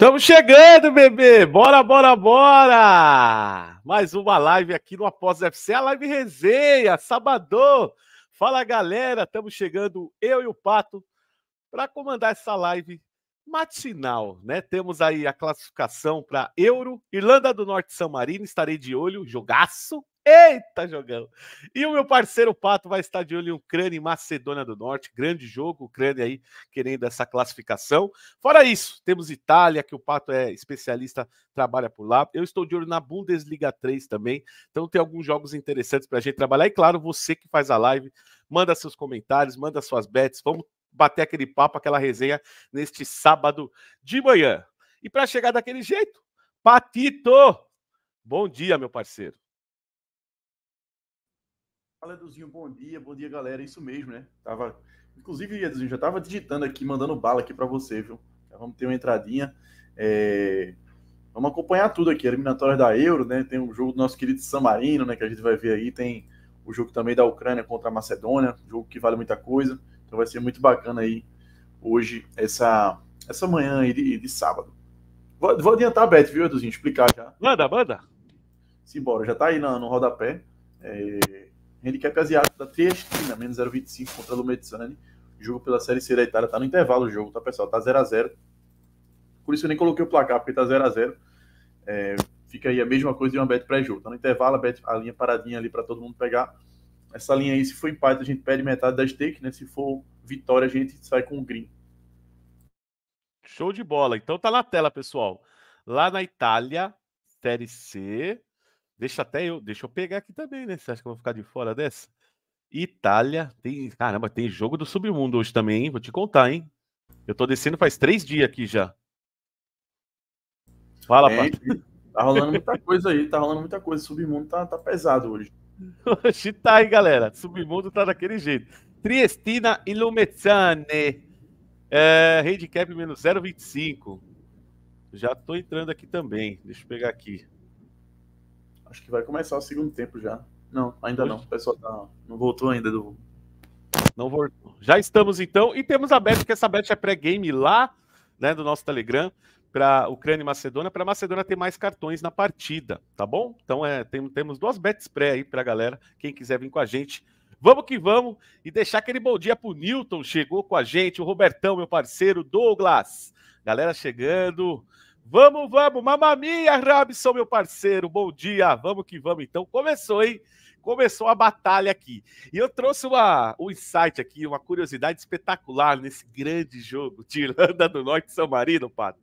Estamos chegando, bebê! Bora, bora, bora! Mais uma live aqui no Após FC, a live resenha, sabadão! Fala, galera! Estamos chegando, eu e o Pato, para comandar essa live matinal, né? Temos aí a classificação para Euro, Irlanda do Norte San Marino, estarei de olho, jogaço! Eita, jogão! E o meu parceiro Pato vai estar de olho em Ucrânia e Macedônia do Norte. Grande jogo, Ucrânia aí querendo essa classificação. Fora isso, temos Itália, que o Pato é especialista, trabalha por lá. Eu estou de olho na Bundesliga 3 também. Então tem alguns jogos interessantes para a gente trabalhar. E claro, você que faz a live, manda seus comentários, manda suas bets. Vamos bater aquele papo, aquela resenha neste sábado de manhã. E para chegar daquele jeito, Patito! Bom dia, meu parceiro. Fala, Eduzinho, bom dia, bom dia, galera. É isso mesmo, né? Tava, inclusive, Eduzinho, já tava digitando aqui, mandando bala aqui para você, viu? Já vamos ter uma entradinha. É... Vamos acompanhar tudo aqui, eliminatórias da Euro, né? Tem o jogo do nosso querido San Marino, né? Que a gente vai ver aí. Tem o jogo também da Ucrânia contra a Macedônia, jogo que vale muita coisa. Então vai ser muito bacana aí hoje, essa, essa manhã aí de, de sábado. Vou, vou adiantar, Beto, viu, Eduzinho? Explicar já. Manda, manda. Simbora, já tá aí no, no rodapé. É Handicap asiático da Triestina, né, menos 0,25 contra a Lumezzane. Jogo pela Série C da Itália. Tá no intervalo o jogo, tá, pessoal? Tá 0x0. Por isso eu nem coloquei o placar, porque tá 0x0. É, fica aí a mesma coisa de uma bet pré-jogo. Tá no intervalo, a, bet, a linha paradinha ali para todo mundo pegar. Essa linha aí, se for empate, a gente perde metade da stake, né? Se for vitória, a gente sai com o green. Show de bola. Então tá na tela, pessoal. Lá na Itália, Série C, Deixa até eu, deixa eu pegar aqui também, né? Você acha que eu vou ficar de fora dessa? Itália, tem, caramba, tem jogo do submundo hoje também, hein? Vou te contar, hein? Eu tô descendo faz três dias aqui já. Fala, é, Tá rolando muita coisa aí, tá rolando muita coisa. Submundo tá, tá pesado hoje. Hoje tá aí, galera. Submundo tá daquele jeito. Triestina e Lumezzane. É, handicap menos 0,25. Já tô entrando aqui também. Deixa eu pegar aqui. Acho que vai começar o segundo tempo já. Não, ainda Hoje? não. O pessoal tá, não voltou ainda do. Não voltou. Já estamos então. E temos a Bet, que essa Bet é pré-game lá, né, do nosso Telegram, para Ucrânia e Macedônia, para Macedônia ter mais cartões na partida, tá bom? Então é, tem, temos duas bets pré aí a galera, quem quiser vir com a gente. Vamos que vamos e deixar aquele bom dia pro Newton, chegou com a gente, o Robertão, meu parceiro, Douglas. Galera chegando. Vamos, vamos, mamamia, Robson, meu parceiro, bom dia, vamos que vamos então. Começou, hein? Começou a batalha aqui. E eu trouxe uma, um insight aqui, uma curiosidade espetacular nesse grande jogo de Irlanda do Norte e São Marino, Pato.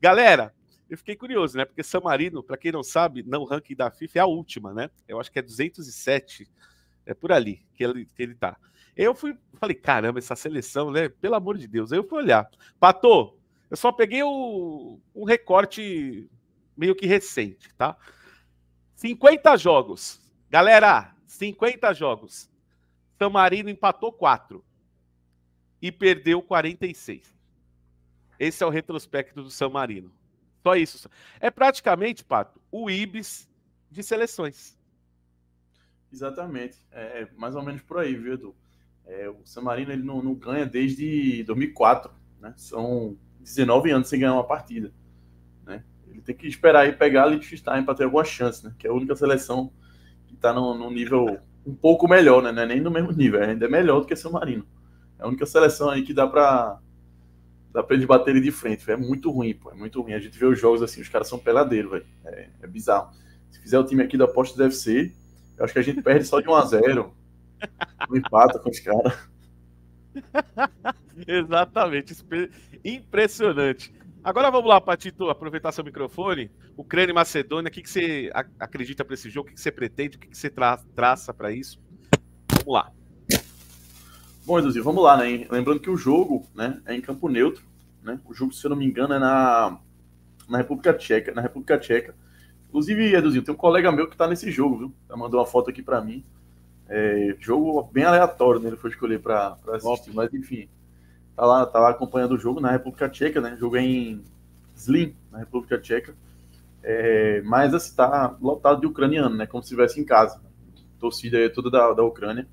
Galera, eu fiquei curioso, né? Porque São Marino, para quem não sabe, não ranking da FIFA é a última, né? Eu acho que é 207, é por ali que ele, que ele tá. Eu fui, falei, caramba, essa seleção, né? Pelo amor de Deus. Aí eu fui olhar. Pato, eu só peguei o, um recorte meio que recente, tá? 50 jogos. Galera, 50 jogos. San Marino empatou 4 e perdeu 46. Esse é o retrospecto do San Marino. Só isso. É praticamente, Pato, o Ibis de seleções. Exatamente. É, é mais ou menos por aí, viu, Edu? É, o San Marino ele não, não ganha desde 2004. Né? São 19 anos sem ganhar uma partida. Né? Ele tem que esperar e pegar a Liechtenstein para ter alguma chance, né? que é a única seleção que está num, nível um pouco melhor, né? É nem no mesmo nível, é, ainda é melhor do que São Marino. É a única seleção aí que dá para dá pra eles baterem de frente. É muito ruim, pô. É muito ruim. A gente vê os jogos assim, os caras são peladeiros, velho. É, é, bizarro. Se fizer o time aqui da aposta deve ser, eu acho que a gente perde só de 1 a 0 Não empata com os caras. Exatamente. Impressionante. Agora vamos lá, Patito, aproveitar seu microfone. Ucrânia e Macedônia, o que, que você acredita para esse jogo? O que, que você pretende? O que, que você tra traça para isso? Vamos lá. Bom, Eduzinho, vamos lá, né? Lembrando que o jogo né, é em campo neutro. Né? O jogo, se eu não me engano, é na, na República Tcheca. Na República Tcheca. Inclusive, Eduzinho, tem um colega meu que tá nesse jogo, viu? Já tá, mandou uma foto aqui para mim. É, jogo bem aleatório, né? Ele foi escolher para assistir, Ótimo. mas enfim tá lá, tá lá acompanhando o jogo na República Tcheca, né? jogo em Slim, na República Tcheca. É, mas assim, tá lotado de ucraniano, né? Como se estivesse em casa. Torcida aí toda da, da Ucrânia.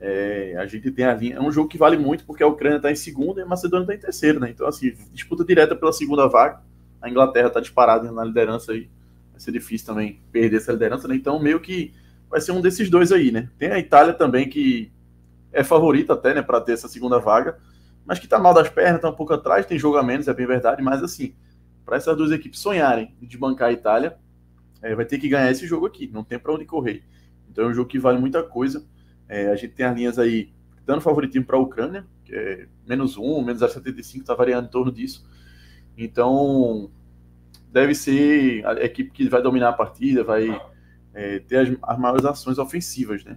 É, a gente tem a linha. É um jogo que vale muito porque a Ucrânia está em segunda e a Macedônia está em terceiro, né? Então, assim, disputa direta pela segunda vaga. A Inglaterra está disparada na liderança aí. Vai ser difícil também perder essa liderança, né? Então, meio que vai ser um desses dois aí, né? Tem a Itália também que é favorita até, né, para ter essa segunda vaga mas que está mal das pernas, está um pouco atrás, tem jogo a menos, é bem verdade, mas assim, para essas duas equipes sonharem de bancar a Itália, é, vai ter que ganhar esse jogo aqui, não tem para onde correr. Então é um jogo que vale muita coisa. É, a gente tem as linhas aí dando favoritismo para a Ucrânia, que é menos um, menos 0,75, está variando em torno disso. Então deve ser a equipe que vai dominar a partida, vai é, ter as, as maiores ações ofensivas, né?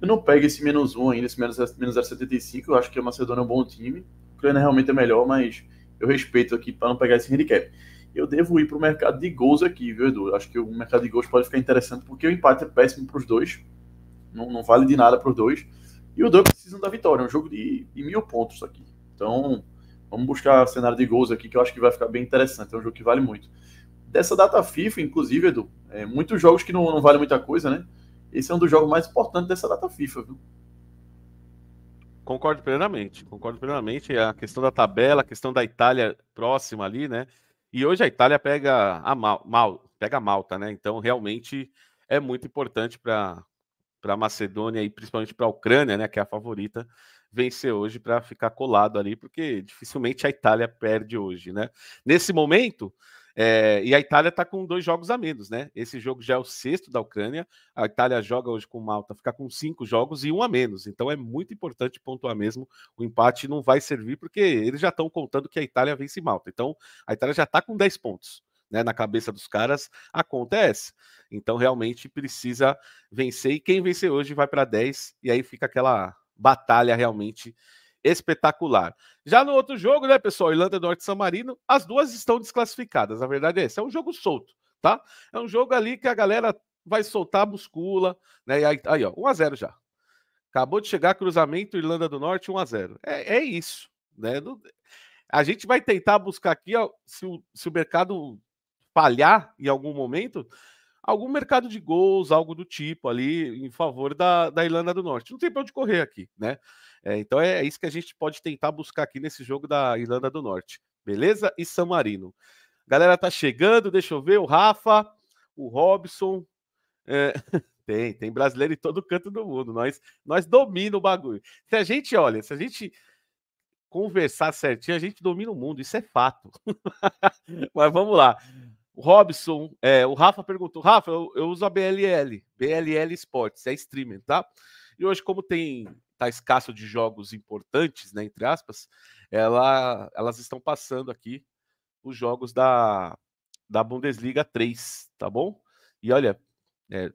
Eu não pego esse menos um ainda, esse menos, menos 0,75. Eu acho que a Macedônia é um bom time. O Ucrânia realmente é melhor, mas eu respeito aqui para não pegar esse handicap. Eu devo ir para o mercado de gols aqui, viu, Edu? acho que o mercado de gols pode ficar interessante, porque o empate é péssimo para os dois. Não, não, vale de nada para os dois. E os dois precisam da vitória. É um jogo de, de mil pontos aqui. Então, vamos buscar cenário de gols aqui, que eu acho que vai ficar bem interessante. É um jogo que vale muito. Dessa data FIFA, inclusive, Edu, é, muitos jogos que não, não valem muita coisa, né? esse é um dos jogos mais importantes dessa data FIFA, viu? Concordo plenamente, concordo plenamente. A questão da tabela, a questão da Itália próxima ali, né? E hoje a Itália pega a Mal, Mal pega a Malta, né? Então realmente é muito importante para a Macedônia e principalmente para a Ucrânia, né? Que é a favorita, vencer hoje para ficar colado ali, porque dificilmente a Itália perde hoje, né? Nesse momento, é, e a Itália está com dois jogos a menos, né? Esse jogo já é o sexto da Ucrânia. A Itália joga hoje com Malta, fica com cinco jogos e um a menos. Então é muito importante pontuar mesmo. O empate não vai servir porque eles já estão contando que a Itália vence Malta. Então a Itália já está com 10 pontos. Né, na cabeça dos caras, a conta é essa. Então realmente precisa vencer. E quem vencer hoje vai para 10, e aí fica aquela batalha realmente espetacular. Já no outro jogo, né, pessoal, Irlanda Norte e San Marino, as duas estão desclassificadas, a verdade é essa. É um jogo solto, tá? É um jogo ali que a galera vai soltar a muscula, né? Aí, aí, ó, 1 a 0 já. Acabou de chegar cruzamento Irlanda do Norte 1 a 0. É, é isso, né? Não, a gente vai tentar buscar aqui, ó, se o, se o mercado falhar em algum momento, algum mercado de gols, algo do tipo ali em favor da, da Irlanda do Norte. Não tem para onde correr aqui, né? É, então é, é isso que a gente pode tentar buscar aqui nesse jogo da Irlanda do Norte. Beleza? E San Marino. Galera tá chegando, deixa eu ver. O Rafa, o Robson. É... Tem, tem brasileiro em todo canto do mundo. Nós, nós domina o bagulho. Se a gente, olha, se a gente conversar certinho, a gente domina o mundo, isso é fato. Mas vamos lá. O Robson, é, o Rafa perguntou, Rafa, eu, eu, uso a BLL, BLL Sports, é streaming, tá? E hoje, como tem tá escasso de jogos importantes, né, entre aspas, ela, elas estão passando aqui os jogos da, da Bundesliga 3, tá bom? E olha, é,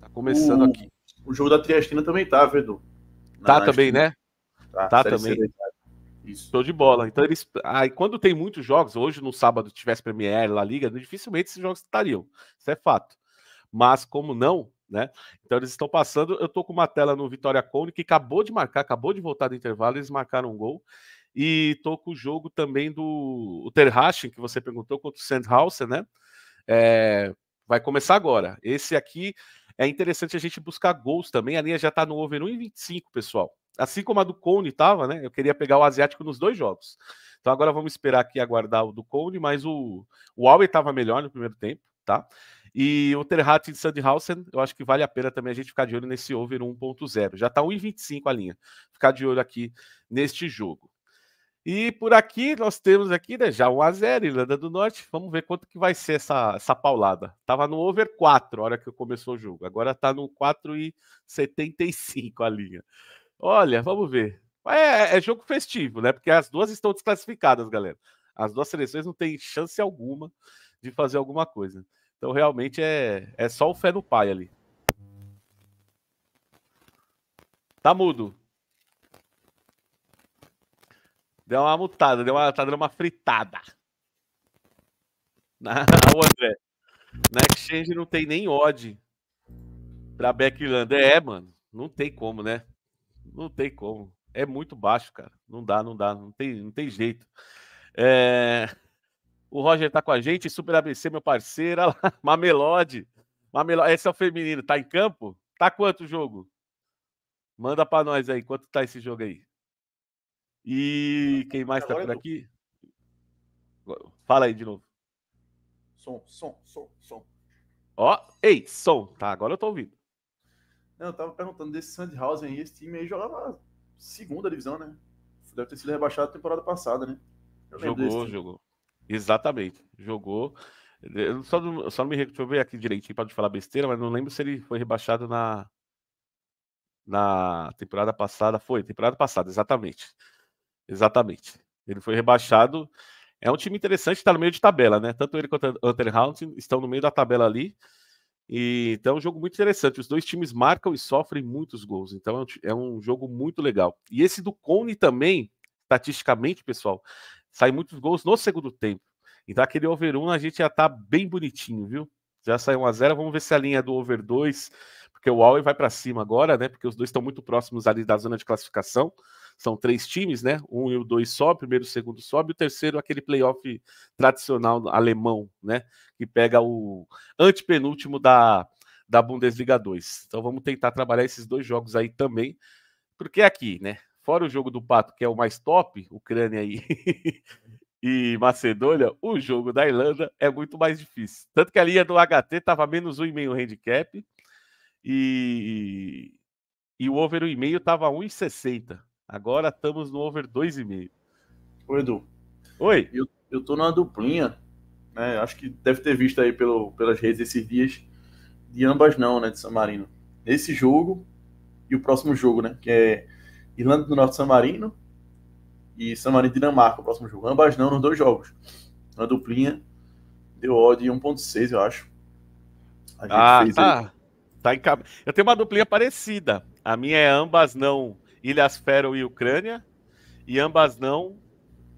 tá começando o, aqui. O jogo da Triestina também tá, Vedu? Tá também, né? Tá, tá também. Isso. Show de bola. Então eles. Aí quando tem muitos jogos, hoje no sábado tivesse Premier La Liga, dificilmente esses jogos estariam. Isso é fato. Mas como não, né? Então eles estão passando. Eu tô com uma tela no Vitória Cone que acabou de marcar, acabou de voltar do intervalo, eles marcaram um gol. E tô com o jogo também do o Terrachin, que você perguntou, contra o Sandhausen, né? É... Vai começar agora. Esse aqui é interessante a gente buscar gols também. A linha já tá no over 1,25, pessoal. Assim como a do Cone estava, né? Eu queria pegar o asiático nos dois jogos. Então agora vamos esperar aqui aguardar o do Cone, mas o, o Huawei estava melhor no primeiro tempo, tá? E o Terhat de Sandhausen, eu acho que vale a pena também a gente ficar de olho nesse over 1.0. Já está 1,25 a linha. Ficar de olho aqui neste jogo. E por aqui nós temos aqui, né, já 1x0, Irlanda do Norte. Vamos ver quanto que vai ser essa, essa paulada. Tava no over 4 a hora que começou o jogo. Agora tá no 4,75 a linha. Olha, vamos ver. É, é, é, jogo festivo, né? Porque as duas estão desclassificadas, galera. As duas seleções não têm chance alguma de fazer alguma coisa. Então, realmente, é, é só o fé no pai ali. Tá mudo. Deu uma mutada, deu uma, tá dando uma fritada. Na, o André. Na Exchange não tem nem odd pra Backland. É, mano. Não tem como, né? não tem como. É muito baixo, cara. Não dá, não dá, não tem, não tem jeito. É... O Roger tá com a gente, Super ABC, meu parceiro. Olha lá, Mamelode. Mamelode. Esse é o feminino, tá em campo? Tá quanto o jogo? Manda para nós aí, quanto tá esse jogo aí? E tá quem mais tá, tá por aqui? Fala aí de novo. Som, som, som, som. Ó, ei, som. Tá, agora eu tô ouvindo. Eu tava perguntando desse Sandhausen aí, esse time aí jogava segunda divisão, né? Deve ter sido rebaixado a temporada passada, né? jogou, jogou. Exatamente, jogou. Eu só só não me deixa eu ver aqui direitinho para falar besteira, mas não lembro se ele foi rebaixado na na temporada passada, foi, temporada passada, exatamente. Exatamente. Ele foi rebaixado. É um time interessante, está no meio de tabela, né? Tanto ele quanto o Hunter Hound estão no meio da tabela ali. E, então é um jogo muito interessante. Os dois times marcam e sofrem muitos gols. Então é, é um, jogo muito legal. E esse do Cone também, estatisticamente, pessoal, sai muitos gols no segundo tempo. Então aquele over 1 a gente já tá bem bonitinho, viu? Já saiu 1 a 0 Vamos ver se a linha do over 2, porque o Huawei vai para cima agora, né? Porque os dois estão muito próximos ali da zona de classificação são três times, né? Um e o dois sobe, o primeiro e o segundo sobe, o terceiro é aquele playoff tradicional alemão, né? Que pega o antepenúltimo da, da Bundesliga 2. Então vamos tentar trabalhar esses dois jogos aí também, porque é aqui, né? Fora o jogo do Pato, que é o mais top, Ucrânia aí e Macedônia, o jogo da Irlanda é muito mais difícil. Tanto que a linha do HT estava menos 1,5 handicap e, e o over 1,5 estava 1,60. Agora estamos no over 2,5. Oi, Edu. Oi. Eu, eu tô numa duplinha, né? Acho que deve ter visto aí pelo, pelas redes esses dias. De ambas não, né? De San Marino. Esse jogo e o próximo jogo, né? Que é Irlanda do Norte San Marino e San Marino Dinamarca, o próximo jogo. Ambas não, nos dois jogos. Uma duplinha deu odd 1.6, eu acho. A gente ah, fez tá. Aí. Tá, tá em... Eu tenho uma duplinha parecida. A minha é ambas não Ilhas Fero e Ucrânia, e ambas não,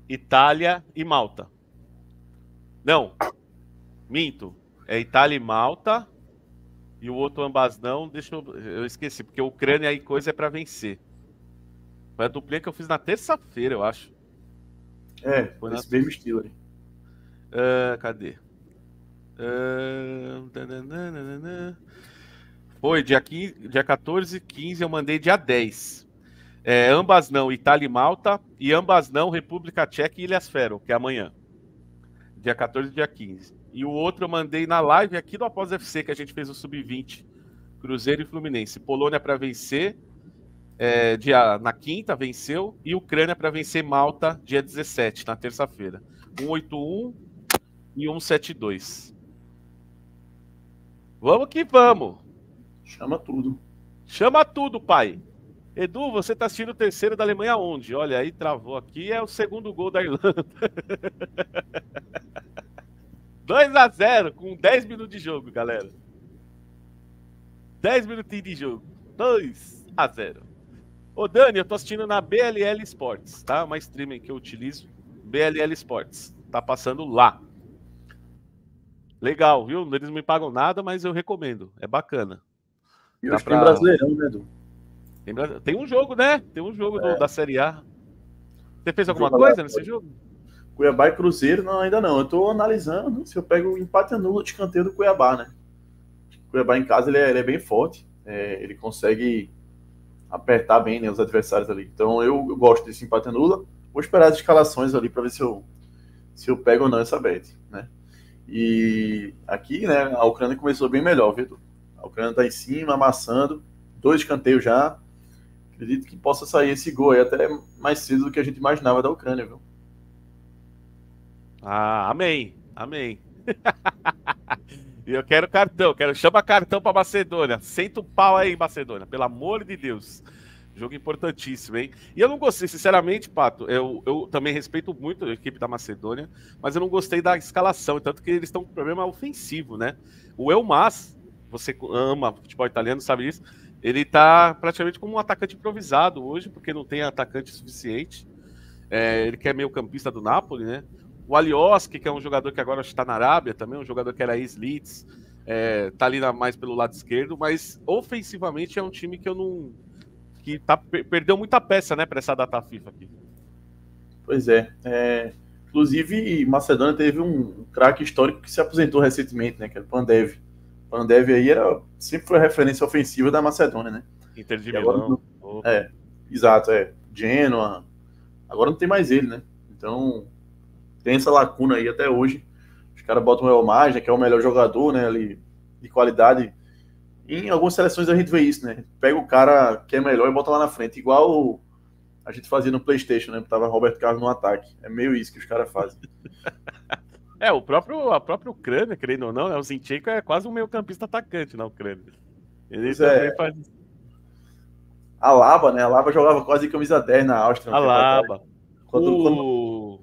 Itália e Malta. Não, minto. É Itália e Malta, e o outro ambas não, deixa eu, eu esqueci, porque Ucrânia e coisa é para vencer. Foi a duplinha que eu fiz na terça-feira, eu acho. É, foi nesse mesmo estilo aí. Uh, cadê? Uh, Foi dia, 15, dia 14 e 15, eu mandei dia 10. É, ambas não, Itália e Malta, e ambas não, República Tcheca e Ilhas Fero, que é amanhã. Dia 14 e dia 15. E o outro eu mandei na live aqui do Após FC, que a gente fez o Sub-20. Cruzeiro e Fluminense. Polônia para vencer, é, dia, na quinta, venceu. E Ucrânia para vencer Malta, dia 17, na terça-feira. 181 e 172. Vamos que vamos! Chama tudo. Chama tudo, pai! Edu, você está assistindo o terceiro da Alemanha onde? Olha, aí travou aqui, é o segundo gol da Irlanda. 2 a 0 com 10 minutos de jogo, galera. 10 minutinhos de jogo. 2 a 0 Ô Dani, eu tô assistindo na BLL Sports, tá? Uma streaming que eu utilizo, BLL Sports. Tá passando lá. Legal, viu? Eles não me pagam nada, mas eu recomendo. É bacana. E hoje é pra... Brasileirão, né, Edu? Tem, tem um jogo, né? Tem um jogo é. do, da Série A. Você fez alguma coisa nesse jogo? Cuiabá e Cruzeiro, não, ainda não. Eu tô analisando se eu pego o empate nulo de canteiro do Cuiabá, né? Cuiabá em casa ele é, ele é bem forte. É, ele consegue apertar bem né, os adversários ali. Então eu, eu gosto desse empate nulo. Vou esperar as escalações ali para ver se eu, se eu pego ou não essa bet, né? E aqui, né, a Ucrânia começou bem melhor, viu? A Ucrânia tá em cima, amassando. Dois escanteios já acredito que possa sair esse gol aí até mais cedo do que a gente imaginava da Ucrânia, viu? Ah, amém, amém. E eu quero cartão, quero chama cartão para Macedônia. Senta o pau aí, Macedônia, pelo amor de Deus. Jogo importantíssimo, hein? E eu não gostei, sinceramente, Pato. Eu, eu também respeito muito a equipe da Macedônia, mas eu não gostei da escalação. Tanto que eles estão com problema ofensivo, né? O Elmas, você ama futebol italiano, sabe disso ele está praticamente como um atacante improvisado hoje, porque não tem atacante suficiente. É, ele quer é meio campista do Napoli, né? O Alioski, que é um jogador que agora está na Arábia também, um jogador que era ex-Leeds, é, tá ali na, mais pelo lado esquerdo, mas ofensivamente é um time que eu não. que tá, perdeu muita peça, né, para essa data FIFA aqui. Pois é. é inclusive, Macedônia teve um craque histórico que se aposentou recentemente, né, que era o Pandev. Pandev aí era, sempre foi referência ofensiva da Macedônia, né? Inter de Milão. é, exato, é. Genoa. Agora não tem mais ele, né? Então, tem essa lacuna aí até hoje. Os caras botam o Elmar, que é o melhor jogador, né, ali, de qualidade. Em algumas seleções a gente vê isso, né? Pega o cara que é melhor e bota lá na frente, igual a gente fazia no PlayStation, né? Tava Roberto Carlos no ataque. É meio isso que os caras fazem. É, o próprio, a própria Ucrânia, querendo ou não, né, o Zinchenko é quase um meio-campista atacante na Ucrânia. Ele pois também é. faz A Laba, né? A Laba jogava quase camisa 10 na Áustria. A Laba. Quando, o... Quando...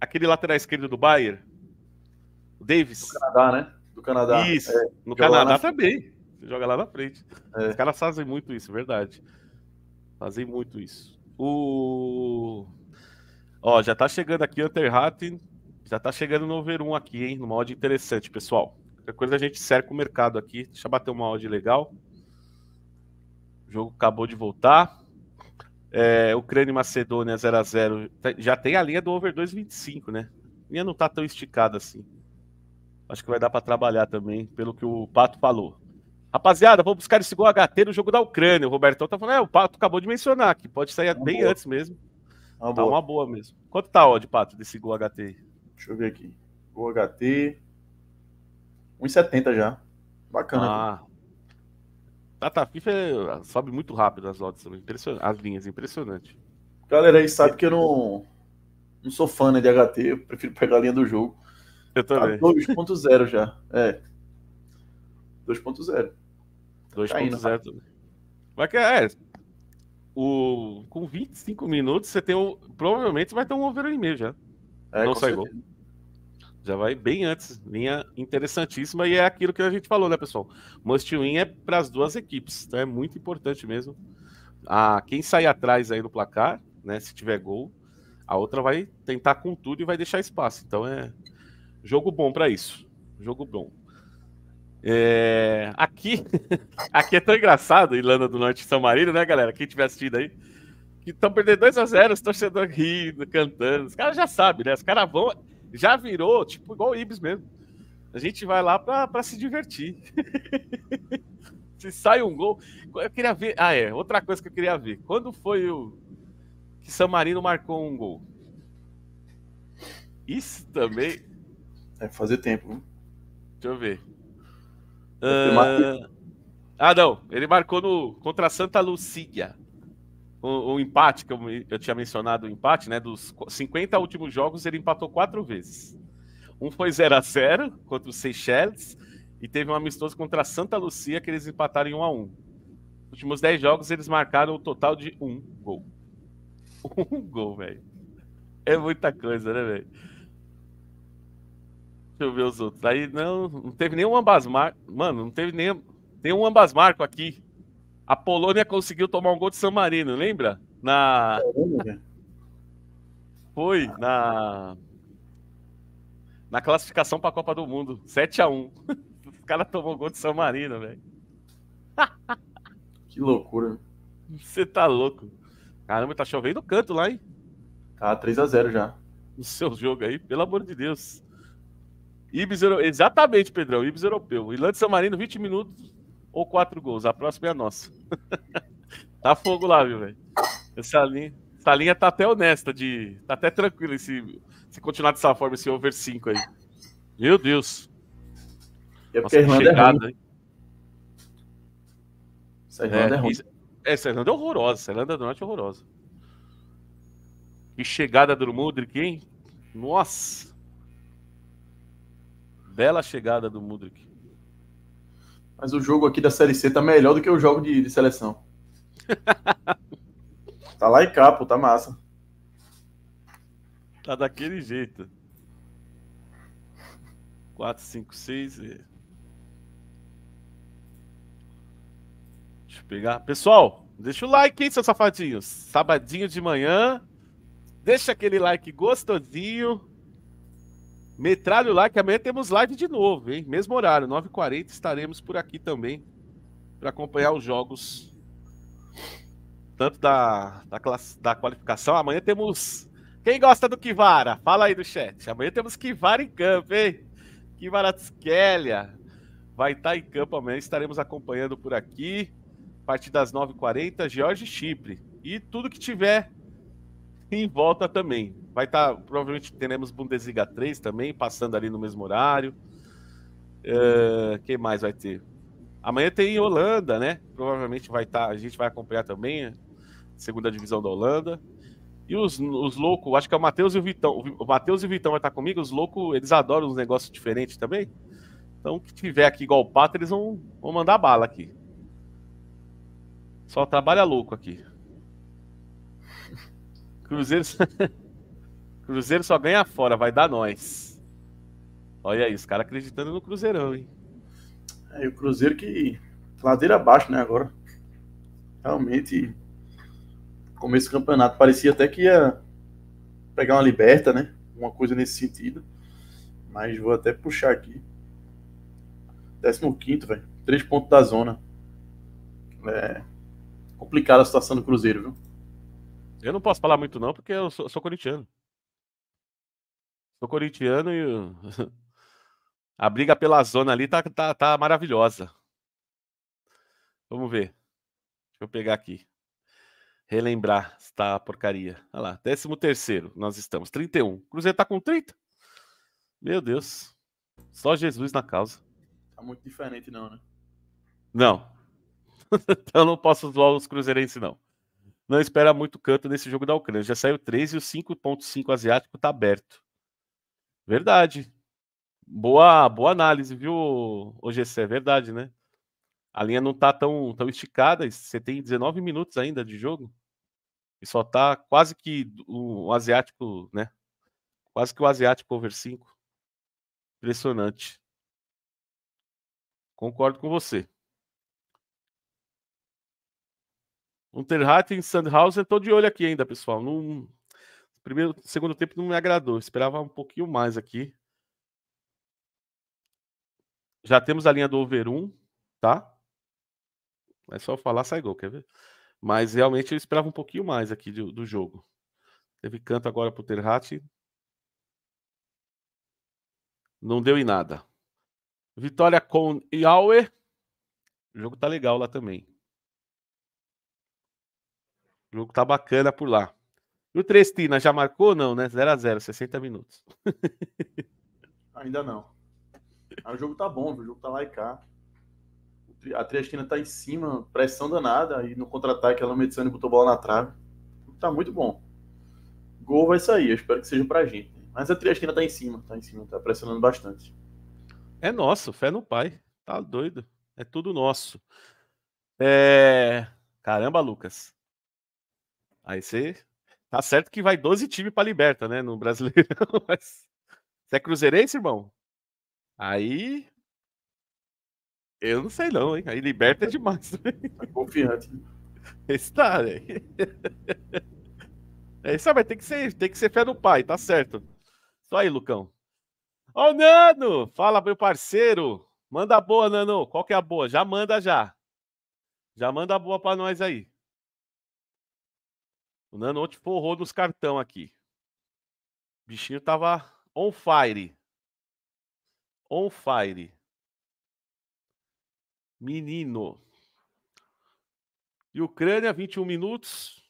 Aquele lateral esquerdo do Bayern, o Davis. Do Canadá, né? Do Canadá. Isso. É, no Canadá na... também. Você joga lá na frente. É. Os caras fazem muito isso, verdade. Fazem muito isso. O. Ó, já tá chegando aqui o Hunter Hatton já tá chegando no over 1 aqui, hein? Numa odd interessante, pessoal. Qualquer coisa a gente cerca o mercado aqui. Deixa eu bater uma odd legal. O jogo acabou de voltar. É, Ucrânia e Macedônia 0x0. Tá, já tem a linha do over 2,25, né? A linha não tá tão esticada assim. Acho que vai dar para trabalhar também, pelo que o Pato falou. Rapaziada, vou buscar esse gol HT no jogo da Ucrânia. O Robertão tá falando, é, o Pato acabou de mencionar que pode sair tá uma bem boa. antes mesmo. Tá uma tá boa. uma boa mesmo. Quanto tá a odd, Pato, desse gol HT aí? Deixa eu ver aqui. O HT. 1,70 já. Bacana. Ah. tá, A tá. FIFA é, sobe muito rápido as odds também. As linhas, impressionante. Galera aí sabe que eu não, não sou fã né, de HT, eu prefiro pegar a linha do jogo. Eu tá também. Tá 2.0 já. É. 2.0. 2.0 tá também. Mas que é. é o, com 25 minutos, você tem. O, provavelmente você vai ter um over e meio já. É, não sai gol. Já vai bem antes, linha interessantíssima, e é aquilo que a gente falou, né, pessoal? Must win é para as duas equipes, então é muito importante mesmo. A, quem sair atrás aí no placar, né, se tiver gol, a outra vai tentar com tudo e vai deixar espaço. Então é jogo bom para isso. Jogo bom. É, aqui, aqui é tão engraçado, Irlanda do Norte e São Marino, né, galera? Quem tiver assistido aí, que estão perdendo 2 a 0 os torcedores rindo, cantando. Os caras já sabem, né? Os caras vão. Já virou, tipo, igual o Ibis mesmo. A gente vai lá para se divertir. se sai um gol. Eu queria ver. Ah, é. Outra coisa que eu queria ver. Quando foi o. Que San Marino marcou um gol? Isso também. É fazer tempo. Né? Deixa eu ver. Uh... Ah, não. Ele marcou no contra Santa Lucília o, o empate, que eu, eu, tinha mencionado o empate, né? Dos 50 últimos jogos, ele empatou quatro vezes. Um foi 0 a 0 contra o Seychelles e teve um amistoso contra a Santa Lucia que eles empataram em 1 a 1. Nos últimos 10 jogos eles marcaram o um total de um gol. Um gol, velho. É muita coisa, né, velho? Deixa eu ver os outros. Aí não, não teve nenhum ambas marcas. Mano, não teve nenhum, um ambas marco aqui. A Polônia conseguiu tomar um gol de San Marino, lembra? Na. Foi, na. Na classificação para a Copa do Mundo. 7x1. o cara tomou gol de San Marino, velho. que loucura. Você tá louco. Caramba, tá chovendo canto lá, hein? Tá 3x0 já. No seu jogo aí, pelo amor de Deus. Ibis Exatamente, Pedrão. Ibis europeu. Irlanda e San Marino, 20 minutos ou quatro gols. A próxima é a nossa. tá fogo lá, viu, velho? Essa linha, essa linha tá até honesta, de, tá até tranquila se, se continuar dessa forma, esse over 5 aí. Meu Deus. É nossa, que chegada, é hein? Essa Irlanda é, é ruim. É, essa Irlanda é horrorosa. Essa Irlanda é do Norte é horrorosa. Que chegada do Mudrik, hein? Nossa! Bela chegada do Mudrik. Mas o jogo aqui da Série C tá melhor do que o jogo de, de seleção. tá lá e capo, tá massa. Tá daquele jeito. 4, 5, 6 e... Deixa eu pegar. Pessoal, deixa o like, hein, seus safadinhos. Sabadinho de manhã. Deixa aquele like gostosinho. Metralho lá que amanhã temos live de novo, hein? Mesmo horário, 9h40, estaremos por aqui também para acompanhar os jogos, tanto da, da, classe, da qualificação. Amanhã temos. Quem gosta do Kivara? Fala aí do chat. Amanhã temos Kivara em campo, hein? Kivara Tskelia vai estar tá em campo amanhã, estaremos acompanhando por aqui, a partir das 9h40, George Chipre. E tudo que tiver em volta também. Vai estar, tá, provavelmente teremos Bundesliga 3 também, passando ali no mesmo horário. Uh, que mais vai ter? Amanhã tem Holanda, né? Provavelmente vai estar, tá, a gente vai acompanhar também a né? segunda divisão da Holanda. E os, os loucos, acho que é o Matheus e o Vitão. O Matheus e o Vitão vai estar tá comigo. Os loucos, eles adoram uns negócios diferentes também. Então, que tiver aqui igual o Pato, eles vão, vão mandar bala aqui. Só trabalha louco aqui. Cruzeiro. Cruzeiro só ganha fora, vai dar nós. Olha aí, os caras acreditando no Cruzeirão, hein? É, o Cruzeiro que. Ladeira abaixo, né, agora. Realmente. Começo do campeonato. Parecia até que ia pegar uma liberta, né? Uma coisa nesse sentido. Mas vou até puxar aqui. 15, velho. Três pontos da zona. É. Complicada a situação do Cruzeiro, viu? Eu não posso falar muito, não, porque eu sou, sou corintiano. Sou corintiano e a briga pela zona ali tá, tá, tá maravilhosa. Vamos ver. Deixa eu pegar aqui. Relembrar está a porcaria. Olha lá, 13 terceiro, nós estamos. 31. Cruzeiro tá com 30? Meu Deus. Só Jesus na causa. Tá muito diferente não, né? Não. Então, eu não posso zoar os cruzeirenses, não não espera muito canto nesse jogo da Ucrânia. Já saiu 3 e o 5.5 asiático está aberto. Verdade. Boa, boa análise, viu, OGC? É verdade, né? A linha não está tão, tão esticada. Você tem 19 minutos ainda de jogo. E só está quase que o, o asiático, né? Quase que o asiático over 5. Impressionante. Concordo com você. Unterhaching, e Sandhausen, estou de olho aqui ainda, pessoal. No Primeiro, segundo tempo não me agradou. Esperava um pouquinho mais aqui. Já temos a linha do over 1, tá? É só falar, sai gol, quer ver? Mas realmente eu esperava um pouquinho mais aqui do, do jogo. Teve canto agora pro Terhat. Não deu em nada. Vitória com Yauer. O jogo tá legal lá também. O jogo tá bacana por lá. E o Trestina já marcou não, né? 0 a 0 60 minutos. Ainda não. Mas o jogo tá bom, o jogo tá lá e cá. A Triestina tá em cima, pressão danada. Aí no contra-ataque a e botou bola na trave. Tá muito bom. Gol vai sair, eu espero que seja pra gente. Mas a Triestina tá em cima, tá em cima, tá pressionando bastante. É nosso, fé no pai. Tá doido. É tudo nosso. É... Caramba, Lucas. Aí você. Tá certo que vai 12 times pra liberta, né? No Brasileirão. Mas... Você é cruzeirense, irmão? Aí. Eu não sei não, hein? Aí liberta é demais. Né? Tá confiante. Né? Está, né? É isso, mas tem que ser, tem que ser fé no pai, tá certo. Só aí, Lucão. Ô, Nano! Fala, meu parceiro! Manda boa, Nano. Qual que é a boa? Já manda já. Já manda boa para nós aí. O Nano ontem forrou nos cartão aqui. O bichinho tava on fire. On fire. Menino. E Ucrânia, 21 minutos.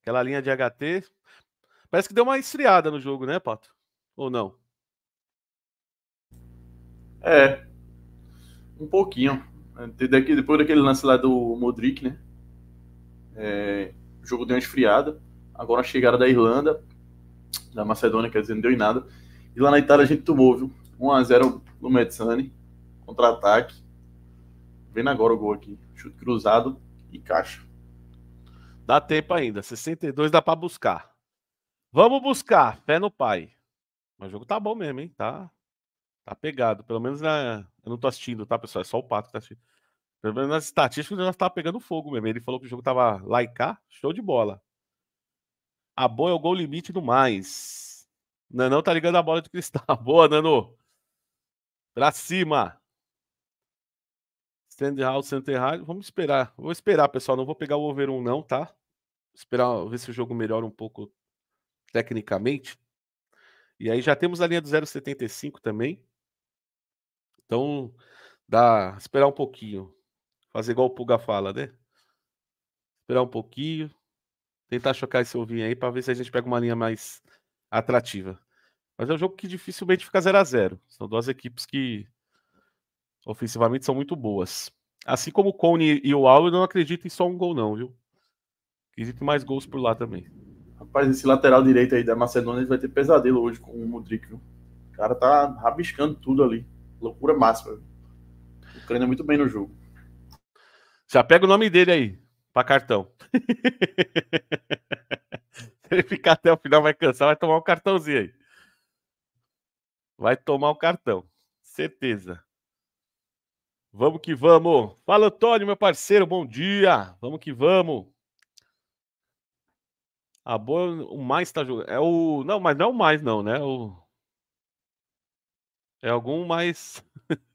Aquela linha de HT. Parece que deu uma esfriada no jogo, né, Pato? Ou não? É. Um pouquinho. Depois daquele lance lá do Modric, né? É, o jogo deu uma esfriada. Agora a chegada da Irlanda, da Macedônia, quer dizer, não deu em nada. E lá na Itália a gente tomou, viu? 1x0 no Mezzani, contra-ataque. Vendo agora o gol aqui. Chute cruzado e caixa. Dá tempo ainda. 62 dá para buscar. Vamos buscar. Pé no pai. Mas o jogo tá bom mesmo, hein? Tá, tá pegado. Pelo menos na... Né? eu não tô assistindo, tá, pessoal? É só o Pato que tá assistindo. Pelo menos nas estatísticas já estava pegando fogo mesmo. Ele falou que o jogo estava laicar. show de bola. A boa é o gol limite do mais. Nanão tá ligando a bola de cristal. Boa, Nano. Pra cima. center high. Vamos esperar. Vou esperar, pessoal. Não vou pegar o over 1, não, tá? esperar ver se o jogo melhora um pouco tecnicamente. E aí já temos a linha do 0,75 também. Então, dá esperar um pouquinho. Fazer igual o Puga fala, né? Esperar um pouquinho. Tentar chocar esse ovinho aí para ver se a gente pega uma linha mais atrativa. Mas é um jogo que dificilmente fica 0 a 0 São duas equipes que ofensivamente são muito boas. Assim como o Cone e o eu não acredito em só um gol, não, viu? Acredito em mais gols por lá também. Rapaz, esse lateral direito aí da Macedônia vai ter pesadelo hoje com o Modric, viu? O cara tá rabiscando tudo ali. Loucura máxima. O Ucrânia é muito bem no jogo. Já pega o nome dele aí, para cartão. Se ele ficar até o final, vai cansar, vai tomar um cartãozinho aí. Vai tomar um cartão, certeza. Vamos que vamos. Fala, Antônio, meu parceiro, bom dia. Vamos que vamos. A boa, o mais tá jogando. É o. Não, mas não é o mais, não, né? O... É algum mais.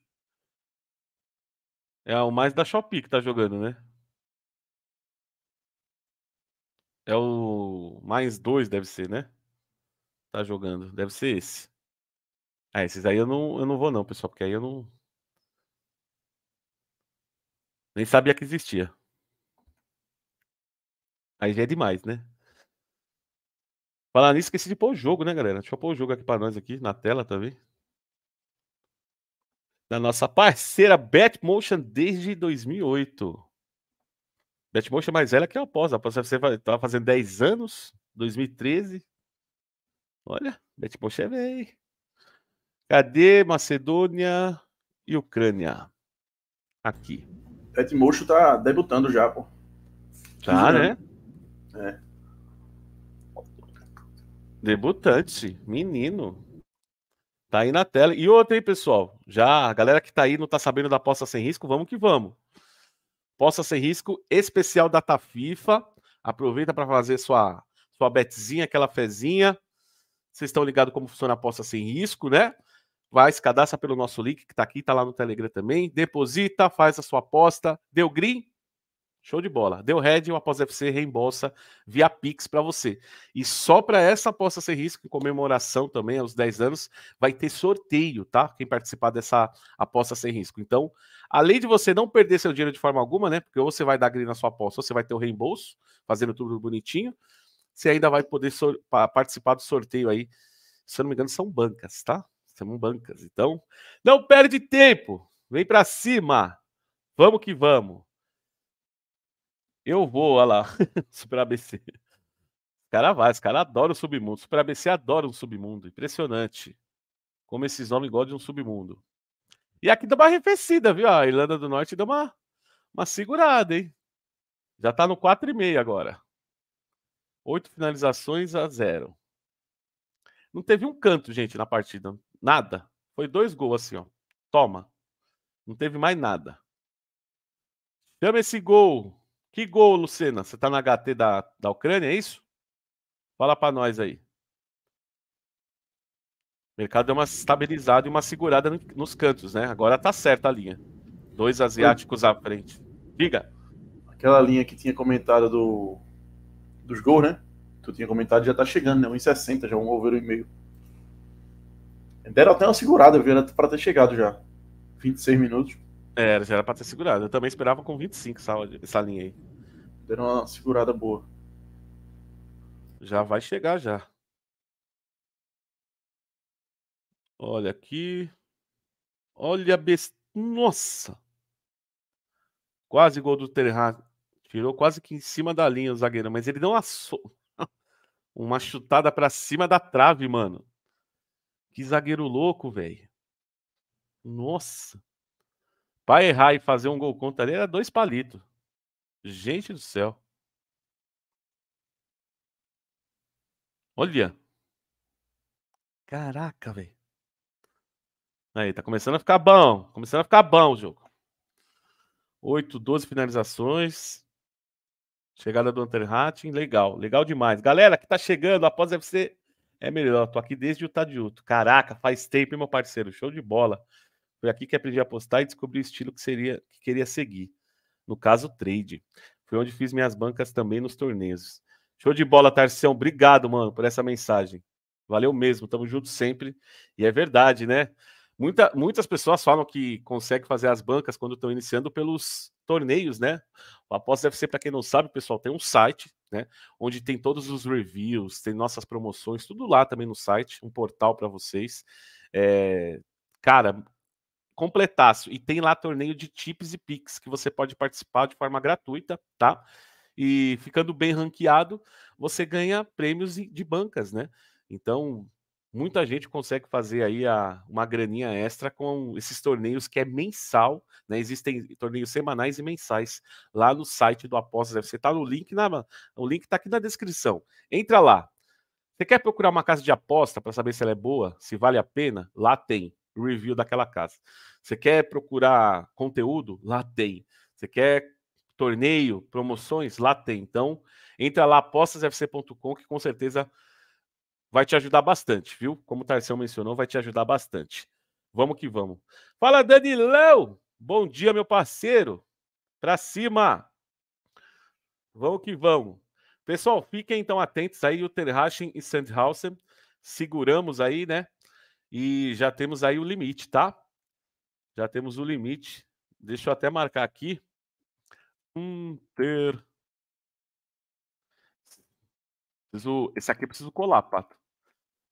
É o mais da Shopee que tá jogando, né? É o mais dois, deve ser, né? Tá jogando. Deve ser esse. Ah, esses aí eu não, eu não vou não, pessoal, porque aí eu não... Nem sabia que existia. Aí já é demais, né? Falar nisso, esqueci de pôr o jogo, né, galera? Deixa eu pôr o jogo aqui pra nós aqui, na tela também. Tá da nossa parceira Batmotion desde 2008. Batmotion é mais velha que a Após. A Após você estava fazendo 10 anos, 2013. Olha, Batmotion é velho. Cadê Macedônia e Ucrânia? Aqui. Batmotion tá debutando já, pô. Tá, né? É. Debutante, menino. Tá aí na tela. E outra aí, pessoal. Já a galera que tá aí não tá sabendo da aposta sem risco, vamos que vamos. Aposta sem risco especial data FIFA. Aproveita para fazer sua sua betzinha, aquela fezinha. Vocês estão ligados como funciona a aposta sem risco, né? Vai, se cadastra pelo nosso link que tá aqui, tá lá no Telegram também. Deposita, faz a sua aposta. Deu green? Show de bola. Deu e o após FC reembolsa via Pix para você. E só para essa aposta sem risco, em comemoração também aos 10 anos, vai ter sorteio, tá? Quem participar dessa aposta sem risco. Então, além de você não perder seu dinheiro de forma alguma, né? Porque ou você vai dar grana na sua aposta, ou você vai ter o reembolso, fazendo tudo bonitinho, você ainda vai poder so participar do sorteio aí. Se eu não me engano, são bancas, tá? São bancas. Então, não perde tempo. Vem para cima. Vamos que vamos. Eu vou, olha lá, Super ABC. O cara vai, os cara adora o submundo. Super ABC adora um submundo. Impressionante. Como esses homens gostam de um submundo. E aqui deu uma arrefecida, viu? A Irlanda do Norte deu uma, uma segurada, hein? Já tá no 4,5 agora. Oito finalizações a zero. Não teve um canto, gente, na partida. Nada. Foi dois gols assim, ó. Toma. Não teve mais nada. Chama esse gol. Que gol, Lucena? Você tá na HT da, da Ucrânia, é isso? Fala para nós aí. O mercado deu uma estabilizada e uma segurada nos cantos, né? Agora tá certa a linha. Dois asiáticos à frente. Diga. Aquela linha que tinha comentado do, dos gols, né? Tu tinha comentado já tá chegando, né? 1,60 já, um over e meio. Deram até uma segurada, viu? Era pra ter chegado já. 26 minutos. Era, já era pra ter segurado. Eu também esperava com 25 essa, essa linha aí. Deram uma segurada boa. Já vai chegar já. Olha aqui. Olha a best... Nossa! Quase gol do Terra. Tirou quase que em cima da linha o zagueiro, mas ele não assou. Uma chutada para cima da trave, mano. Que zagueiro louco, velho. Nossa. Para errar e fazer um gol contra ele era dois palitos. Gente do céu. Olha. Caraca, velho. Aí, tá começando a ficar bom. Começando a ficar bom o jogo. 8, 12 finalizações. Chegada do Hunter Legal, legal demais. Galera que tá chegando após FC é, é melhor. Tô aqui desde o Tadiuto. Caraca, faz tempo, meu parceiro. Show de bola. Foi aqui que aprendi a apostar e descobri o estilo que, seria, que queria seguir. No caso, trade. Foi onde fiz minhas bancas também nos torneios. Show de bola, Tarcião. Obrigado, mano, por essa mensagem. Valeu mesmo, tamo junto sempre. E é verdade, né? Muita, muitas pessoas falam que consegue fazer as bancas quando estão iniciando pelos torneios, né? O Aposta deve ser, para quem não sabe, pessoal, tem um site, né? Onde tem todos os reviews, tem nossas promoções, tudo lá também no site, um portal para vocês. É, cara, completaço. E tem lá torneio de chips e picks que você pode participar de forma gratuita, tá? E ficando bem ranqueado, você ganha prêmios de bancas, né? Então, muita gente consegue fazer aí a, uma graninha extra com esses torneios que é mensal, né? Existem torneios semanais e mensais lá no site do Apostas. Você tá no link na o link tá aqui na descrição. Entra lá. Você quer procurar uma casa de aposta para saber se ela é boa, se vale a pena? Lá tem review daquela casa. Você quer procurar conteúdo? Lá tem. Você quer torneio, promoções? Lá tem. Então, entra lá, apostasfc.com, que com certeza vai te ajudar bastante, viu? Como o Tarceu mencionou, vai te ajudar bastante. Vamos que vamos. Fala, Danilão! Bom dia, meu parceiro! Pra cima! Vamos que vamos. Pessoal, fiquem então atentos aí, o Terrachin e Sandhausen. Seguramos aí, né? E já temos aí o limite, tá? Já temos o limite. Deixa eu até marcar aqui. Inter. Preciso... Esse aqui eu preciso colar, Pato.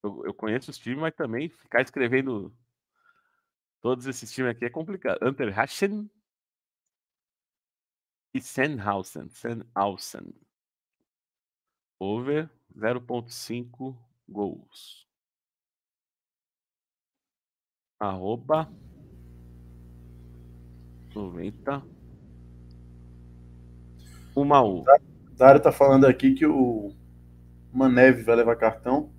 Eu, eu conheço os times, mas também ficar escrevendo todos esses times aqui é complicado. Unterhaching e Sennhausen. Sennhausen. Over 0.5 gols arroba 90 uma U. Dário tá falando aqui que o Maneve vai levar cartão,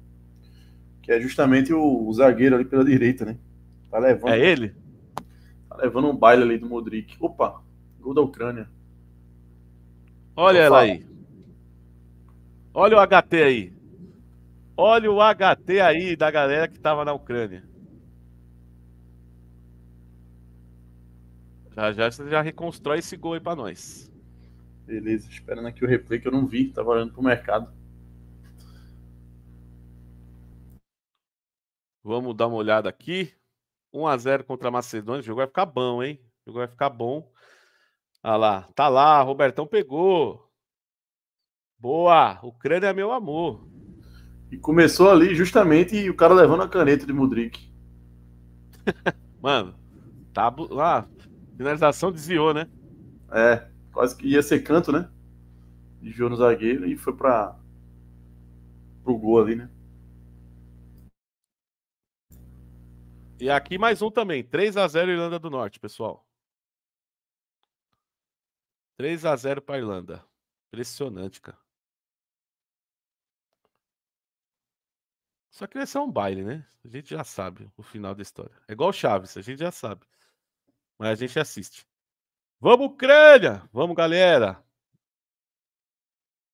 que é justamente o, o zagueiro ali pela direita, né? Tá levando. É ele? Tá levando um baile ali do Modric. Opa, gol da Ucrânia. Olha ela aí. Olha o HT aí. Olha o HT aí da galera que tava na Ucrânia. Já já você já reconstrói esse gol aí pra nós. Beleza, esperando aqui o replay que eu não vi, tava olhando pro mercado. Vamos dar uma olhada aqui. 1 a 0 contra a Macedônia. O jogo vai ficar bom, hein? O jogo vai ficar bom. Ah lá, tá lá, Robertão pegou. Boa, Ucrânia é meu amor. E começou ali justamente o cara levando a caneta de Mudrik. Mano, tá lá, Finalização desviou, né? É, quase que ia ser canto, né? Desviou no zagueiro e foi para o gol ali, né? E aqui mais um também. 3 a 0 Irlanda do Norte, pessoal. 3 a 0 para Irlanda. Impressionante, cara. Só que vai ser um baile, né? A gente já sabe o final da história. É igual Chaves, a gente já sabe mas a gente assiste. Vamos, Ucrânia! Vamos, galera!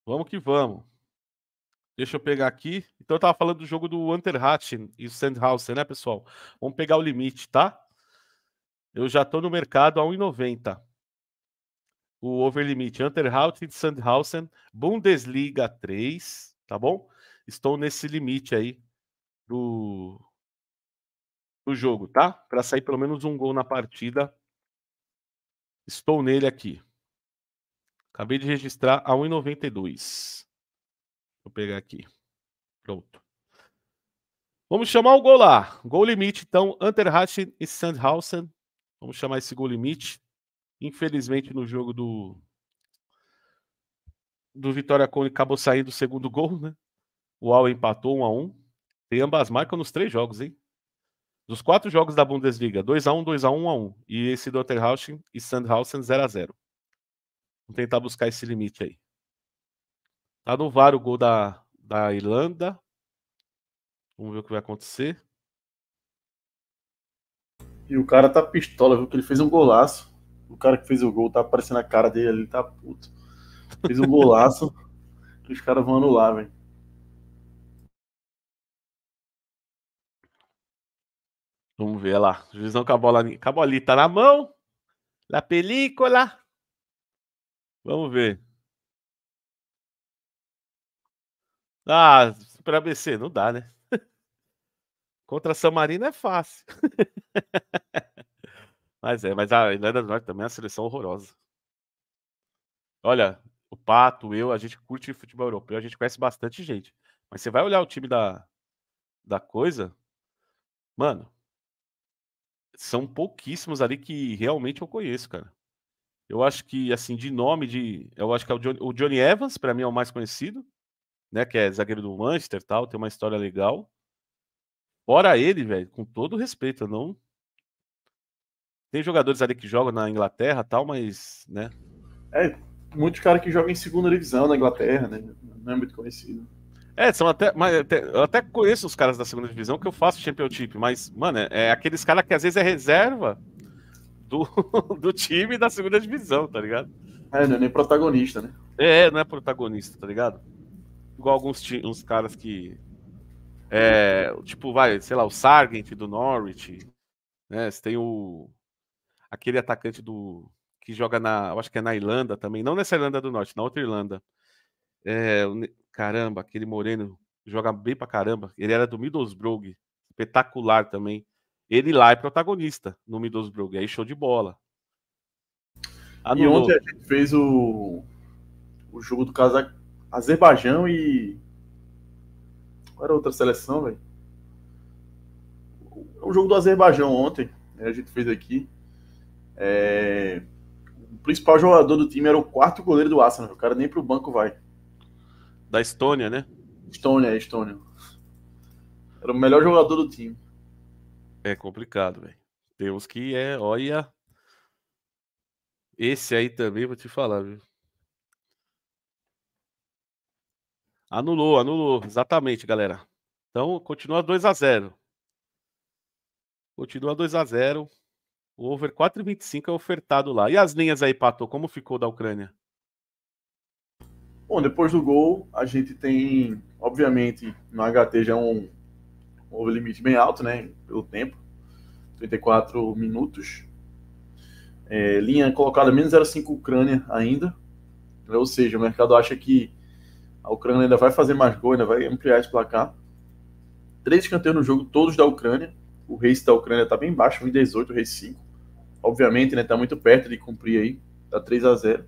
Vamos que vamos. Deixa eu pegar aqui. Então eu tava falando do jogo do Unterhatten e o Sandhausen, né, pessoal? Vamos pegar o limite, tá? Eu já tô no mercado a 1,90. O over limite e Sandhausen, Bundesliga 3, tá bom? Estou nesse limite aí do, do jogo, tá? Para sair pelo menos um gol na partida Estou nele aqui. Acabei de registrar a 1,92. Vou pegar aqui. Pronto. Vamos chamar o gol lá. Gol limite, então, Unterhachin e Sandhausen. Vamos chamar esse gol limite. Infelizmente, no jogo do do Vitória Cone acabou saindo o segundo gol, né? O Al empatou 1 a 1 Tem ambas marcas nos três jogos, hein? Dos quatro jogos da Bundesliga, 2x1, 2x1, 1x1. E esse Dotterhausen e Sandhausen 0x0. Vamos tentar buscar esse limite aí. Tá no VAR o gol da, da Irlanda. Vamos ver o que vai acontecer. E o cara tá pistola, viu? Que ele fez um golaço. O cara que fez o gol tá aparecendo a cara dele ali, tá puto. Fez um golaço. e os caras vão anular, velho. Vamos ver lá. juizão com a bola, com a bolita na mão. na película. Vamos ver. Ah, para ABC não dá, né? Contra San Marino é fácil. mas é, mas a Irlanda do Norte também é uma seleção horrorosa. Olha, o Pato, eu, a gente curte futebol europeu, a gente conhece bastante gente. Mas você vai olhar o time da, da coisa, mano, são pouquíssimos ali que realmente eu conheço, cara. Eu acho que, assim, de nome, de, eu acho que é o Johnny, o Johnny Evans, para mim, é o mais conhecido, né? Que é zagueiro do Manchester tal, tem uma história legal. Fora ele, velho, com todo respeito, eu não. Tem jogadores ali que jogam na Inglaterra tal, mas, né? É, muitos caras que jogam em segunda divisão na Inglaterra, né? Não é muito conhecido. É, são até, mas até, Eu até conheço os caras da segunda divisão que eu faço Championship, mas, mano, é aqueles caras que às vezes é reserva do, do time da segunda divisão, tá ligado? É, não é nem protagonista, né? É, não é protagonista, tá ligado? Igual alguns uns caras que. É, tipo, vai, sei lá, o Sargent do Norwich, né? Você tem o. Aquele atacante do. Que joga na. Eu acho que é na Irlanda também. Não nessa Irlanda do Norte, na outra Irlanda. É, Caramba, aquele moreno joga bem pra caramba. Ele era do Middlesbrough, espetacular também. Ele lá é protagonista no Middlesbrough, aí show de bola. Anulou. E ontem a gente fez o, o jogo do Casa Azerbaijão e. Qual era outra seleção, velho? O jogo do Azerbaijão ontem, né, a gente fez aqui. É... O principal jogador do time era o quarto goleiro do Arsenal, o cara nem pro banco vai da Estônia, né? Estônia, Estônia. Era o melhor jogador do time. É complicado, velho. Temos que é, olha. Esse aí também vou te falar, viu? Anulou, anulou. Exatamente, galera. Então, continua 2 a 0 Continua 2 a 0 O over 4,25 é ofertado lá. E as linhas aí, Pato, como ficou da Ucrânia? Bom, depois do gol, a gente tem, obviamente, no HT já um, um limite bem alto, né? Pelo tempo 34 minutos. É, linha colocada menos 0,5 Ucrânia ainda. Né, ou seja, o mercado acha que a Ucrânia ainda vai fazer mais gol, ainda vai ampliar esse placar. Três escanteios no jogo, todos da Ucrânia. O race da Ucrânia está bem baixo, 1,18, o race 5. Obviamente, né? Tá muito perto de cumprir aí. Tá 3 a 0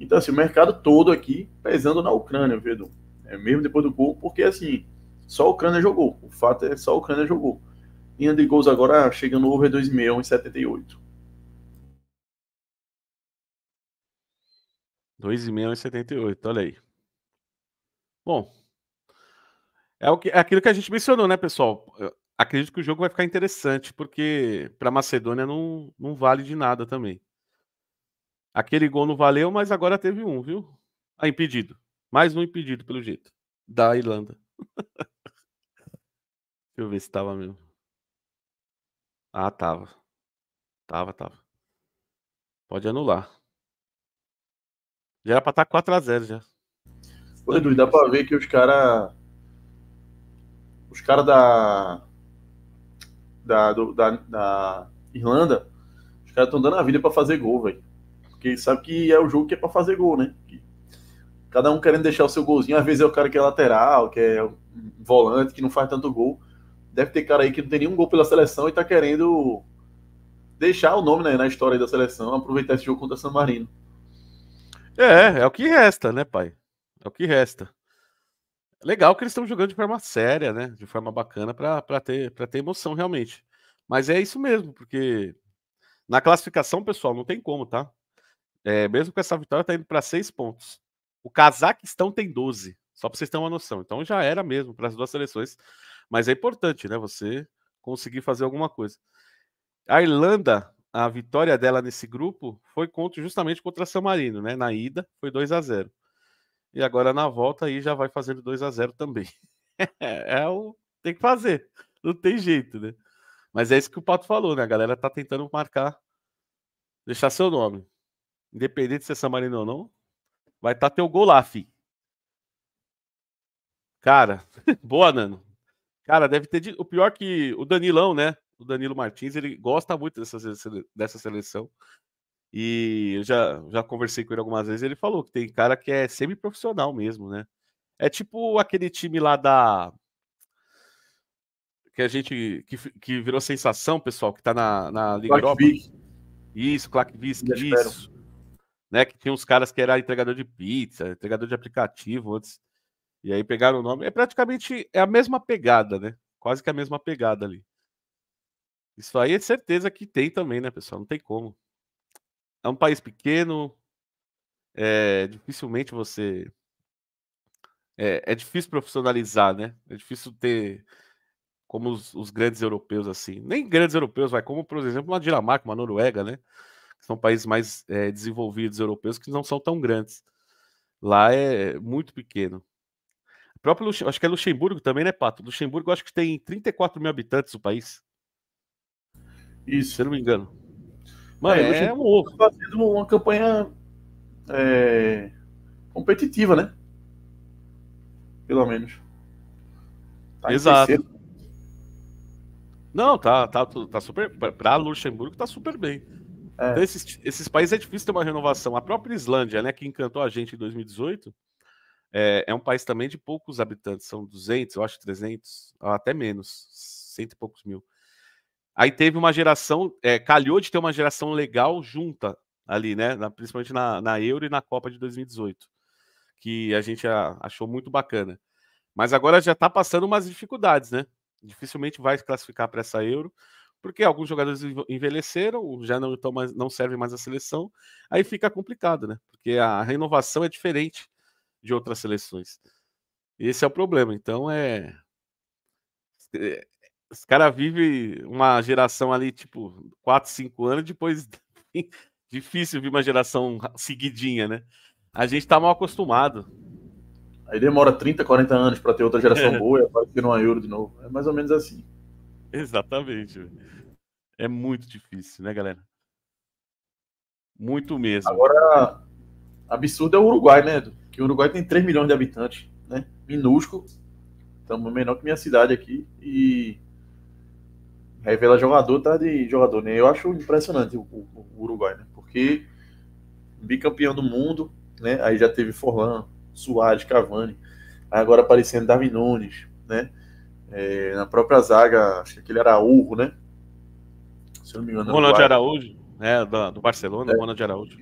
então, assim, o mercado todo aqui pesando na Ucrânia, Vedu. É, mesmo depois do gol, porque assim, só a Ucrânia jogou. O fato é só a Ucrânia jogou. e de gols agora chega no over 2,5 em 78. 2,5 em olha aí. Bom, é, o que, é aquilo que a gente mencionou, né, pessoal? Eu acredito que o jogo vai ficar interessante, porque para a Macedônia não, não vale de nada também. Aquele gol não valeu, mas agora teve um, viu? Ah, impedido. Mais um impedido, pelo jeito. Da Irlanda. Deixa eu ver se tava mesmo. Ah, tava. Tava, tava. Pode anular. Já era pra tá estar 4x0 já. Ô, Edu, dá pra ver que os caras. Os caras da. Da, do, da. da Irlanda. Os caras estão dando a vida pra fazer gol, velho. Porque sabe que é o jogo que é para fazer gol, né? Cada um querendo deixar o seu golzinho. Às vezes é o cara que é lateral, que é volante, que não faz tanto gol. Deve ter cara aí que não tem nenhum gol pela seleção e tá querendo deixar o nome né, na história da seleção, aproveitar esse jogo contra San Marino. É, é o que resta, né, pai? É o que resta. Legal que eles estão jogando de forma séria, né? De forma bacana para ter, pra ter emoção, realmente. Mas é isso mesmo, porque na classificação, pessoal, não tem como, tá? é, mesmo com essa vitória, está indo para seis pontos. O Cazaquistão tem 12, só para vocês terem uma noção. Então já era mesmo para as duas seleções. Mas é importante, né? Você conseguir fazer alguma coisa. A Irlanda, a vitória dela nesse grupo foi contra, justamente contra San Marino, né? Na ida foi 2 a 0 E agora na volta aí já vai fazendo 2 a 0 também. É, é o. Tem que fazer. Não tem jeito, né? Mas é isso que o Pato falou, né? A galera tá tentando marcar, deixar seu nome. Independente se é Samarino ou não, vai estar tá teu gol lá, fi. Cara, boa, Nano. Cara, deve ter. O pior que o Danilão, né? O Danilo Martins, ele gosta muito dessa, dessa seleção. E eu já, já conversei com ele algumas vezes. Ele falou que tem cara que é semi-profissional mesmo, né? É tipo aquele time lá da. Que a gente. que, que virou sensação, pessoal, que tá na, na Liga Europa. Isso, Claque Visc, isso né? Que tinha uns caras que era entregador de pizza, entregador de aplicativo antes. E aí pegaram o nome. É praticamente é a mesma pegada, né? Quase que a mesma pegada ali. Isso aí é certeza que tem também, né, pessoal? Não tem como. É um país pequeno. É, dificilmente você. É, é difícil profissionalizar, né? É difícil ter como os, os, grandes europeus, assim. Nem grandes europeus, vai, como, por exemplo, uma Dinamarca, uma Noruega, né? são países mais é, desenvolvidos europeus que não são tão grandes. Lá é muito pequeno. O próprio acho que é Luxemburgo também, né, Pato? Luxemburgo acho que tem 34 mil habitantes o país. Isso. Se eu não me engano. Mas é, é um ovo. Tá fazendo uma campanha é, competitiva, né? Pelo menos. Tá Exato. Não, tá, tá, tá super. Pra Luxemburgo tá super bem. É. Então, esses, esses países é difícil ter uma renovação. A própria Islândia, né, que encantou a gente em 2018, é, é um país também de poucos habitantes, são 200, eu acho 300, até menos, cento e poucos mil. Aí teve uma geração, é, calhou de ter uma geração legal junta ali, né, na, principalmente na, na Euro e na Copa de 2018, que a gente a, achou muito bacana. Mas agora já está passando umas dificuldades, né? Dificilmente vai se classificar para essa Euro porque alguns jogadores envelheceram, já não, então, mais, não servem mais à seleção, aí fica complicado, né? Porque a renovação é diferente de outras seleções. Esse é o problema. Então é. é os caras vivem uma geração ali, tipo, 4, 5 anos, depois difícil vir uma geração seguidinha, né? A gente tá mal acostumado. Aí demora 30, 40 anos para ter outra geração é. boa e agora que euro de novo. É mais ou menos assim. Exatamente. É muito difícil, né, galera? Muito mesmo. Agora, absurdo é o Uruguai, né? Que o Uruguai tem 3 milhões de habitantes, né? Minúsculo. Estamos menor que minha cidade aqui. E revela jogador, tá de jogador, né? Eu acho impressionante o, o, o Uruguai, né? Porque bicampeão do mundo, né? Aí já teve Forlan, Soares, Cavani. Agora aparecendo Darwin Nunes, né? É, na própria zaga, acho que aquele Araújo, né? Se não me engano. Ronald Araújo, né? Do, do Barcelona, é. Ronald Araújo.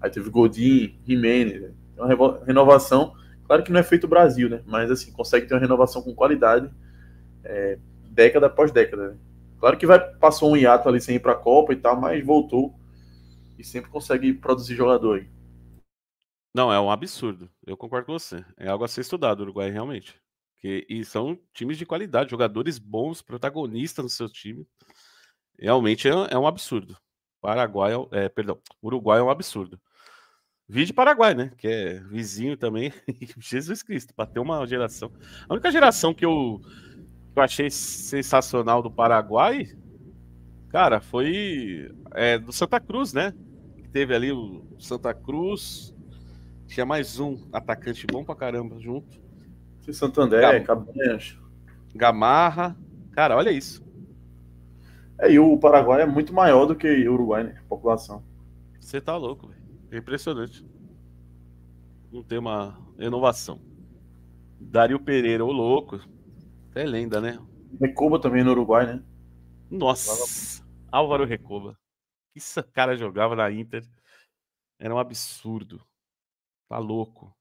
Aí teve Godin, Jimenez. Né? uma renovação. Claro que não é feito o Brasil, né? Mas assim, consegue ter uma renovação com qualidade é, década após década. Né? Claro que vai, passou um hiato ali sem ir para a Copa e tal, mas voltou e sempre consegue produzir jogador aí. Não, é um absurdo. Eu concordo com você. É algo a ser estudado, Uruguai, realmente e são times de qualidade, jogadores bons, protagonistas no seu time. Realmente é, é um absurdo. Paraguai, é, é perdão, Uruguai é um absurdo. Vide Paraguai, né? Que é vizinho também. Jesus Cristo, bateu uma geração. A única geração que eu, que eu achei sensacional do Paraguai, cara, foi é, do Santa Cruz, né? Teve ali o Santa Cruz. Tinha mais um atacante bom pra caramba junto. Santander, Gam... Cabanhas. Gamarra. Cara, olha isso. É, e o Paraguai é muito maior do que o Uruguai, né? População. Você tá louco, velho. É impressionante. Não tem uma inovação. Dario Pereira, o louco. É lenda, né? Recoba também no Uruguai, né? Nossa! Álvaro Recoba. Que cara jogava na Inter. Era um absurdo. Tá louco.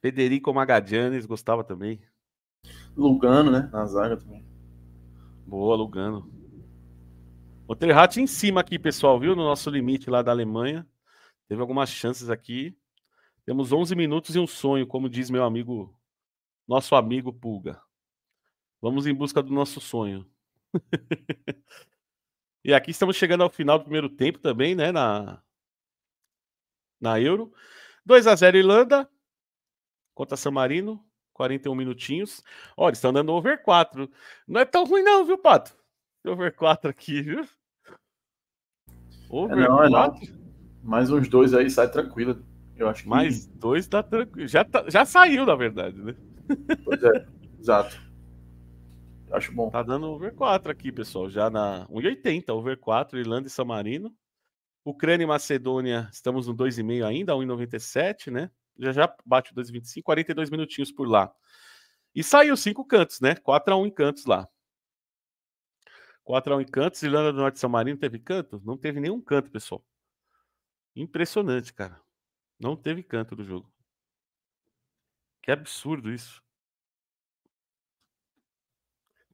Federico Magadianes gostava também. Lugano, né? Na zaga também. Boa, Lugano. O Terrat em cima aqui, pessoal, viu? No nosso limite lá da Alemanha. Teve algumas chances aqui. Temos 11 minutos e um sonho, como diz meu amigo, nosso amigo Pulga. Vamos em busca do nosso sonho. e aqui estamos chegando ao final do primeiro tempo também, né? Na, na Euro. 2 a 0 Irlanda, contra San Marino, 41 minutinhos. Olha, estão dando over 4. Não é tão ruim não, viu, Pato? Over 4 aqui, viu? Over é não, 4? É não. Mais uns dois aí sai tranquilo. Eu acho que... Mais dois tá tranquilo. Já, tá... já saiu, na verdade, né? Pois é, exato. Acho bom. Tá dando over 4 aqui, pessoal. Já na 1,80, over 4, Irlanda e San Marino. Ucrânia e Macedônia, estamos no 2,5 ainda, 1,97, né? já já bate o 2,25, 42 minutinhos por lá. E saiu cinco cantos, né? 4 a 1 em cantos lá. 4 a 1 em cantos, Irlanda do Norte e São Marino teve canto? Não teve nenhum canto, pessoal. Impressionante, cara. Não teve canto do jogo. Que absurdo isso.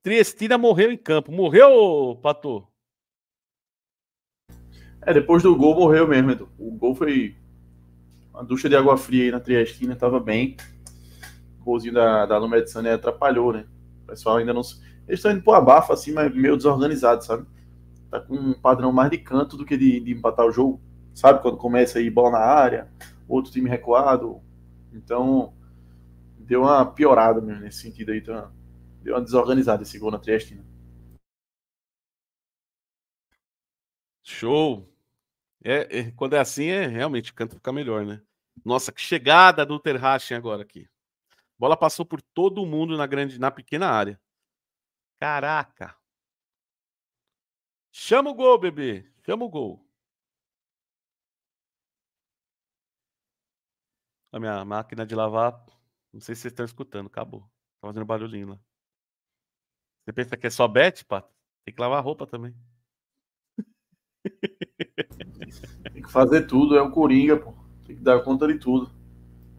Triestina morreu em campo. Morreu, Pato? É, depois do gol morreu mesmo. O gol foi uma ducha de água fria aí na Triestina, tava bem. O golzinho da, da Lume de atrapalhou, né? O pessoal ainda não. Eles estão indo pro abafa, assim, mas meio desorganizado, sabe? Tá com um padrão mais de canto do que de, de empatar o jogo. Sabe? Quando começa aí bola na área, outro time recuado. Então, deu uma piorada mesmo nesse sentido aí. Então, deu uma desorganizada esse gol na Triestina. Show! É, é, quando é assim, é realmente o canto fica melhor, né? Nossa, que chegada do Ter agora aqui. Bola passou por todo mundo na grande, na pequena área. Caraca. Chama o gol, bebê. Chama o gol. A minha máquina de lavar, não sei se vocês estão escutando, acabou. Tá fazendo barulhinho lá. Você pensa que é só bet, Pato? Tem que lavar a roupa também. Tem que fazer tudo, é o Coringa, pô. Tem que dar conta de tudo.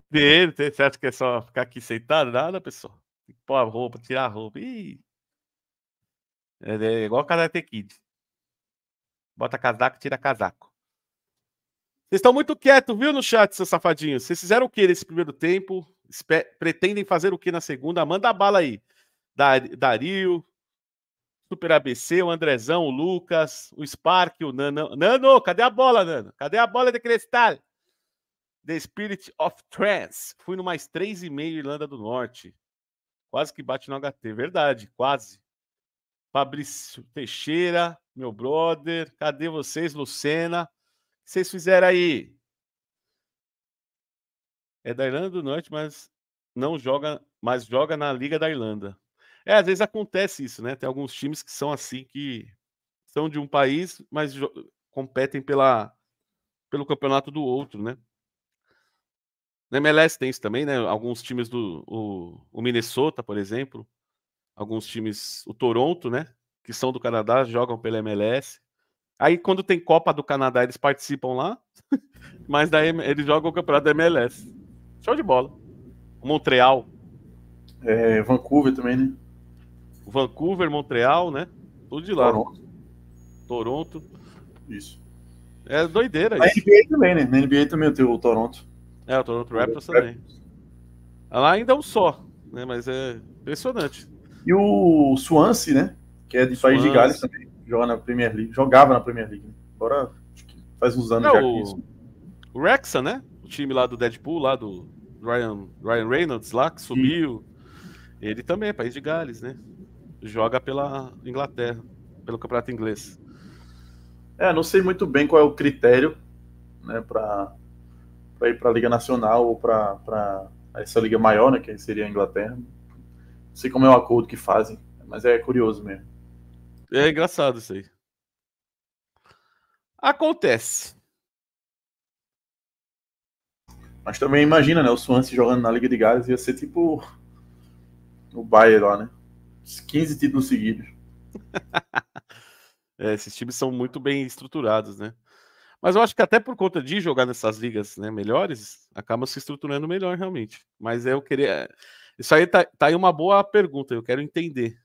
Dele, tem certo que é só ficar aqui sentado? Nada, pessoal. Tem que pôr a roupa, tirar a roupa. Ih. É, é igual Karate Kid. Bota casaco, tira casaco. Vocês estão muito quietos, viu, no chat, seus safadinhos? Vocês fizeram o que nesse primeiro tempo? Pretendem fazer o que na segunda? Manda bala aí. Dar Dario, Super ABC, o Andrezão, o Lucas, o Spark, o Nano. Nano, cadê a bola, Nano? Cadê a bola de cristal? The Spirit of Trance. Fui no mais 3,5 Irlanda do Norte. Quase que bate no HT. Verdade, quase. Fabrício Teixeira, meu brother. Cadê vocês, Lucena? O que vocês fizeram aí? É da Irlanda do Norte, mas não joga, mas joga na Liga da Irlanda. É, às vezes acontece isso, né? Tem alguns times que são assim, que são de um país, mas competem pela, pelo campeonato do outro, né? Na MLS tem isso também, né? Alguns times do o, o Minnesota, por exemplo, alguns times, o Toronto, né? Que são do Canadá, jogam pela MLS. Aí quando tem Copa do Canadá, eles participam lá, mas daí eles jogam o campeonato da MLS. Show de bola. Montreal. É, Vancouver também, né? Vancouver, Montreal, né? Tudo de lá. Toronto. Toronto. Isso. É doideira isso. Na NBA também, né? Na NBA também tem o Toronto. É, o Toronto Raptors, também. Ah, lá ainda é um só, né? Mas é impressionante. E o Swansea, né? Que é de Swansea. País de Gales também. Joga na Premier League. Jogava na Premier League. Né? Agora faz uns anos Não, já que o... isso. O Rexa, né? O time lá do Deadpool, lá do Ryan, Ryan Reynolds, lá que subiu. Sim. Ele também é País de Gales, né? joga pela Inglaterra, pelo campeonato inglês. É, não sei muito bem qual é o critério né, para ir para a Liga Nacional ou para essa liga maior, né, que seria a Inglaterra. Não sei como é o acordo que fazem, mas é curioso mesmo. É engraçado isso aí. Acontece. Mas também imagina, né? O Swansea jogando na Liga de Gales ia ser tipo o Bayern lá, né? 15 títulos seguidos. é, esses times são muito bem estruturados, né? Mas eu acho que até por conta de jogar nessas ligas né, melhores, acaba se estruturando melhor realmente. Mas eu queria. Isso aí tá, tá aí uma boa pergunta, eu quero entender.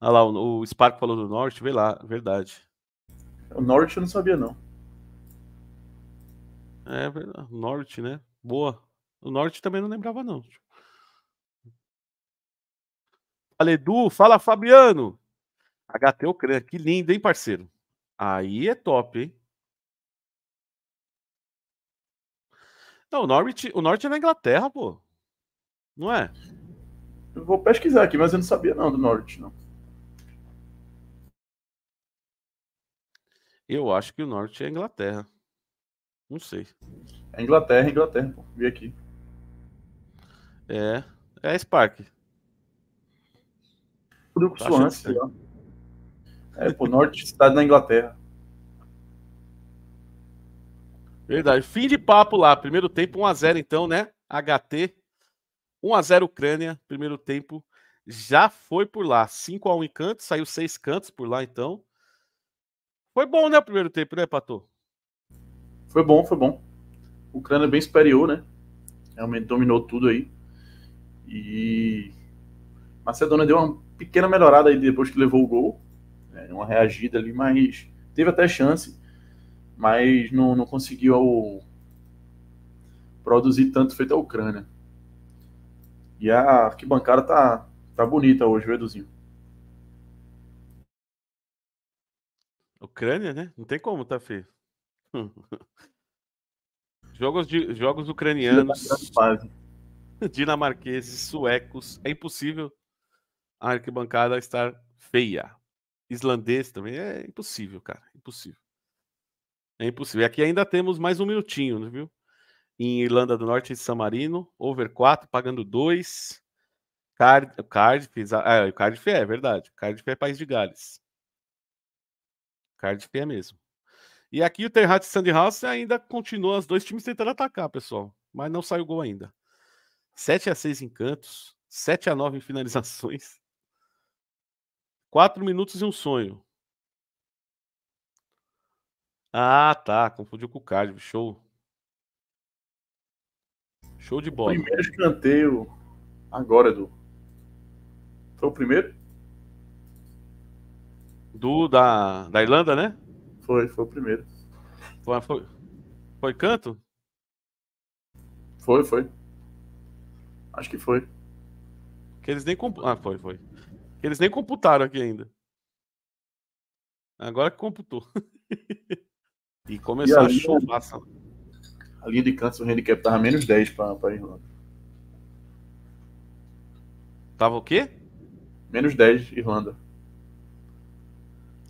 Olha lá, o, o Spark falou do Norte, vê lá, verdade. O Norte eu não sabia, não. É, verdade. Norte, né? Boa. O Norte também não lembrava, não. Fala, Edu. Fala, Fabiano. HT Ucrânia. É que lindo, hein, parceiro? Aí é top, hein? Não, o Norwich, o Norte é na Inglaterra, pô. Não é? Eu vou pesquisar aqui, mas eu não sabia não do Norwich, não. Eu acho que o Norte é Inglaterra. Não sei. É Inglaterra, Inglaterra, pô. Vi aqui. É. É Spark fudeu com o Swansea É, pô, norte cidade na Inglaterra. Verdade. Fim de papo lá. Primeiro tempo 1x0, então, né? HT. 1x0 Ucrânia. Primeiro tempo já foi por lá. 5x1 em canto, saiu 6 cantos por lá, então. Foi bom, né? O primeiro tempo, né, Pato? Foi bom, foi bom. O Ucrânia é bem superior, né? Realmente dominou tudo aí. E. Macedônia deu uma pequena melhorada aí depois que levou o gol, né, uma reagida ali, mas teve até chance, mas não, não conseguiu ao, produzir tanto feito a Ucrânia. E a arquibancada tá, tá bonita hoje, o Eduzinho. Ucrânia, né? Não tem como, tá feio. jogos, de, jogos ucranianos, dinamarqueses, suecos, é impossível a arquibancada estar feia. Islandês também é impossível, cara. Impossível. É impossível. E aqui ainda temos mais um minutinho, né, viu? Em Irlanda do Norte e San Marino, over 4, pagando 2. Card, Cardiff, é, Cardiff é, é verdade. Cardiff é país de Gales. Cardiff é mesmo. E aqui o Terrat e House ainda continua, os dois times tentando atacar, pessoal. Mas não saiu gol ainda. 7 a 6 em cantos, 7 a 9 em finalizações, Quatro minutos e um sonho. Ah, tá. Confundiu com o Card Show. Show de bola. O primeiro escanteio. Agora, Edu. Foi o primeiro? Do da, da Irlanda, né? Foi, foi o primeiro. Foi, foi, foi canto? Foi, foi. Acho que foi. Que eles nem comp... Ah, foi, foi. Eles nem computaram aqui ainda. Agora que computou. e começou e a né? chover. A linha de câncer, o handicap tava menos 10 para a Irlanda. Tava o quê? Menos 10, Irlanda.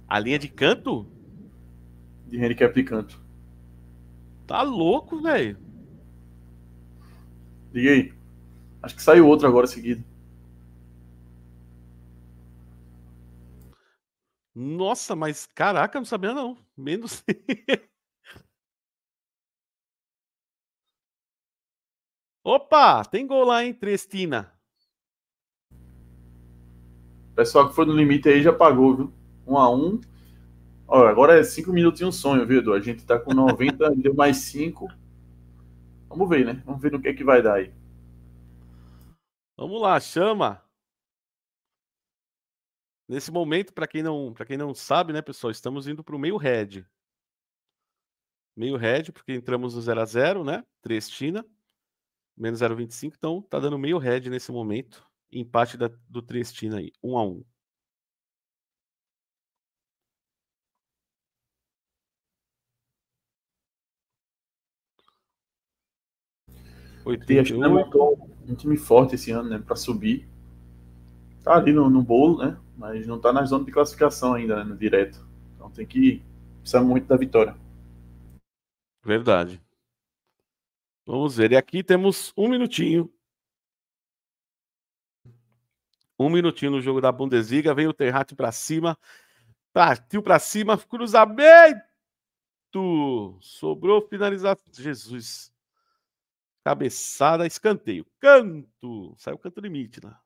A linha de canto? De handicap de canto. Tá louco, velho. liguei Acho que saiu outro agora seguido. Nossa, mas caraca, não sabia não. Menos. Opa, tem gol lá, hein, Trestina? Pessoal que foi no limite aí já pagou, viu? 1 x 1 um. Olha, agora é 5 minutos e um sonho, viu, Edu? A gente tá com 90, deu mais 5. Vamos ver, né? Vamos ver no que é que vai dar aí. Vamos lá, chama. chama. Nesse momento, para quem não, para quem não sabe, né, pessoal, estamos indo para o meio red. Meio red, porque entramos no 0 x 0, né? Triestina. menos 0,25, então tá dando meio red nesse momento. Empate da, do Triestina aí, 1 x 1. E a China montou um time forte esse ano, né, para subir tá ali no, no bolo, né? Mas não tá na zona de classificação ainda, né? No direto. Então tem que precisar muito da vitória. Verdade. Vamos ver. E aqui temos um minutinho. Um minutinho no jogo da Bundesliga. vem o Terrat para cima. Partiu para cima. Cruzamento. Sobrou finalizado. Jesus. Cabeçada, escanteio. Canto. Saiu canto limite lá. Né?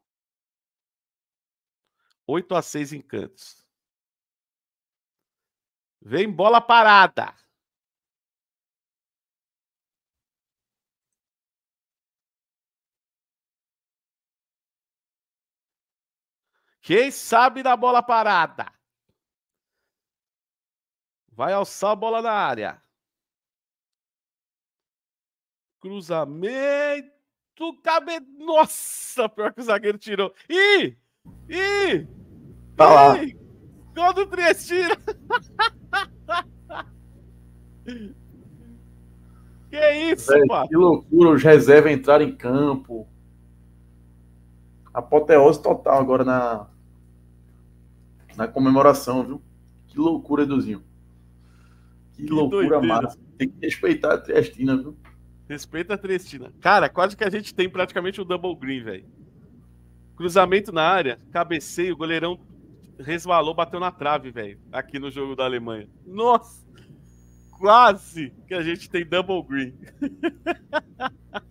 8 a 6 em cantos. Vem bola parada. Quem sabe da bola parada? Vai alçar a bola na área. Cruzamento. Cabe... Nossa, pior que o zagueiro tirou. Ih! Ih! Tá lá. gol do Triestina! que isso, Véio, pá? Que loucura, os reservas entraram em campo. Apoteose total agora na, na comemoração, viu? Que loucura, Eduzinho. Que, que loucura massa. Tem que respeitar a Triestina, viu? Respeita a Triestina. Cara, quase que a gente tem praticamente o um Double Green, velho. Cruzamento na área, cabeceio, o goleirão resvalou, bateu na trave, velho. Aqui no jogo da Alemanha. Nossa! Quase que a gente tem double green.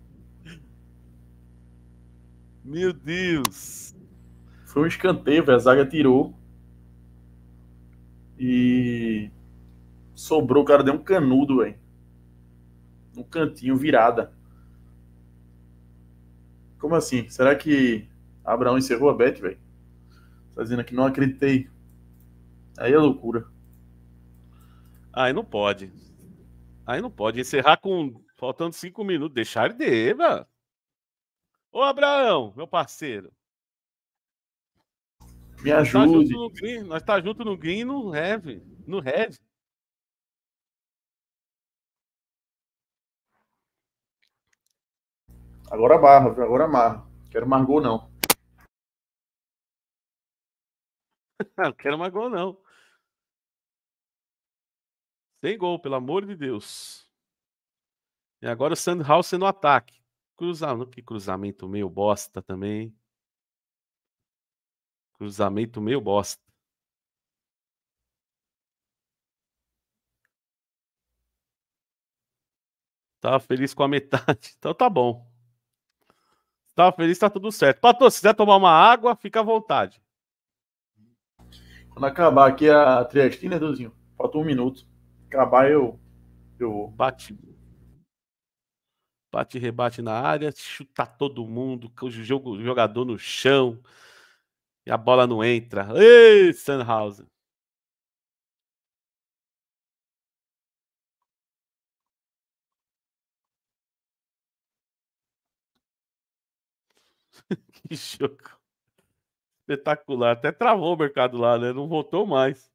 Meu Deus! Foi um escanteio, velho. A zaga tirou. E sobrou, o cara deu um canudo, velho. No cantinho, virada. Como assim? Será que Abraão encerrou a bet, velho. Tá dizendo aqui, não acreditei. Aí é loucura. Aí não pode. Aí não pode. Encerrar com. Faltando cinco minutos. Deixar ele de, Ô, Abraão, meu parceiro. Me tá ajude. nós tá junto no Green no Heavy. No Heavy. Agora barra, agora é marra. Quero Margot, não. Ah, não quero mais gol, não. Sem gol, pelo amor de Deus. E agora o Sandhausen no ataque. Cruzamento, que cruzamento meio bosta também. Cruzamento meio bosta. Tava feliz com a metade. Então tá bom. Tava feliz, tá tudo certo. Patrô, se quiser tomar uma água, fica à vontade. Quando acabar aqui a Triestina, né, Eduzinho, falta um minuto. Acabar eu. eu... Bate. Bate rebate na área, chuta todo mundo, o jogador no chão, e a bola não entra. Ei, Sandhausen! que jogo espetacular. Até travou o mercado lá, né? Não voltou mais.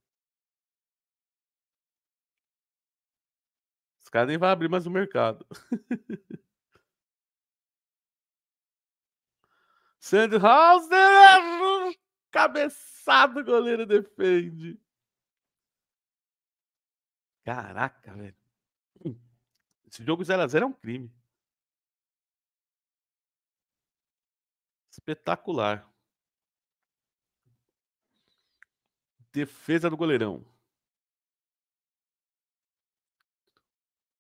Os caras nem vão abrir mais o mercado. Sandhauser! É cabeçado, goleiro defende. Caraca, velho. Esse jogo 0x0 é um crime. Espetacular. Defesa do goleirão.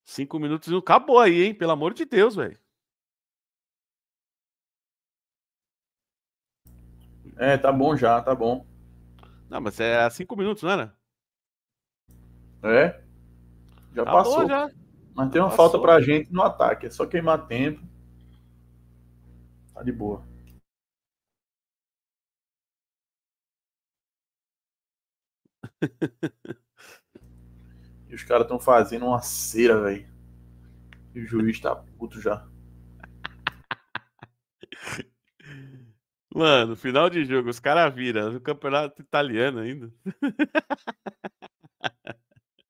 Cinco minutos e acabou aí, hein? Pelo amor de Deus, velho. É, tá bom já, tá bom. Não, mas é cinco minutos, não era? É? Já tá passou. Bom, já. Mas tem uma passou. falta pra gente no ataque. É só queimar tempo. Tá de boa. e os caras estão fazendo uma cera, velho. E o juiz tá puto já. Mano, final de jogo, os caras viram. O campeonato italiano ainda.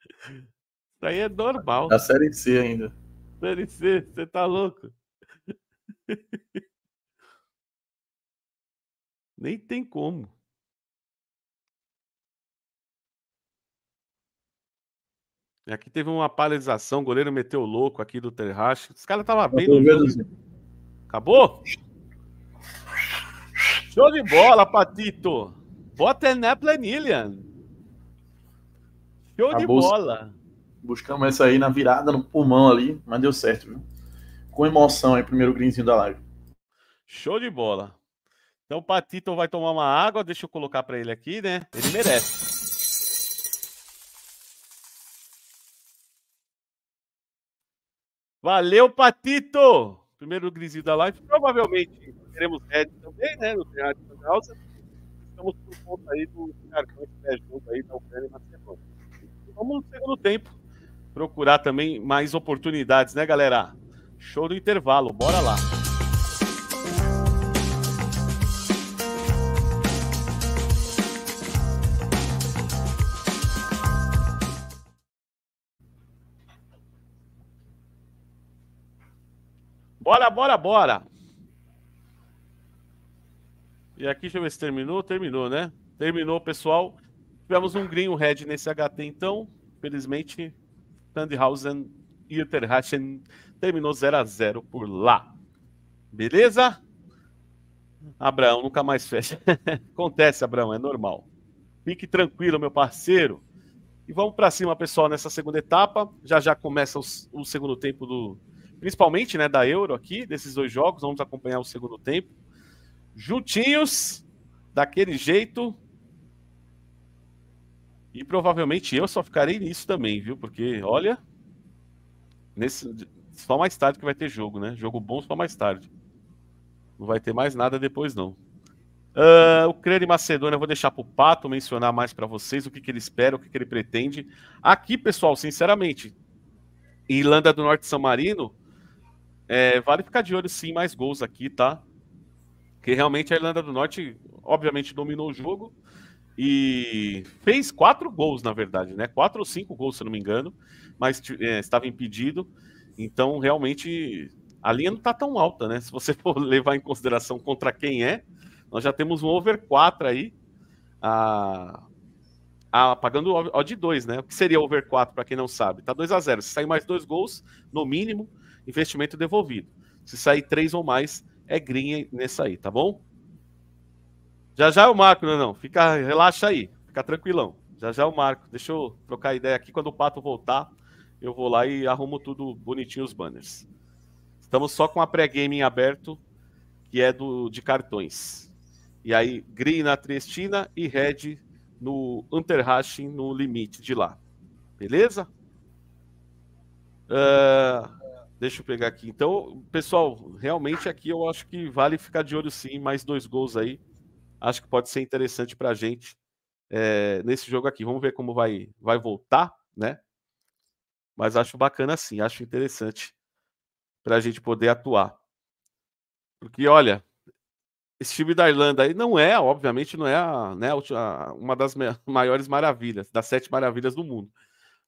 Isso aí é normal. Na Série C ainda. Série C, você tá louco? Nem tem como. Aqui teve uma paralisação, o goleiro meteu o louco aqui do Terrache. Os caras estavam bem no jogo. Acabou? Show de bola, Patito! Bota na né, planilha. Show Acabou de bola. Buscamos essa aí na virada, no pulmão ali, mas deu certo, viu? Com emoção aí, primeiro grinzinho da live. Show de bola. Então o Patito vai tomar uma água, deixa eu colocar para ele aqui, né? Ele merece. Valeu, Patito! Primeiro grisinho da live. Provavelmente teremos Red também, né? No Teatro da Causa. Estamos por conta aí do Arcão que é junto aí tá da Ucrânia na semana. Vamos no segundo tempo procurar também mais oportunidades, né, galera? Show do intervalo, bora lá! Bora, bora, bora. E aqui, deixa eu ver se terminou. Terminou, né? Terminou, pessoal. Tivemos um green, um red nesse HT, então. Felizmente, Sandhausen e Uterhachen terminou 0 a 0 por lá. Beleza? Abraão nunca mais fecha. Acontece, Abraão, é normal. Fique tranquilo, meu parceiro. E vamos para cima, pessoal, nessa segunda etapa. Já já começa o, o segundo tempo do, principalmente né, da Euro aqui, desses dois jogos. Vamos acompanhar o segundo tempo. Juntinhos, daquele jeito. E provavelmente eu só ficarei nisso também, viu? Porque, olha, nesse, só mais tarde que vai ter jogo, né? Jogo bom só mais tarde. Não vai ter mais nada depois, não. Uh, ah, Ucrânia e Macedônia, eu vou deixar para o Pato mencionar mais para vocês o que, que ele espera, o que, que ele pretende. Aqui, pessoal, sinceramente, Irlanda do Norte e São Marino, é, vale ficar de olho sim, mais gols aqui, tá? Que realmente a Irlanda do Norte, obviamente, dominou o jogo e fez quatro gols, na verdade, né? Quatro ou cinco gols, se não me engano, mas é, estava impedido. Então, realmente, a linha não está tão alta, né? Se você for levar em consideração contra quem é, nós já temos um over 4 aí, a, a, pagando o de 2, né? O que seria over 4, para quem não sabe? Tá 2 a 0 Se sair mais dois gols, no mínimo, investimento devolvido. Se sair três ou mais, é green nessa aí, tá bom? Já já eu o Marco, não, não. Fica, relaxa aí, fica tranquilão. Já já eu o Marco. Deixa eu trocar ideia aqui. Quando o Pato voltar, eu vou lá e arrumo tudo bonitinho os banners. Estamos só com a pré-game em aberto, que é do de cartões. E aí, green na Triestina e red no Unterhaching, no limite de lá. Beleza? Uh, Deixa eu pegar aqui. Então, pessoal, realmente aqui eu acho que vale ficar de olho sim, mais dois gols aí. Acho que pode ser interessante para a gente é, nesse jogo aqui. Vamos ver como vai, vai voltar, né? Mas acho bacana sim, acho interessante para a gente poder atuar. Porque, olha, esse time da Irlanda aí não é, obviamente, não é a, né, a, uma das maiores maravilhas, das sete maravilhas do mundo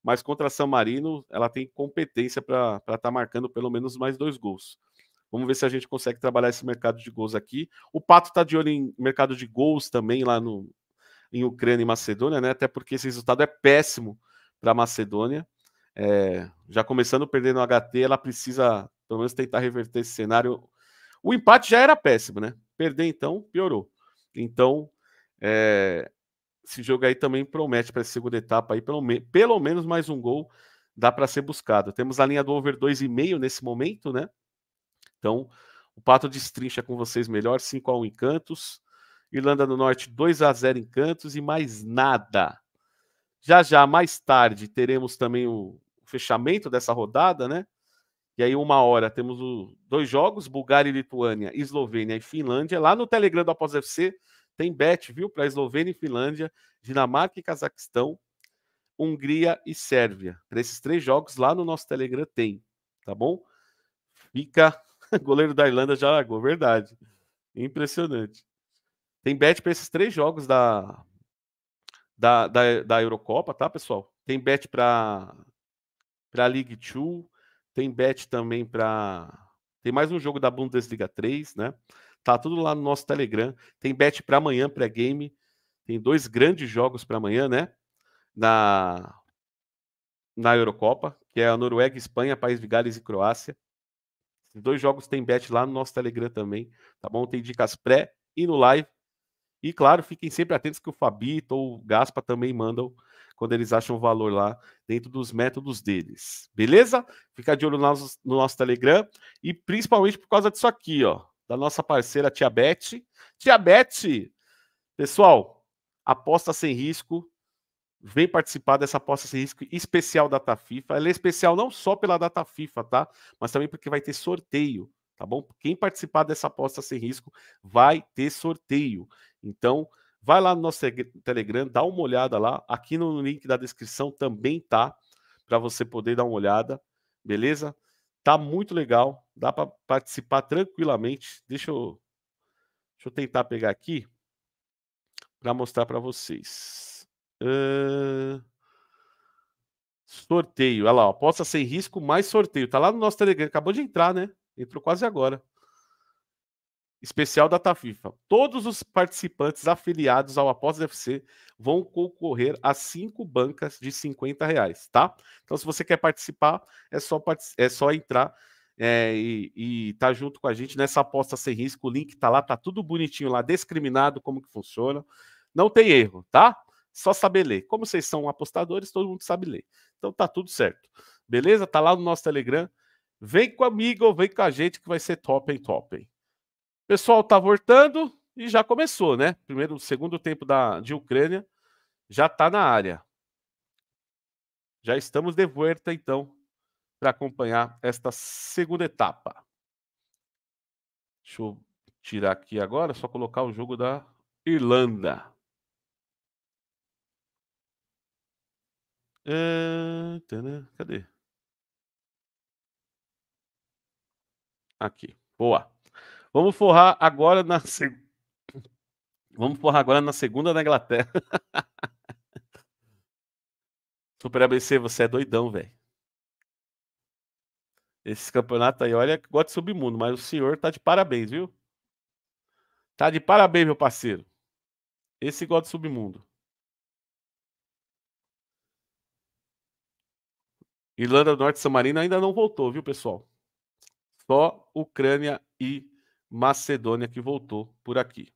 mas contra San Marino ela tem competência para estar tá marcando pelo menos mais dois gols. Vamos ver se a gente consegue trabalhar esse mercado de gols aqui. O Pato está de olho em mercado de gols também lá no, em Ucrânia e Macedônia, né? Até porque esse resultado é péssimo para a Macedônia. É, já começando perdendo o HT, ela precisa pelo menos tentar reverter esse cenário. O empate já era péssimo, né? Perder então piorou. Então é, esse jogo aí também promete para a segunda etapa aí, pelo, me pelo menos mais um gol dá para ser buscado. Temos a linha do over 2,5 nesse momento, né? Então, o Pato destrincha com vocês melhor, 5 a 1 em Cantos. Irlanda do Norte 2 a 0 em Cantos e mais nada. Já já mais tarde teremos também o fechamento dessa rodada, né? E aí uma hora temos o, dois jogos, Bulgária e Lituânia, Eslovênia e Finlândia, lá no Telegram do Após FC. Tem bet, viu, para Eslovênia e Finlândia, Dinamarca e Cazaquistão, Hungria e Sérvia. Para esses três jogos lá no nosso Telegram tem, tá bom? Fica. Goleiro da Irlanda já largou, verdade. Impressionante. Tem bet para esses três jogos da, da, da, da Eurocopa, tá, pessoal? Tem bet para para League 2, tem bet também para tem mais um jogo da Bundesliga 3, né? Tá tudo lá no nosso Telegram. Tem bet para amanhã, pré-game. Tem dois grandes jogos para amanhã, né? Na, na Eurocopa, que é a Noruega, Espanha, País de Gales e Croácia. dois jogos tem bet lá no nosso Telegram também, tá bom? Tem dicas pré e no live. E claro, fiquem sempre atentos que o Fabito ou o Gaspa também mandam quando eles acham valor lá dentro dos métodos deles. Beleza? Fica de olho no nosso, no nosso Telegram e principalmente por causa disso aqui, ó da nossa parceira Tia Bete. Tia Bete, pessoal, aposta sem risco. Vem participar dessa aposta sem risco especial da Data FIFA. Ela é especial não só pela Data FIFA, tá? Mas também porque vai ter sorteio, tá bom? Quem participar dessa aposta sem risco vai ter sorteio. Então, vai lá no nosso Telegram, dá uma olhada lá. Aqui no link da descrição também tá para você poder dar uma olhada, beleza? Tá muito legal, dá para participar tranquilamente. Deixa eu, deixa eu tentar pegar aqui para mostrar para vocês. Uh... Sorteio, olha lá, aposta sem risco, mais sorteio. Tá lá no nosso Telegram, acabou de entrar, né? Entrou quase agora especial da TaFifa. Todos os participantes afiliados ao Após FC vão concorrer a cinco bancas de 50 reais, tá? Então, se você quer participar, é só, é só entrar é, e, e tá junto com a gente nessa aposta sem risco. O link tá lá, tá tudo bonitinho lá, discriminado como que funciona. Não tem erro, tá? Só saber ler. Como vocês são apostadores, todo mundo sabe ler. Então tá tudo certo. Beleza? Tá lá no nosso Telegram. Vem comigo, vem com a gente que vai ser top em top. Hein? pessoal tá voltando e já começou, né? Primeiro, segundo tempo da, de Ucrânia, já tá na área. Já estamos de volta, então, para acompanhar esta segunda etapa. Deixa eu tirar aqui agora, só colocar o jogo da Irlanda. cadê? Aqui. Boa. Vamos forrar agora na Vamos forrar agora na segunda da Inglaterra. Super ABC, você é doidão, velho. Esse campeonato aí, olha, gosta de submundo, mas o senhor tá de parabéns, viu? Tá de parabéns, meu parceiro. Esse gosta de submundo. Irlanda do Norte e San Marino ainda não voltou, viu, pessoal? Só Ucrânia e Macedônia que voltou por aqui.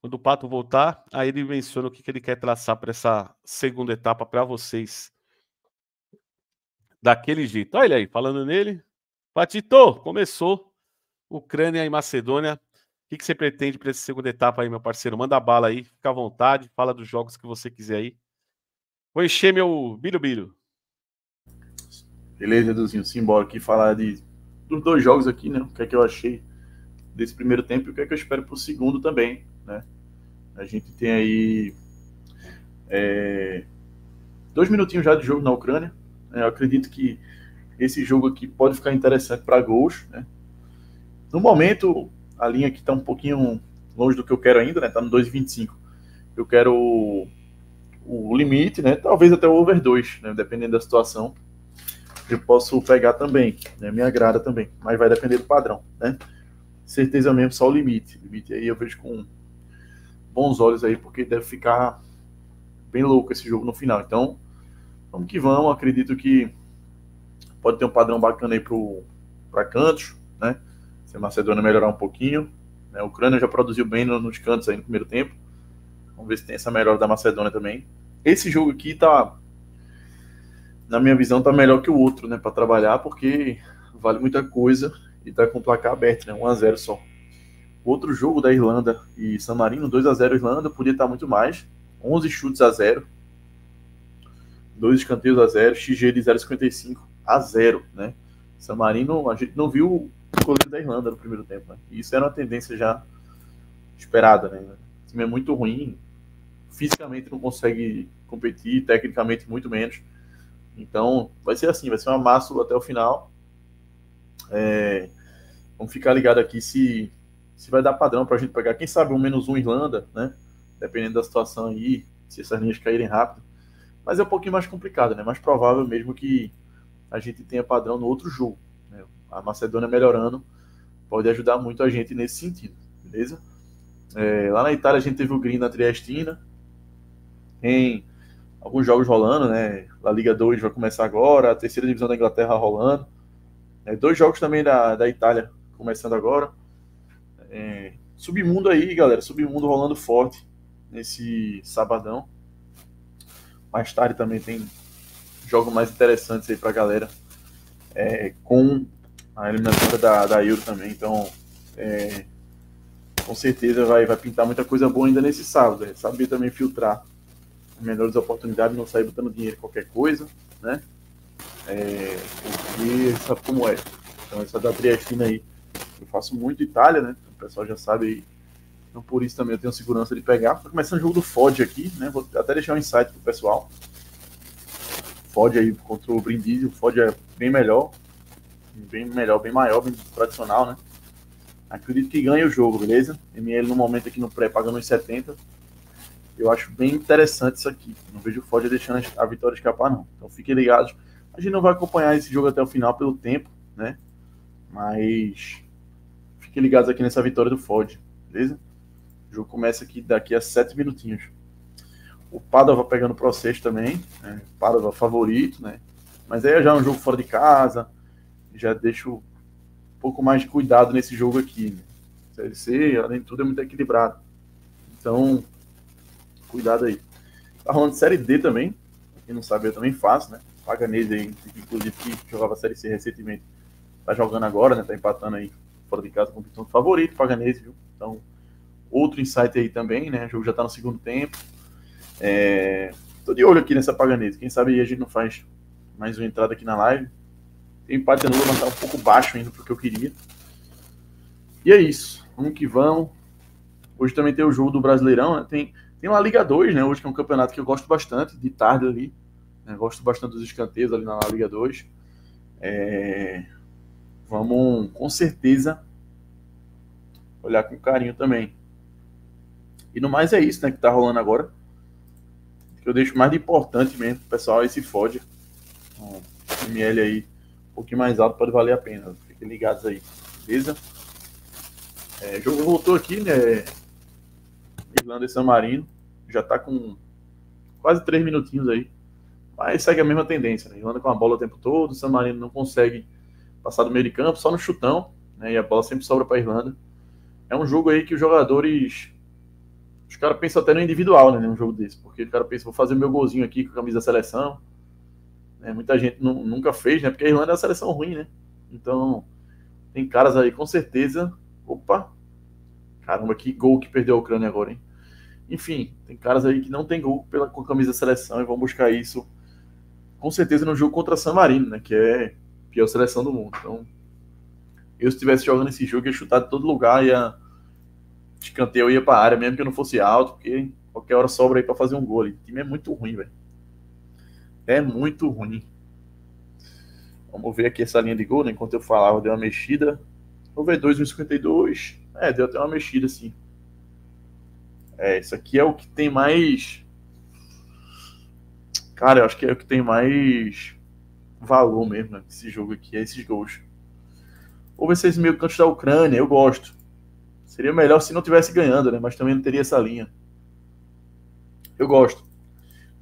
Quando o Pato voltar, aí ele menciona o que, que ele quer traçar para essa segunda etapa para vocês. Daquele jeito. Olha ele aí, falando nele. Patito, começou. Ucrânia e Macedônia. O que, que você pretende para essa segunda etapa aí, meu parceiro? Manda bala aí, fica à vontade, fala dos jogos que você quiser aí. Vou encher meu bilho-bilho. Beleza, Eduzinho? Simbora aqui falar de, dos dois jogos aqui, né? O que é que eu achei desse primeiro tempo e o que é que eu espero para o segundo também, né? A gente tem aí é, dois minutinhos já de jogo na Ucrânia. Né? Eu acredito que esse jogo aqui pode ficar interessante para gols, né? No momento, a linha aqui está um pouquinho longe do que eu quero ainda, né? Tá no 2,25. Eu quero o, o limite, né? Talvez até o over 2, né? Dependendo da situação eu posso pegar também, né? me agrada também, mas vai depender do padrão, né? Certeza mesmo, só o limite. Limite aí eu vejo com bons olhos aí, porque deve ficar bem louco esse jogo no final. Então, vamos que vamos. Acredito que pode ter um padrão bacana aí para cantos, né? Se a Macedônia melhorar um pouquinho. Né? A Ucrânia já produziu bem nos cantos aí no primeiro tempo. Vamos ver se tem essa melhora da Macedônia também. Esse jogo aqui tá na minha visão, tá melhor que o outro, né, para trabalhar, porque vale muita coisa e tá com o placar aberto, né, 1 a 0 só. Outro jogo da Irlanda e San Marino, 2 a 0 Irlanda, podia estar tá muito mais, 11 chutes a 0. Dois escanteios a 0, XG de 0,55 a 0, né? San Marino, a gente não viu o goleiro da Irlanda no primeiro tempo, né? E isso era uma tendência já esperada, né? O time é muito ruim, fisicamente não consegue competir, tecnicamente muito menos. Então, vai ser assim, vai ser uma massa até o final. É, vamos ficar ligado aqui se, se vai dar padrão para a gente pegar, quem sabe, um menos um Irlanda, né? Dependendo da situação aí, se essas linhas caírem rápido. Mas é um pouquinho mais complicado, né? Mais provável mesmo que a gente tenha padrão no outro jogo. Né? A Macedônia melhorando pode ajudar muito a gente nesse sentido, beleza? É, lá na Itália a gente teve o Green na Triestina. Em alguns jogos rolando, né? La Liga 2 vai começar agora, a terceira divisão da Inglaterra rolando. É, dois jogos também da, da Itália começando agora. É, submundo aí, galera. Submundo rolando forte nesse sabadão. Mais tarde também tem jogos mais interessantes aí pra galera. É, com a eliminatória da, da Euro também. Então, é, com certeza vai, vai pintar muita coisa boa ainda nesse sábado. É, saber também filtrar menores oportunidades, não sair botando dinheiro em qualquer coisa, né? É, porque sabe como é. Então, essa da Triestina aí, eu faço muito Itália, né? O pessoal já sabe aí. Então, por isso também eu tenho segurança de pegar. começando o jogo do FOD aqui, né? Vou até deixar um insight pro pessoal. FOD aí contra o Brindisi, o FOD é bem melhor, bem melhor, bem maior, bem tradicional, né? Acredito que ganha o jogo, beleza? ML no momento aqui no pré pagando uns 70, eu acho bem interessante isso aqui. Não vejo o Forja deixando a vitória escapar, não. Então fiquem ligados. A gente não vai acompanhar esse jogo até o final pelo tempo, né? Mas fiquem ligados aqui nessa vitória do Ford, beleza? O jogo começa aqui daqui a sete minutinhos. O Padova pegando o processo também, né? Padova favorito, né? Mas aí já é um jogo fora de casa, já deixo um pouco mais de cuidado nesse jogo aqui. Né? Série C, além de tudo, é muito equilibrado. Então, Cuidado aí. Tá rolando Série D também. Quem não sabe, eu também faço, né? Paganese aí, inclusive, que jogava Série C recentemente. Tá jogando agora, né? Tá empatando aí fora de casa com o Pitão favorito, Paganese, viu? Então, outro insight aí também, né? O jogo já tá no segundo tempo. É... Tô de olho aqui nessa Paganese. Quem sabe a gente não faz mais uma entrada aqui na live. Tem empate nulo, mas tá um pouco baixo ainda porque eu queria. E é isso. Vamos que vamos. Hoje também tem o jogo do Brasileirão, né? Tem tem uma Liga 2, né? Hoje que é um campeonato que eu gosto bastante, de tarde ali. Né? Gosto bastante dos escanteios ali na Liga 2. É... Vamos, com certeza, olhar com carinho também. E no mais é isso, né? Que tá rolando agora. Que eu deixo mais de importante mesmo, pessoal, esse FOD. Um ML aí um pouquinho mais alto pode valer a pena. Fiquem ligados aí, beleza? É, o jogo voltou aqui, né? e San Marino. Já está com quase três minutinhos aí. Mas segue a mesma tendência, né? Irlanda com a bola o tempo todo, o San Marino não consegue passar do meio de campo, só no chutão, né? E a bola sempre sobra para Irlanda. É um jogo aí que os jogadores. Os caras pensam até no individual, né? Num jogo desse. Porque o cara pensa, vou fazer meu golzinho aqui com a camisa da seleção. Né? Muita gente nunca fez, né? Porque a Irlanda é uma seleção ruim, né? Então, tem caras aí com certeza. Opa! Caramba, que gol que perdeu a Ucrânia agora, hein? Enfim, tem caras aí que não tem gol pela, com a camisa da seleção e vão buscar isso com certeza no jogo contra San Marino, né? Que é a pior seleção do mundo. Então, eu se estivesse jogando esse jogo, ia chutar de todo lugar, ia escanteio, ia pra área, mesmo que eu não fosse alto, porque qualquer hora sobra aí pra fazer um gol. O time é muito ruim, velho. É muito ruim. Vamos ver aqui essa linha de gol, né? Enquanto eu falava, deu uma mexida. O V2, 1,52. É, deu até uma mexida, assim. É, isso aqui é o que tem mais. Cara, eu acho que é o que tem mais valor mesmo né, esse jogo aqui, é esses gols. Ou esses meio cantos da Ucrânia, eu gosto. Seria melhor se não tivesse ganhando, né? Mas também não teria essa linha. Eu gosto.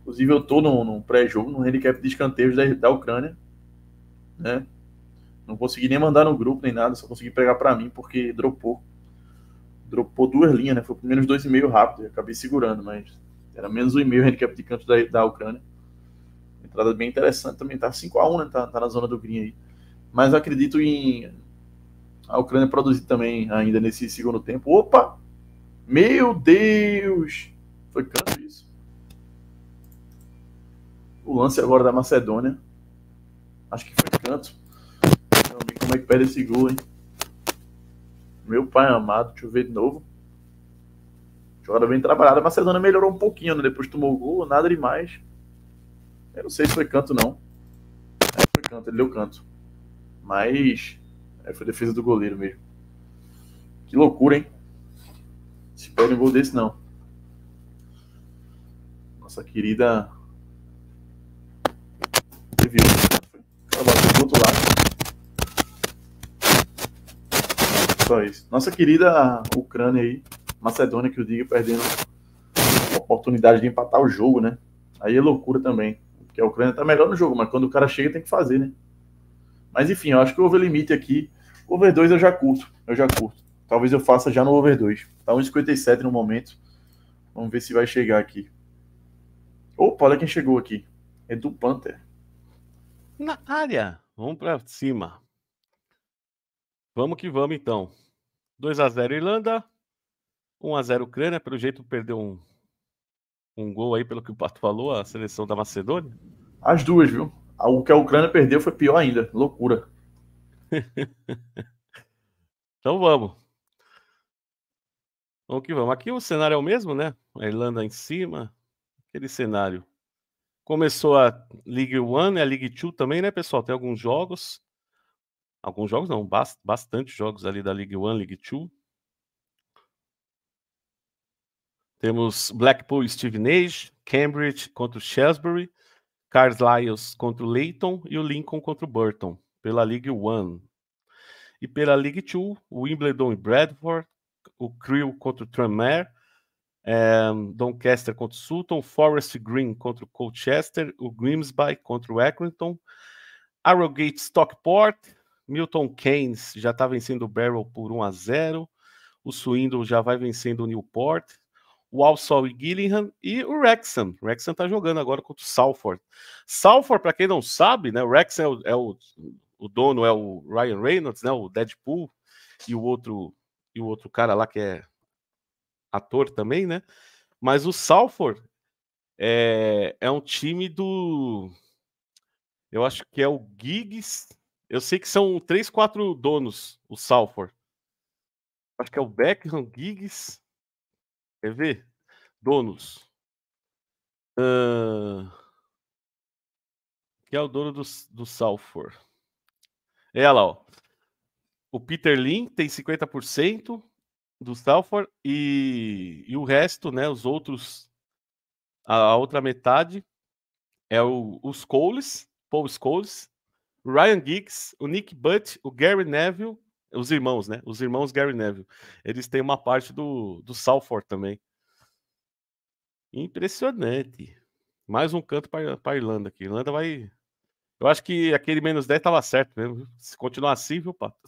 Inclusive, eu tô num, num pré-jogo, num handicap de escanteios da, da Ucrânia, né? Não consegui nem mandar no grupo nem nada, só consegui pegar para mim porque dropou dropou duas linhas, né? Foi por menos 2,5 rápido, acabei segurando, mas era menos 1,5 o handicap de canto da, da Ucrânia. Entrada bem interessante também, tá 5x1, né? Tá, tá na zona do green aí. Mas acredito em a Ucrânia produzir também ainda nesse segundo tempo. Opa! Meu Deus! Foi canto isso. O lance agora da Macedônia. Acho que foi canto. sei como é que perde esse gol, hein? Meu pai amado, deixa eu ver de novo. Jogada bem trabalhada. A Macedônia melhorou um pouquinho, né? Depois tomou o gol, nada demais. Eu não sei se foi canto, não. É, foi canto, ele deu canto. Mas é, foi defesa do goleiro mesmo. Que loucura, hein? Se pega um gol desse, não. Nossa querida. Teve Só isso. Nossa querida Ucrânia aí, Macedônia, que o diga, perdendo a oportunidade de empatar o jogo, né? Aí é loucura também. Porque a Ucrânia tá melhor no jogo, mas quando o cara chega tem que fazer, né? Mas enfim, eu acho que o over limite aqui. Over 2 eu já curto. Eu já curto. Talvez eu faça já no over 2. Tá 1,57 no momento. Vamos ver se vai chegar aqui. Opa, olha quem chegou aqui. É do Panther. Na área. Vamos para cima. Vamos que vamos, então. 2 a 0 Irlanda, 1 a 0 Ucrânia, pelo jeito perdeu um, um gol aí, pelo que o Pato falou, a seleção da Macedônia. As duas, viu? O que a Ucrânia perdeu foi pior ainda. Loucura. então vamos. Vamos que vamos. Aqui o cenário é o mesmo, né? A Irlanda em cima. Aquele cenário. Começou a League One, e a League Two também, né, pessoal? Tem alguns jogos. Alguns jogos não, bast bastante jogos ali da League One, League Two. Temos Blackpool Steve Nage, Cambridge contra o Shrewsbury, Carlisle contra o Leighton e o Lincoln contra o Burton, pela League One. E pela League Two, Wimbledon e Bradford, o Crewe contra o Tranmere, é, Doncaster contra o Sutton, Forest Green contra o Colchester, o Grimsby contra o Accrington, Arrogate Stockport, Milton Keynes já está vencendo o Barrel por 1 a 0. O Swindon já vai vencendo o Newport. O Walsall e Gillingham e o Rexham. O Rexham está jogando agora contra o Salford. Salford, para quem não sabe, né, o Rexham é, o, é o, o, dono é o Ryan Reynolds, né, o Deadpool e o outro e o outro cara lá que é ator também, né? Mas o Salford é, é um time do eu acho que é o Giggs eu sei que são três, quatro donos, o Salford. Acho que é o Beckham, Giggs. Quer ver? Donos. Uh... Que é o dono do, do Salford. É lá, ó. O Peter Lin tem 50% do Salford e, e o resto, né? Os outros. A, a outra metade é o, os Coles, Paul Scholes, Ryan Giggs, o Nick Butt, o Gary Neville, os irmãos, né? Os irmãos Gary Neville. Eles têm uma parte do, do Salford também. Impressionante. Mais um canto para a Irlanda aqui. Irlanda vai. Eu acho que aquele menos 10 estava certo mesmo. Se continuar assim, viu, Pato?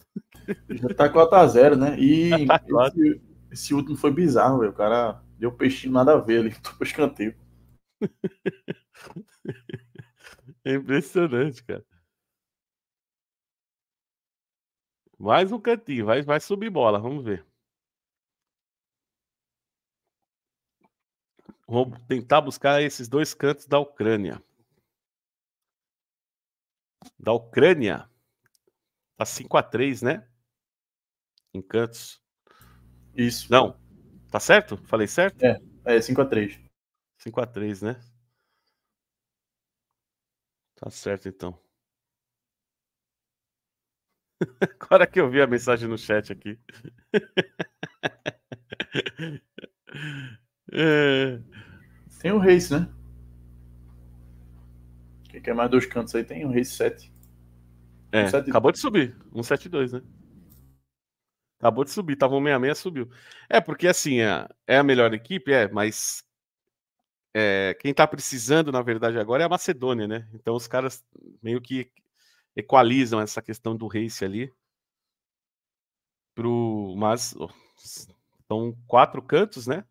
Já tá 4x0, né? E tá esse, esse, último foi bizarro, velho. O cara deu peixinho nada a ver ali. Tô escanteio. É impressionante, cara. Mais um cantinho, vai, vai subir bola, vamos ver. Vou tentar buscar esses dois cantos da Ucrânia. Da Ucrânia. Tá 5 x 3 né? Em cantos. Isso. Não. Tá certo? Falei certo? É, é 5 x 3 5 x 3 né? Tá certo, então. Agora que eu vi a mensagem no chat aqui. é... Tem o um Reis, né? Quem quer é mais dois cantos aí tem o um Reis 7. É, um 7... acabou de subir. 172, né? Acabou de subir. Tava 166, subiu. É, porque assim, é, é a melhor equipe, é, mas é, quem tá precisando, na verdade, agora é a Macedônia, né? Então os caras meio que equalizam essa questão do race ali. Pro, mas são quatro cantos, né?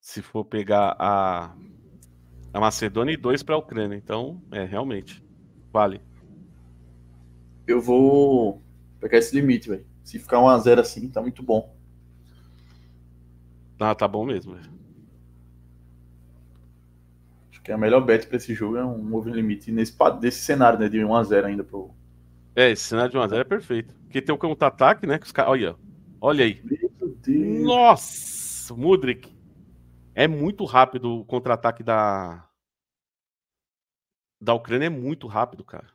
Se for pegar a, a Macedônia e dois para a Ucrânia. Então, é, realmente, vale. Eu vou pegar esse limite, velho. Se ficar um a zero assim, tá muito bom. Ah, tá bom mesmo, velho que a melhor bet para esse jogo é um over limite nesse, desse cenário, né? De 1x0 ainda pro. É, esse cenário de 1x0 é perfeito. Porque tem o contra-ataque, né? Que os caras. Olha, olha aí. Nossa! Mudrik. É muito rápido o contra-ataque da. Da Ucrânia é muito rápido, cara.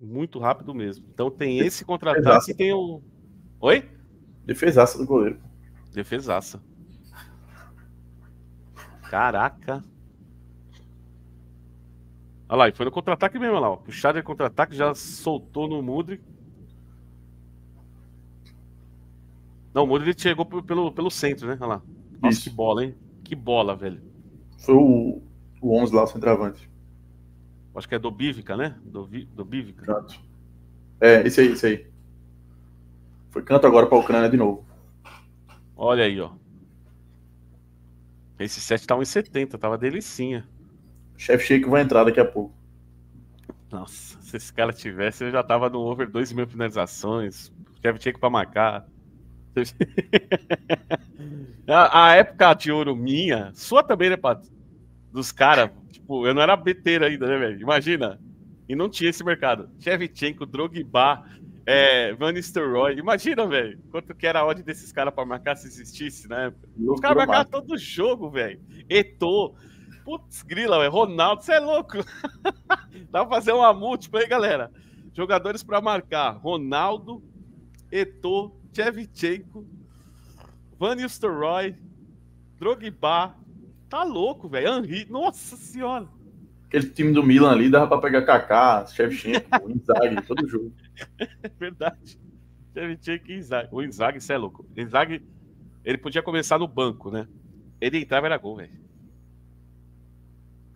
Muito rápido mesmo. Então tem esse contra-ataque e tem o. Oi? Defesaça do goleiro. Defesaça. Caraca. Olha lá, e foi no contra-ataque mesmo lá, ó. Puxada é contra-ataque, já soltou no Mudri. Não, o Mudri chegou pelo, pelo centro, né? Olha lá. Nossa, Isso. que bola, hein? Que bola, velho. Foi o, o 11 lá, o centroavante. Acho que é do Bivica né? do Bivica Exato. É, esse aí, esse aí. Foi canto agora para Ucrânia de novo. Olha aí, ó. Esse set tá 1,70, tava delicinha. Chef Shake vai entrar daqui a pouco. Nossa, se esse cara tivesse, eu já tava no over 2 mil finalizações. Chef Shake pra marcar. a, a, época de ouro minha, sua também, né, Pato? Dos caras, tipo, eu não era beteiro ainda, né, velho? Imagina. E não tinha esse mercado. Shevchenko, Drogba, é, Van Nistelrooy. Imagina, velho, quanto que era a odd desses caras pra marcar se existisse na né? época. Os caras marcavam todo jogo, velho. Eto, Putz, grila, ué. Ronaldo, você é louco. Dá pra fazer uma múltipla aí, galera. Jogadores para marcar: Ronaldo, Eto, Chevchenko, Van Nistelrooy, Drogba. Tá louco, velho. Henri, nossa senhora. Aquele time do Milan ali dava pra pegar Kaká, Shevchenko, Inzaghi, todo jogo. Verdade. Shevchenko e Inzaghi. O Inzaghi, você é louco. Inzaghi, ele podia começar no banco, né? Ele entrava era gol, velho.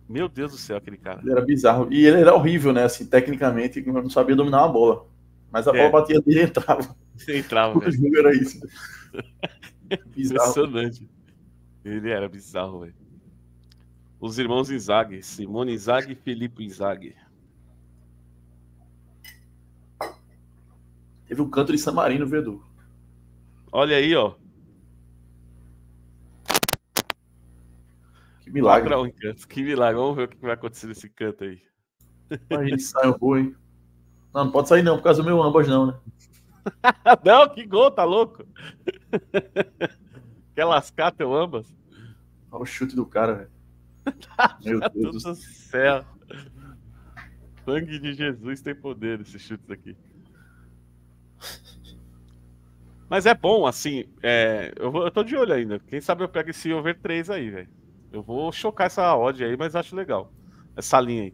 Meu Deus do céu, aquele cara. Ele era bizarro. E ele era horrível, né? Assim, tecnicamente, não sabia dominar uma bola. Mas a é. bola batia dele e entrava. Entrava. O jogo era isso. bizarro. Impressionante. Ele era bizarro, velho. Os irmãos Inzaghi, Simone Inzaghi e Felipe Inzaghi. Teve o um canto de Samarino, Vedu. Olha aí, ó. Que milagre. Um que milagre. Vamos ver o que vai acontecer nesse canto aí. Imagina se sai um gol, hein? Não, não pode sair não, por causa do meu ambas não, né? não, que gol, tá louco? Quer lascar teu ambas? Olha o chute do cara, velho. meu tá Deus do céu. Sangue de Jesus tem poder esses chutes aqui. Mas é bom, assim, é... eu, vou, eu tô de olho ainda. Quem sabe eu pego esse over 3 aí, velho. Eu vou chocar essa odd aí, mas acho legal. Essa linha aí.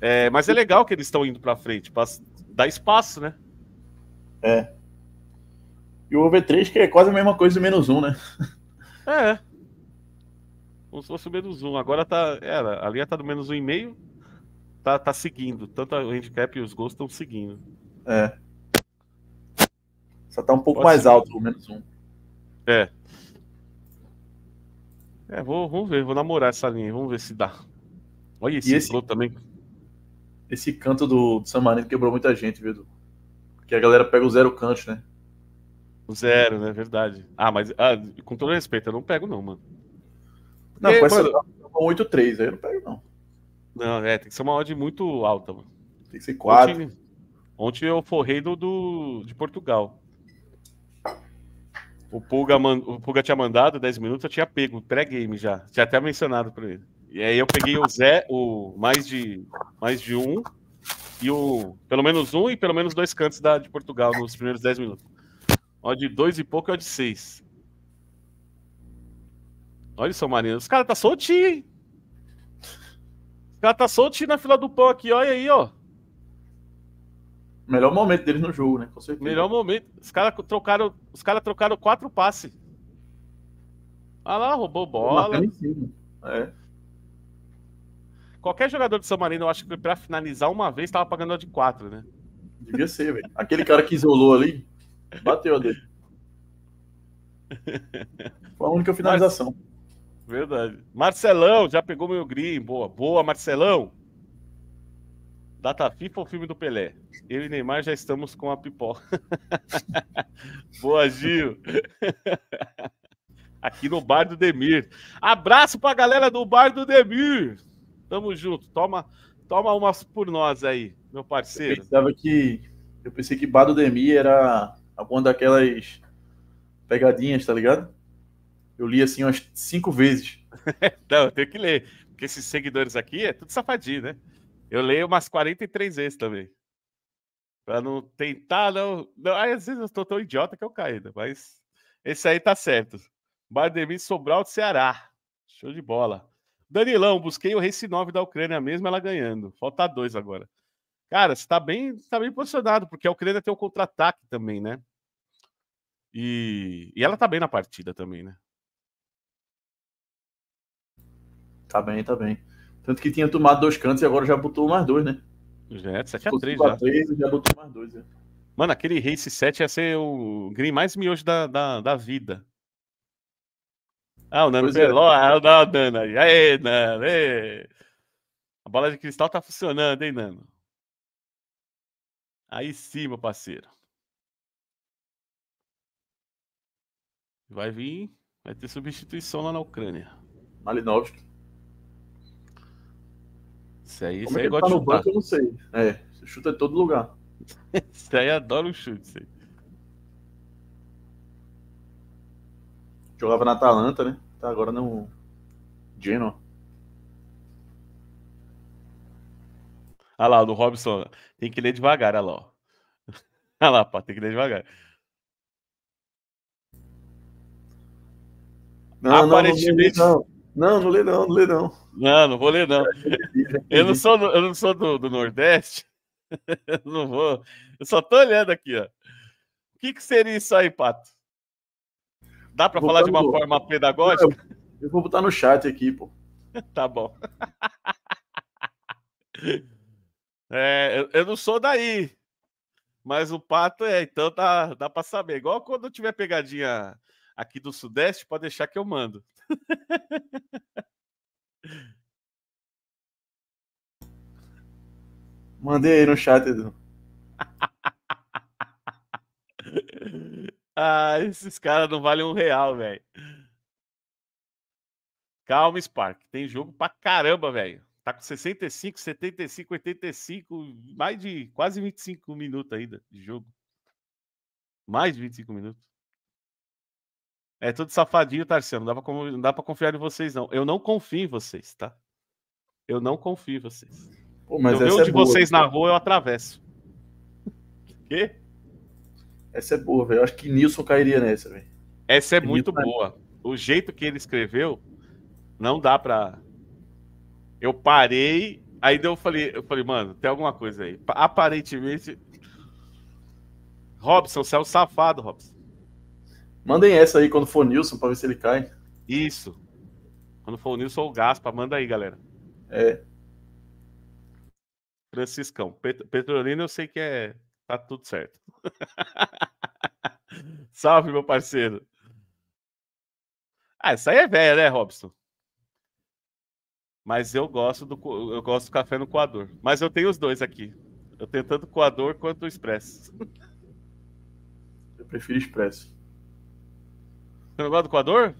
É, mas é legal que eles estão indo para frente, pra dar espaço, né? É. E o over 3 que é quase a mesma coisa do menos 1, né? É. Como se fosse o menos 1. Agora tá. Era, a linha tá do menos 1,5. Tá, tá seguindo. Tanto o handicap e os gols estão seguindo. É. Só tá um pouco Pode mais ser. alto o menos 1. É. É, vou, vamos ver, vou namorar essa linha, vamos ver se dá. Olha esse, esse também. Esse canto do, do San Marino quebrou muita gente, viu? Porque a galera pega o zero canto, né? O zero, né? Verdade. Ah, mas ah, com todo respeito, eu não pego, não, mano. Não, com essa mano, 8-3, aí eu não pego, não. Não, é, tem que ser uma odd muito alta, mano. Tem que ser 4. Ontem, ontem eu forrei do, do, de Portugal. O Pulga, man... o Pulga tinha mandado 10 minutos, eu tinha pego, pré-game já. Tinha até mencionado para ele. E aí eu peguei o Zé, o mais de, mais de um, e o pelo menos um e pelo menos dois cantos da, de Portugal nos primeiros 10 minutos. Ó, de dois e pouco é o de seis. Olha o São Marino. Os caras tá soltinho, hein? Os caras tá soltinho na fila do pão aqui, olha aí, ó. Melhor momento deles no jogo, né? Com certeza. Melhor momento. Os caras trocaram, os cara trocaram quatro passes. Ah lá, roubou bola. É. Qualquer jogador do São Marino, eu acho que para finalizar uma vez, tava pagando de quatro, né? Devia ser, velho. Aquele cara que isolou ali, bateu a dele. Foi a única finalização. Verdade. Marcelão, já pegou meu green. Boa, boa, Marcelão. Data FIFA ou filme do Pelé? Eu e Neymar já estamos com a pipoca. Boa, Gil. Aqui no Bar do Demir. Abraço pra galera do Bar do Demir. Tamo junto. Toma, toma umas por nós aí, meu parceiro. Eu pensava que eu pensei que Bar do Demir era alguma daquelas pegadinhas, tá ligado? Eu li assim umas cinco vezes. Não, eu tenho que ler. Porque esses seguidores aqui é tudo safadinho, né? Eu leio umas 43 vezes também. Pra não tentar, não. não aí às vezes eu tô tão idiota que eu caio, né, mas esse aí tá certo. Bardemir Sobral do Ceará. Show de bola. Danilão, busquei o Race 9 da Ucrânia mesmo, ela ganhando. Falta dois agora. Cara, você tá bem, tá bem posicionado, porque a Ucrânia tem um contra-ataque também, né? E, e ela tá bem na partida também, né? Tá bem, tá bem. Tanto que tinha tomado dois cantos e agora já botou mais dois, né? É, já é, 7x3 já. 3, já botou mais dois, é. Mano, aquele Race 7 ia ser o green mais miojo da, da, da vida. Ah, o Nano pois Peló, é. ah, o Nano. Aê, Nano, aê. A bola de cristal tá funcionando, hein, Nano? Aí sim, meu parceiro. Vai vir, vai ter substituição lá na Ucrânia. Malinovski. Isso aí, isso é aí gosta tá no banco, eu não sei. É, chuta de todo lugar. isso aí adora o chute, isso aí. Jogava na Atalanta, né? Tá agora no Genoa. Olha lá, o do Robson. Né? Tem que ler devagar, olha lá. Olha lá, pá, tem que ler devagar. Não, Aparentemente. Não, não, não, não lê não, não lê não. Não, não vou ler não. Eu não sou, eu não sou do, do Nordeste. Eu não vou. Eu só tô olhando aqui, ó. O que, que seria isso aí, Pato? Dá para falar de uma no... forma pedagógica? Eu, eu vou botar no chat aqui, pô. tá bom. é, eu, eu, não sou daí, mas o Pato é, então dá, dá para saber. Igual quando tiver pegadinha aqui do Sudeste, pode deixar que eu mando. Mandei aí no chat, Edu. ah, esses caras não valem um real, velho. Calma, Spark. Tem jogo pra caramba, velho. Tá com 65, 75, 85, mais de quase 25 minutos ainda de jogo. Mais de 25 minutos. É tudo safadinho, Tarciano. Não dá pra, confiar em vocês, não. Eu não confio em vocês, tá? Eu não confio em vocês. Pô, mas eu vejo é de boa, vocês cara. na rua, eu atravesso. Quê? Essa é boa, velho. Eu acho que Nilson cairia nessa, velho. Essa é muito Nilson... boa. O jeito que ele escreveu, não dá pra. Eu parei, aí eu falei, eu falei, mano, tem alguma coisa aí. Aparentemente. Robson, você é o um safado, Robson. Mandem essa aí quando for o Nilson pra ver se ele cai. Isso. Quando for o Nilson ou o Gaspa, manda aí, galera. É. Franciscão. Pet Petrolina eu sei que é. Tá tudo certo. Salve, meu parceiro. Ah, essa aí é velha, né, Robson? Mas eu gosto do eu gosto do café no coador. Mas eu tenho os dois aqui. Eu tenho tanto o coador quanto o expresso. Eu prefiro expresso. Você não gosta do coador?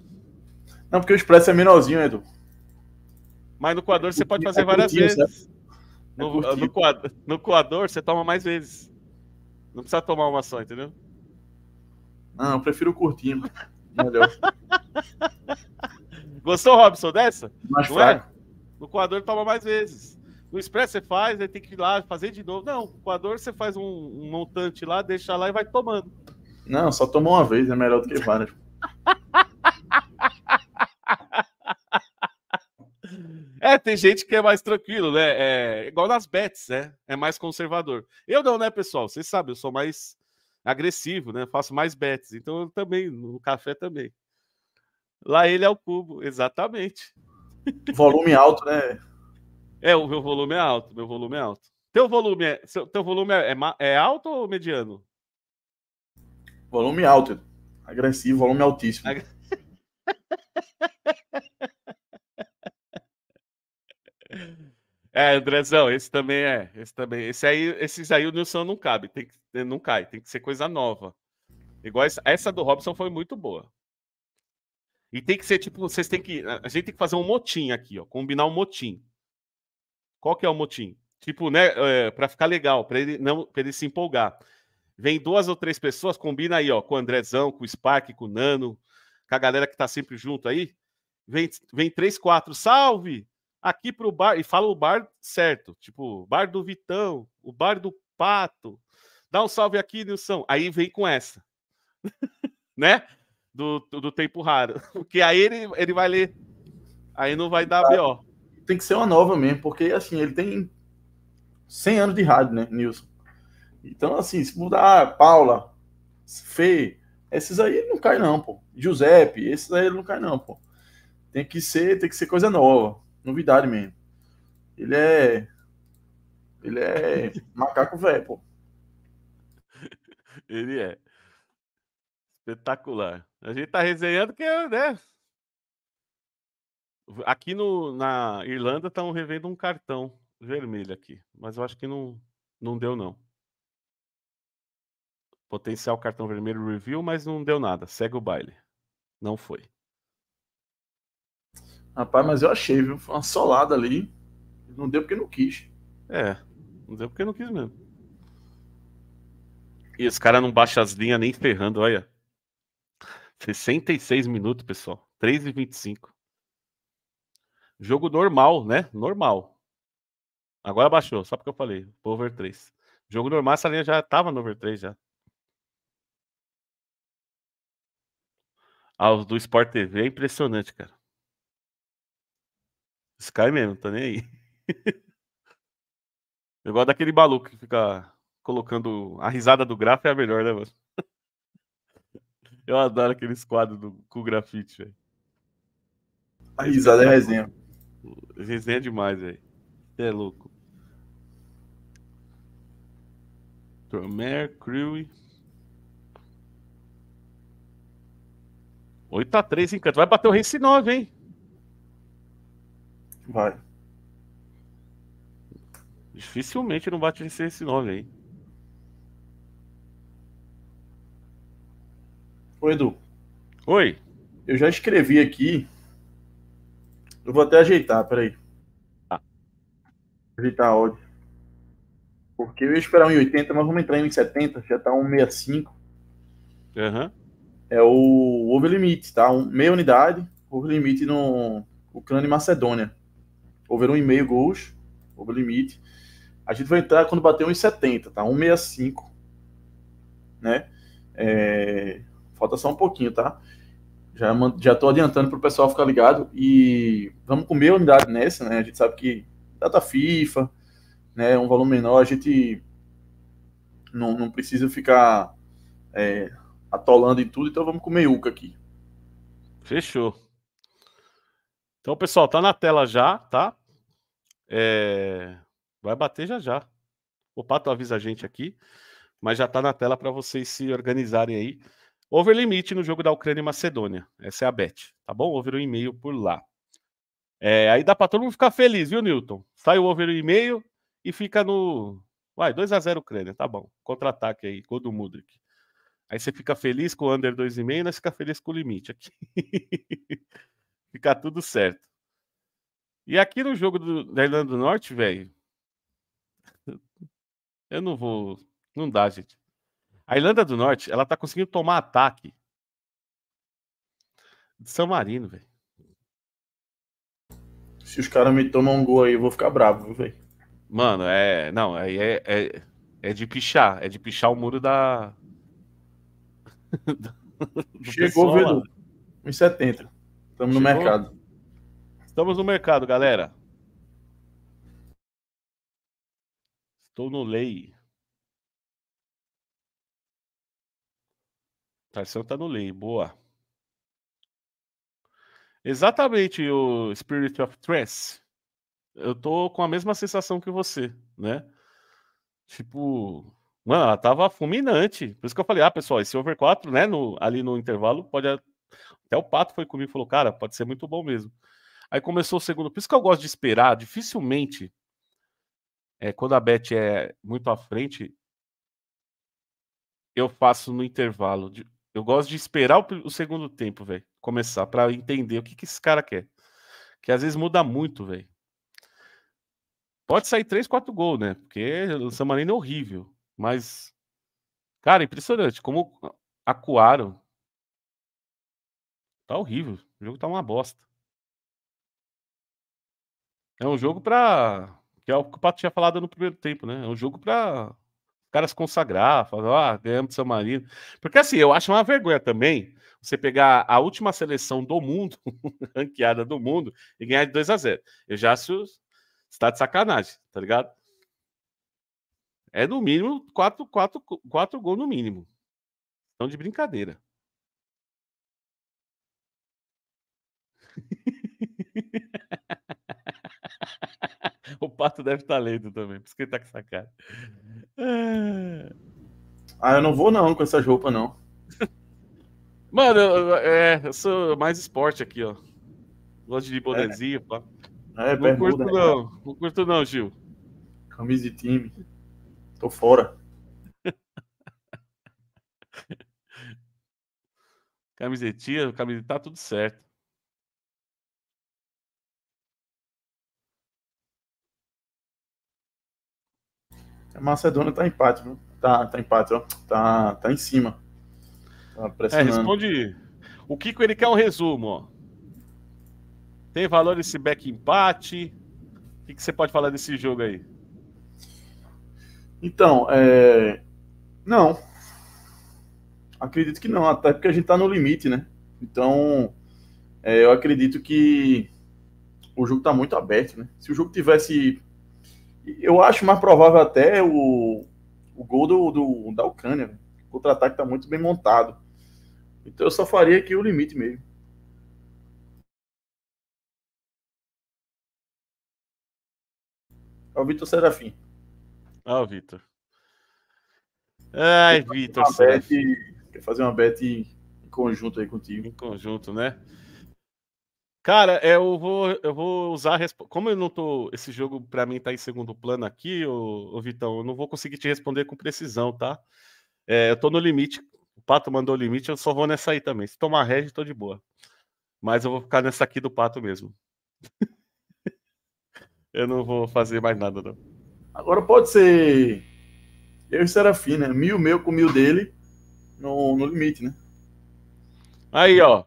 Não, porque o expresso é menorzinho, Edu. Mas no coador é você pode é fazer é várias vezes. No, é no, coador, no coador você toma mais vezes. Não precisa tomar uma só, entendeu? Não, eu prefiro o curtinho. Melhor. Gostou, Robson, dessa? Mais não é? fraco. É? No coador toma mais vezes. No expresso você faz, aí tem que ir lá fazer de novo. Não, no coador você faz um, um montante lá, deixa lá e vai tomando. Não, só tomou uma vez, é melhor do que várias. É, tem gente que é mais tranquilo, né? É igual nas bets, né? É mais conservador. Eu não, né, pessoal? Vocês sabem, eu sou mais agressivo, né? Faço mais bets. Então eu também, no café também. Lá ele é o cubo, exatamente. Volume alto, né? É, o meu volume é alto, meu volume é alto. Teu volume é, seu, teu volume é, é, é alto ou mediano? Volume alto. Agressivo, volume altíssimo. É, Andrezão, esse também é. Esse também. Esse aí, esses aí o Nilson não cabe, tem que, eh, não cai, tem que ser coisa nova. Igual essa, essa do Robson foi muito boa. E tem que ser tipo, vocês têm que, a gente tem que fazer um motim aqui, ó, combinar um motim. Qual que é o motim? Tipo, né, é, eh, para ficar legal, para ele não, para ele se empolgar. Vem duas ou três pessoas, combina aí, ó, com o Andrezão, com o Spark, com o Nano, com a galera que tá sempre junto aí. Vem, vem três, quatro, salve! aqui pro bar, e fala o bar certo, tipo, bar do Vitão, o bar do Pato, dá um salve aqui, Nilson. Aí vem com essa, né? Do, do tempo raro. Porque aí ele, ele vai ler, aí não vai dar B.O. Tem que ser uma nova mesmo, porque assim, ele tem 100 anos de rádio, né, Nilson? Então, assim, se mudar Paula, Fê, esses aí não cai, não, pô. Giuseppe, esses aí não cai, não, pô. Tem que ser, tem que ser coisa nova. Novidade mesmo. Ele é. Ele é macaco velho, pô. Ele é. Espetacular. A gente tá resenhando que, é, né? Aqui no, na Irlanda estão revendo um cartão vermelho aqui, mas eu acho que não, não deu, não. Potencial cartão vermelho review, mas não deu nada. Segue o baile. Não foi. Rapaz, mas eu achei, viu? Foi uma solada ali. Não deu porque não quis. É, não deu porque não quis mesmo. E esse cara não baixa as linhas nem ferrando, olha. 66 minutos, pessoal. 3 e 25. Jogo normal, né? Normal. Agora baixou, só porque eu falei. Over 3. Jogo normal, essa linha já tava no over 3 já. Ah, os do Sport TV é impressionante, cara. Sky mesmo, tá nem aí. Eu gosto daquele maluco que fica colocando a risada do grafo é a melhor, né, mano? Eu adoro aqueles quadros do, com grafite, velho. A risada é, é resenha. Resenha é demais, velho. É louco. Tromer, então, Crewe. 8x3, hein, Canto? Vai bater o Race 9, hein? Vai. Dificilmente não bate esse, esse nome aí. Oi, Edu. Oi. Eu já escrevi aqui. Eu vou até ajeitar, peraí. Ah. Ajeitar áudio. Porque eu ia esperar 1,80, mas vamos entrar em 1,70, já tá 1,65. Uhum. É o over limite, tá? meia unidade, over limite no Ucrânia e Macedônia over 1,5 gols, over limite. A gente vai entrar quando bater 1,70, tá? 1,65, né? É... Falta só um pouquinho, tá? Já, é já tô adiantando pro pessoal ficar ligado e vamos comer meia unidade nessa, né? A gente sabe que data FIFA, né? Um valor menor, a gente não, não precisa ficar é, atolando em tudo, então vamos comer uca aqui. Fechou. Então, pessoal, tá na tela já, tá? É... Vai bater já já. O Pato avisa a gente aqui, mas já está na tela para vocês se organizarem aí. Over limite no jogo da Ucrânia e Macedônia. Essa é a bet, tá bom? Over o um e-mail por lá. É, aí dá para todo mundo ficar feliz, viu, Newton? Sai o over o um e-mail e fica no. Vai, 2x0 Ucrânia, tá bom. Contra-ataque aí, gol do Mudrik. Aí você fica feliz com o under 2,5 e nós fica feliz com o limite aqui. fica tudo certo. E aqui no jogo do, da Irlanda do Norte, velho. Eu não vou. Não dá, gente. A Irlanda do Norte, ela tá conseguindo tomar ataque de San Marino, velho. Se os caras me tomam um gol aí, eu vou ficar bravo, velho. Mano, é. Não, aí é, é, é. de pichar. É de pichar o muro da. Chegou, pessoal, Vedu. 70. Estamos no mercado. Estamos no mercado, galera. Estou no lei. Tarção tá no lei, boa. Exatamente, o Spirit of Trance. Eu tô com a mesma sensação que você, né? Tipo, mano, ela tava fulminante. Por isso que eu falei, ah, pessoal, esse over 4, né, no, ali no intervalo, pode até o Pato foi comigo e falou, cara, pode ser muito bom mesmo. Aí começou o segundo. Por isso que eu gosto de esperar. Dificilmente, é, quando a bet é muito à frente, eu faço no intervalo. De, eu gosto de esperar o, o segundo tempo, velho, começar, para entender o que, que esse cara quer. Que às vezes muda muito, velho. Pode sair 3, 4 gols, né? Porque o Samarino é horrível. Mas, cara, impressionante. Como acuaram. Tá horrível. O jogo tá uma bosta. É um jogo para que é o que o Pato tinha falado no primeiro tempo, né? É um jogo para caras consagrar, falar, ah, ganhamos de São Marino. Porque assim, eu acho uma vergonha também você pegar a última seleção do mundo, ranqueada do mundo, e ganhar de 2 a 0 Eu já acho está de sacanagem, tá ligado? É no mínimo 4, quatro, quatro gols no mínimo. Então de brincadeira. Pato deve estar tá lendo também, por isso que ele tá com essa cara. Ah, eu não vou não com essas roupas, não. Mano, eu, é, eu sou mais esporte aqui, ó. Gosto de é. bonezinho, é. pá. É, não bermuda, curto né? não, não curto não, Gil. Camisa de time. Tô fora. Camisetinha, camiseta, tá tudo certo. A Macedônia tá empate, viu? Tá, tá empate, ó. Tá, tá em cima. Tá é, responde. O Kiko ele quer um resumo, ó. Tem valor esse back empate? O que, que você pode falar desse jogo aí? Então, é... não. Acredito que não, até porque a gente tá no limite, né? Então, é, eu acredito que o jogo tá muito aberto, né? Se o jogo tivesse eu acho mais provável até o, o gol do, do da Ucrânia. O contra-ataque está muito bem montado. Então eu só faria aqui o limite mesmo. É o Vitor Serafim. Ah, o Vitor. Ai, Vitor Serafim. Quer fazer uma bet em conjunto aí contigo. Em conjunto, né? Cara, é, eu vou, eu vou usar. Como eu não tô. Esse jogo, para mim, tá em segundo plano aqui, ô, ô, Vitão, eu não vou conseguir te responder com precisão, tá? É, eu tô no limite. O Pato mandou o limite, eu só vou nessa aí também. Se tomar rede, tô de boa. Mas eu vou ficar nessa aqui do Pato mesmo. eu não vou fazer mais nada, não. Agora pode ser. Eu e Serafim, né? Mil meu com mil dele no, no limite, né? Aí, ó.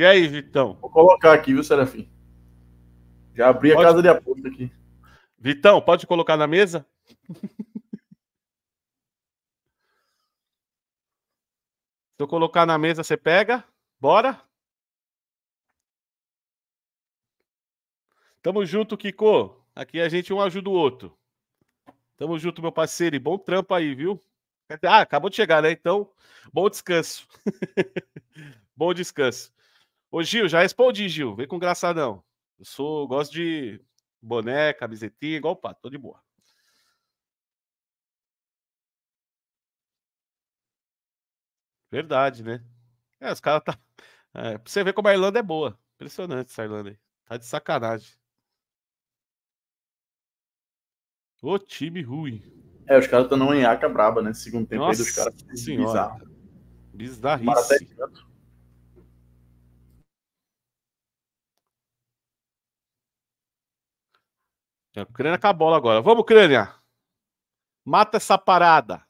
E aí, Vitão? Vou colocar aqui, viu, Serafim? Já abri pode... a casa de aposta aqui. Vitão, pode colocar na mesa? Se eu colocar na mesa, você pega? Bora? Tamo junto, Kiko. Aqui a gente um ajuda o outro. Tamo junto, meu parceiro. E bom trampo aí, viu? Ah, acabou de chegar, né? Então, bom descanso. bom descanso. Ô, Gil, já respondi, Gil. Vem com o graçadão. Eu sou, gosto de boné, camisetinha, igual o pato, tô de boa. Verdade, né? É, os caras tá. É, pra você ver como a Irlanda é boa. Impressionante essa Irlanda aí. Tá de sacanagem. O time ruim. É, os caras estão numa nhaca braba, né? Segundo tempo Nossa aí dos caras. Bizarro. Bizarríssimo. A Ucrânia com a bola agora. Vamos, Ucrânia! Mata essa parada.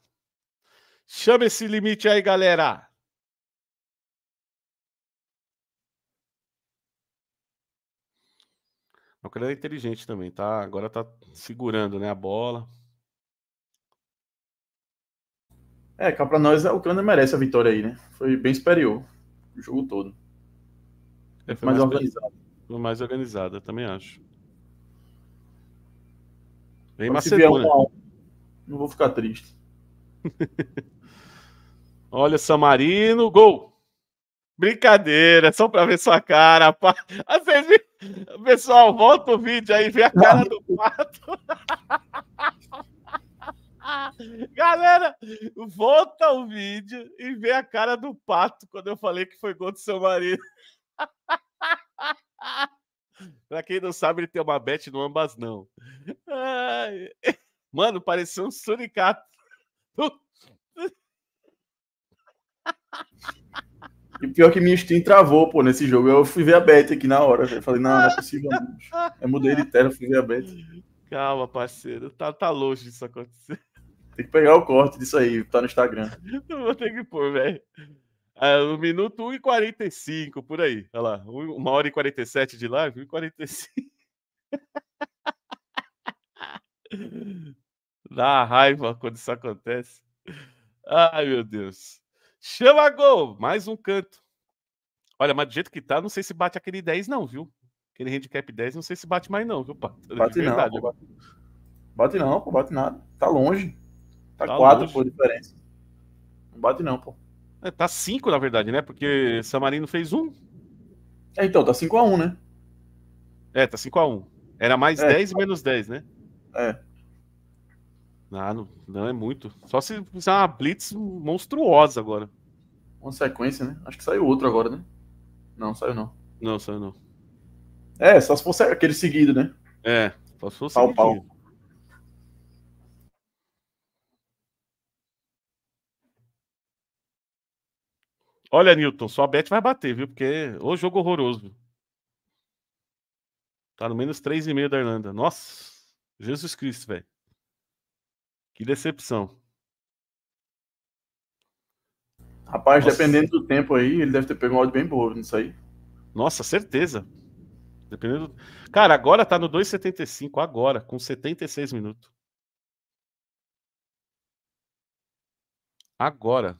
Chama esse limite aí, galera. A Ucrânia é inteligente também, tá? Agora tá segurando, né, a bola. É, cá pra nós a Ucrânia merece a vitória aí, né? Foi bem superior o jogo todo. É, foi mais, mais organizada. Foi mais organizada, também acho. Vem Macedônia. Um, não vou ficar triste. Olha, Samarino, gol! Brincadeira, só para ver sua cara. Pá. Pessoal, volta o vídeo aí, vê a cara do pato. Galera, volta o vídeo e vê a cara do pato quando eu falei que foi gol do seu marido. Pra quem não sabe, ele tem uma bet no ambas, não. Ai. Mano, parecia um suricato. E pior que minha Steam travou, pô, nesse jogo. Eu fui ver a bet aqui na hora, Eu Falei, não, não é possível. Não. Eu mudei de tela, fui ver a bet. Calma, parceiro. Tá, tá longe disso acontecer. Tem que pegar o corte disso aí, tá no Instagram. Eu vou ter que pôr, velho. Uh, um minuto 1 e 45, por aí. Olha lá, 1 hora e 47 de live, 1 e 45. Dá raiva quando isso acontece. Ai, meu Deus. Chama gol, mais um canto. Olha, mas do jeito que tá, não sei se bate aquele 10 não, viu? Aquele handicap 10, não sei se bate mais não, viu, Pato? É bate não, né? bate. bate não, pô, bate nada. Tá longe. Tá, tá 4, longe. pô, diferença. Não bate não, pô. É, tá 5, na verdade, né? Porque Samarino fez 1. Um. É, então, tá 5 a 1, um, né? É, tá 5 a 1. Um. Era mais 10 e tá... menos 10, né? É. Ah, não, não é muito. Só se fizer uma blitz monstruosa agora. Uma sequência, né? Acho que saiu outro agora, né? Não, saiu não. Não, saiu não. É, só se fosse aquele seguido, né? É, só se fosse pau, seguido. Pau. Olha, Newton, a bet vai bater, viu? Porque o jogo horroroso. Tá no menos 3,5 da Irlanda. Nossa, Jesus Cristo, velho. Que decepção. Rapaz, Nossa. dependendo do tempo aí, ele deve ter pegado uma bem boa nisso aí. Nossa, certeza. Dependendo. Cara, agora tá no 2,75, agora, com 76 minutos. Agora.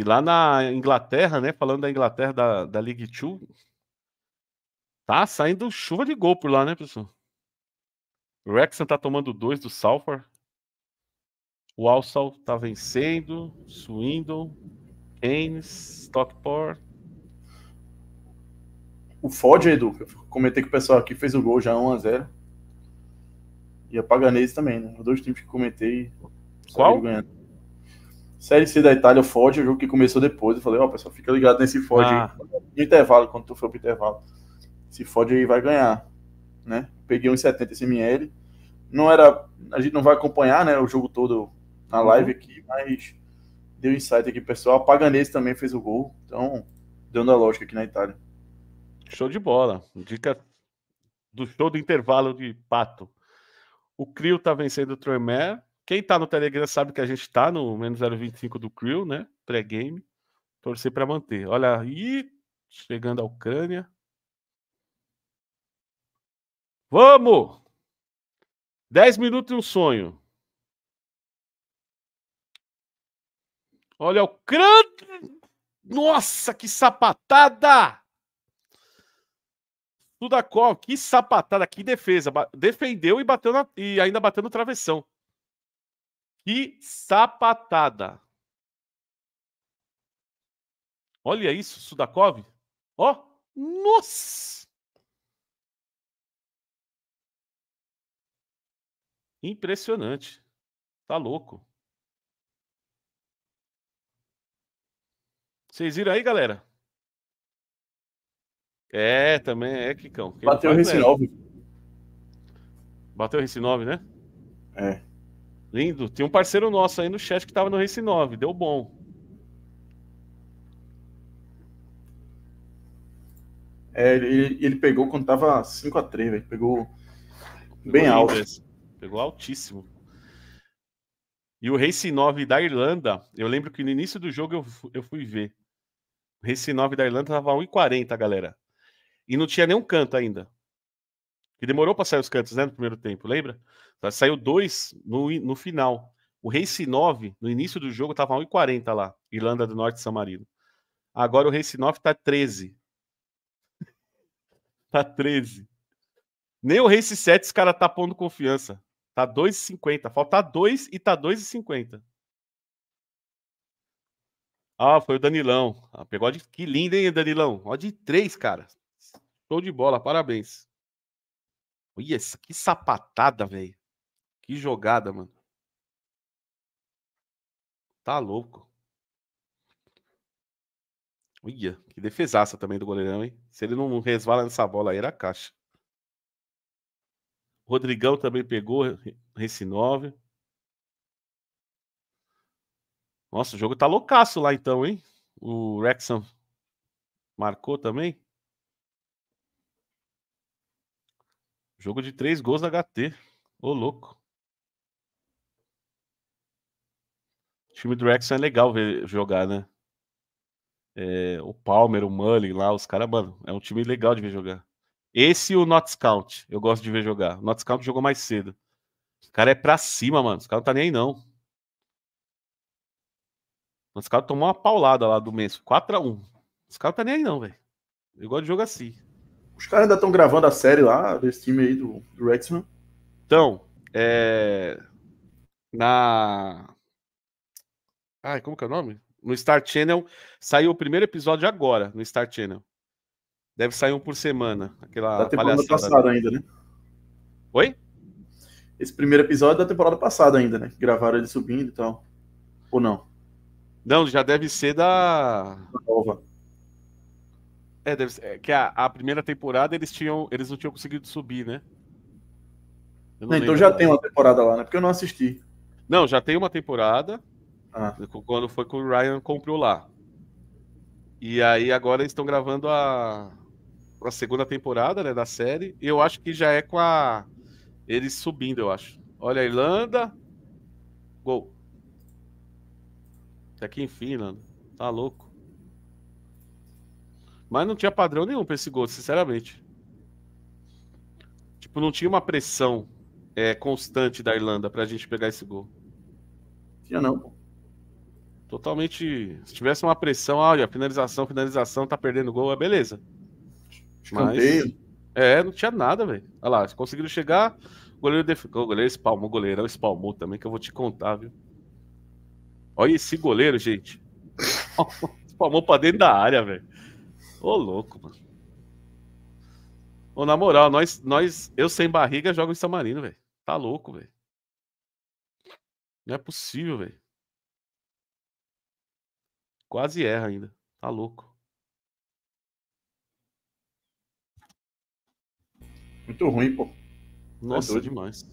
E lá na Inglaterra, né? Falando da Inglaterra, da, da League Two, tá saindo chuva de gol por lá, né, pessoal? O Wrexham tá tomando dois do Salford. O Alsal tá vencendo. Swindon, Keynes, Stockport. O Ford, Edu, comentei que o pessoal aqui fez o gol já 1x0. E a Paganese também, né? Os dois times que comentei. Qual? Ganhando. Série C da Itália, o Forte, o jogo que começou depois. Eu falei, ó, oh, pessoal, fica ligado nesse Forte ah. aí. No intervalo, quando tu for pro intervalo. Esse Forte aí vai ganhar, né? Peguei 70 SML. Não era... A gente não vai acompanhar, né, o jogo todo na uhum. live uhum. aqui, mas deu insight aqui, pessoal. A Paganese também fez o gol. Então, dando a lógica aqui na Itália. Show de bola. Dica do show do intervalo de Pato. O Crio tá vencendo o Tremer quem tá no Telegram sabe que a gente tá no menos 025 do Crew, né? Pré-game. Torcer para manter. Olha aí, chegando a Ucrânia. Vamos! 10 minutos e um sonho. Olha o crânio! Nossa, que sapatada! qual que sapatada, que defesa. Defendeu e, bateu na... e ainda bateu no travessão. Que sapatada. Olha isso, Sudakov. Ó, oh, nossa! Impressionante. Tá louco. Vocês viram aí, galera? É, também é, Kikão. Né? Bateu o Race Bateu o Race né? É. Lindo. Tem um parceiro nosso aí no chat que tava no Race 9. Deu bom. É, ele, ele pegou quando tava 5x3, velho. Pegou, pegou bem alto. Esse. Pegou altíssimo. E o Race 9 da Irlanda, eu lembro que no início do jogo eu, eu fui ver. O Race 9 da Irlanda tava 1,40, galera. E não tinha nenhum canto ainda que demorou para sair os cantos, né, no primeiro tempo, lembra? Tá, saiu dois no, no final. O Race 9, no início do jogo, estava 1,40 lá, Irlanda do Norte e San Marino. Agora o Race 9 está 13. tá 13. Tá Nem o Race 7 esse cara tá pondo confiança. Tá 2,50. Falta 2 e tá 2,50. Ah, foi o Danilão. Ah, pegou de... Que lindo, hein, Danilão? Ó de 3, cara. Show de bola, parabéns. Olha, que sapatada, velho. Que jogada, mano. Tá louco. Olha, que defesaça também do goleirão, hein? Se ele não resvala nessa bola aí, era caixa. Rodrigão também pegou esse 9. Nossa, o jogo tá loucaço lá então, hein? O Rexham marcou também. Jogo de três gols da HT. Ô, louco. O time do Rexon é legal ver jogar, né? É, o Palmer, o Mully lá, os caras, mano, é um time legal de ver jogar. Esse e o Not Count, eu gosto de ver jogar. O Not Count jogou mais cedo. Os caras é pra cima, mano. Os caras não tá nem aí, não. Os caras tomou uma paulada lá do Menso. 4x1. Os caras não tá nem aí, não, velho. Eu gosto de jogo assim. Os caras ainda estão gravando a série lá, desse time aí do, do Rexman. Então, é. Na. Ai, como que é o nome? No Star Channel. Saiu o primeiro episódio agora, no Star Channel. Deve sair um por semana. Aquela da temporada passada ainda, né? Oi? Esse primeiro episódio é da temporada passada ainda, né? Gravaram ele subindo e tal. Ou não? Não, já deve ser da. da nova. É, deve ser, é, que a, a, primeira temporada eles tinham, eles não tinham conseguido subir, né? Não não, então já tem uma temporada lá, né? Porque eu não assisti. Não, já tem uma temporada. Ah. Quando foi que o Ryan comprou lá. E aí agora eles estão gravando a, a segunda temporada né, da série. E eu acho que já é com a. Eles subindo, eu acho. Olha a Irlanda. Gol. Até que enfim, Nando. Tá louco. Mas não tinha padrão nenhum para esse gol, sinceramente. Tipo, não tinha uma pressão é, constante da Irlanda pra gente pegar esse gol. Tinha não. Totalmente. Se tivesse uma pressão, olha, finalização, finalização, tá perdendo gol, é beleza. Escanteio. Mas, é, não tinha nada, velho. Olha lá, conseguiram chegar, o goleiro defecou, o goleiro espalmou, o goleirão espalmou também, que eu vou te contar, viu? Olha esse goleiro, gente. espalmou pra dentro da área, velho. Ô, louco, mano. Ô, na moral, nós, nós, eu sem barriga jogo em San Marino, velho. Tá louco, velho. Não é possível, velho. Quase erra ainda. Tá louco. Muito ruim, pô. É Nossa, é demais.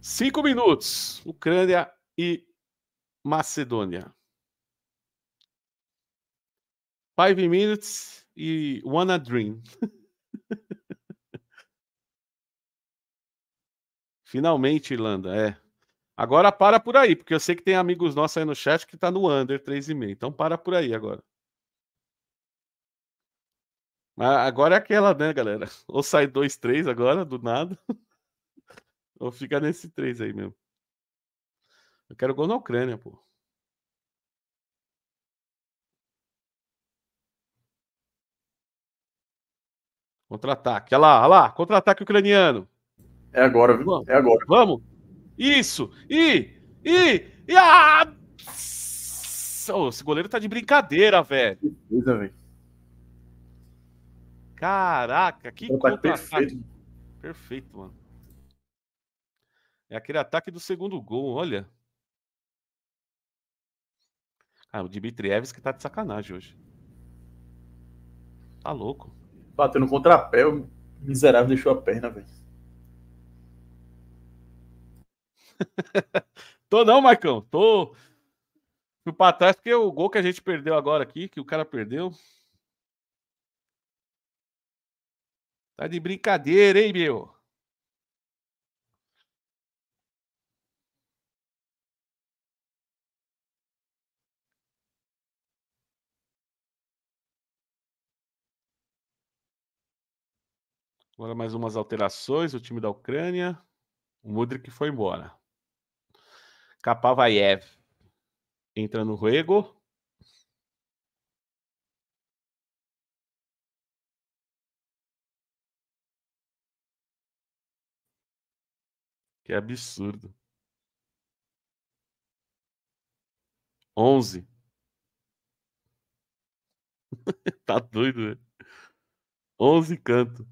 Cinco minutos. Ucrânia e Macedônia. Five Minutes e Wanna Dream. Finalmente, Irlanda, é. Agora para por aí, porque eu sei que tem amigos nossos aí no chat que tá no under 3,5. Então para por aí agora. Mas agora é aquela, né, galera? Ou sai 2-3 agora, do nada. ou fica nesse 3 aí mesmo. Eu quero gol na Ucrânia, pô. Contra-ataque. Olha lá, olha lá. Contra-ataque ucraniano. É agora, viu? Vamos. É agora. Vamos? Isso! E! E! E! Ah! Oh, esse goleiro tá de brincadeira, velho. Que coisa, velho. Caraca, que tá contra-ataque. Perfeito. perfeito, mano. É aquele ataque do segundo gol, olha. Ah, o Dmitrievski tá de sacanagem hoje. Tá louco. Bateu no contrapé, o miserável deixou a perna, velho. tô não, Marcão. Tô. Fui pra trás porque o gol que a gente perdeu agora aqui, que o cara perdeu. Tá de brincadeira, hein, meu? Agora mais umas alterações, o time da Ucrânia. O Mudrik foi embora. Kapavaev entra no Ruego. Que absurdo. 11. tá doido, velho. Né? 11 canto.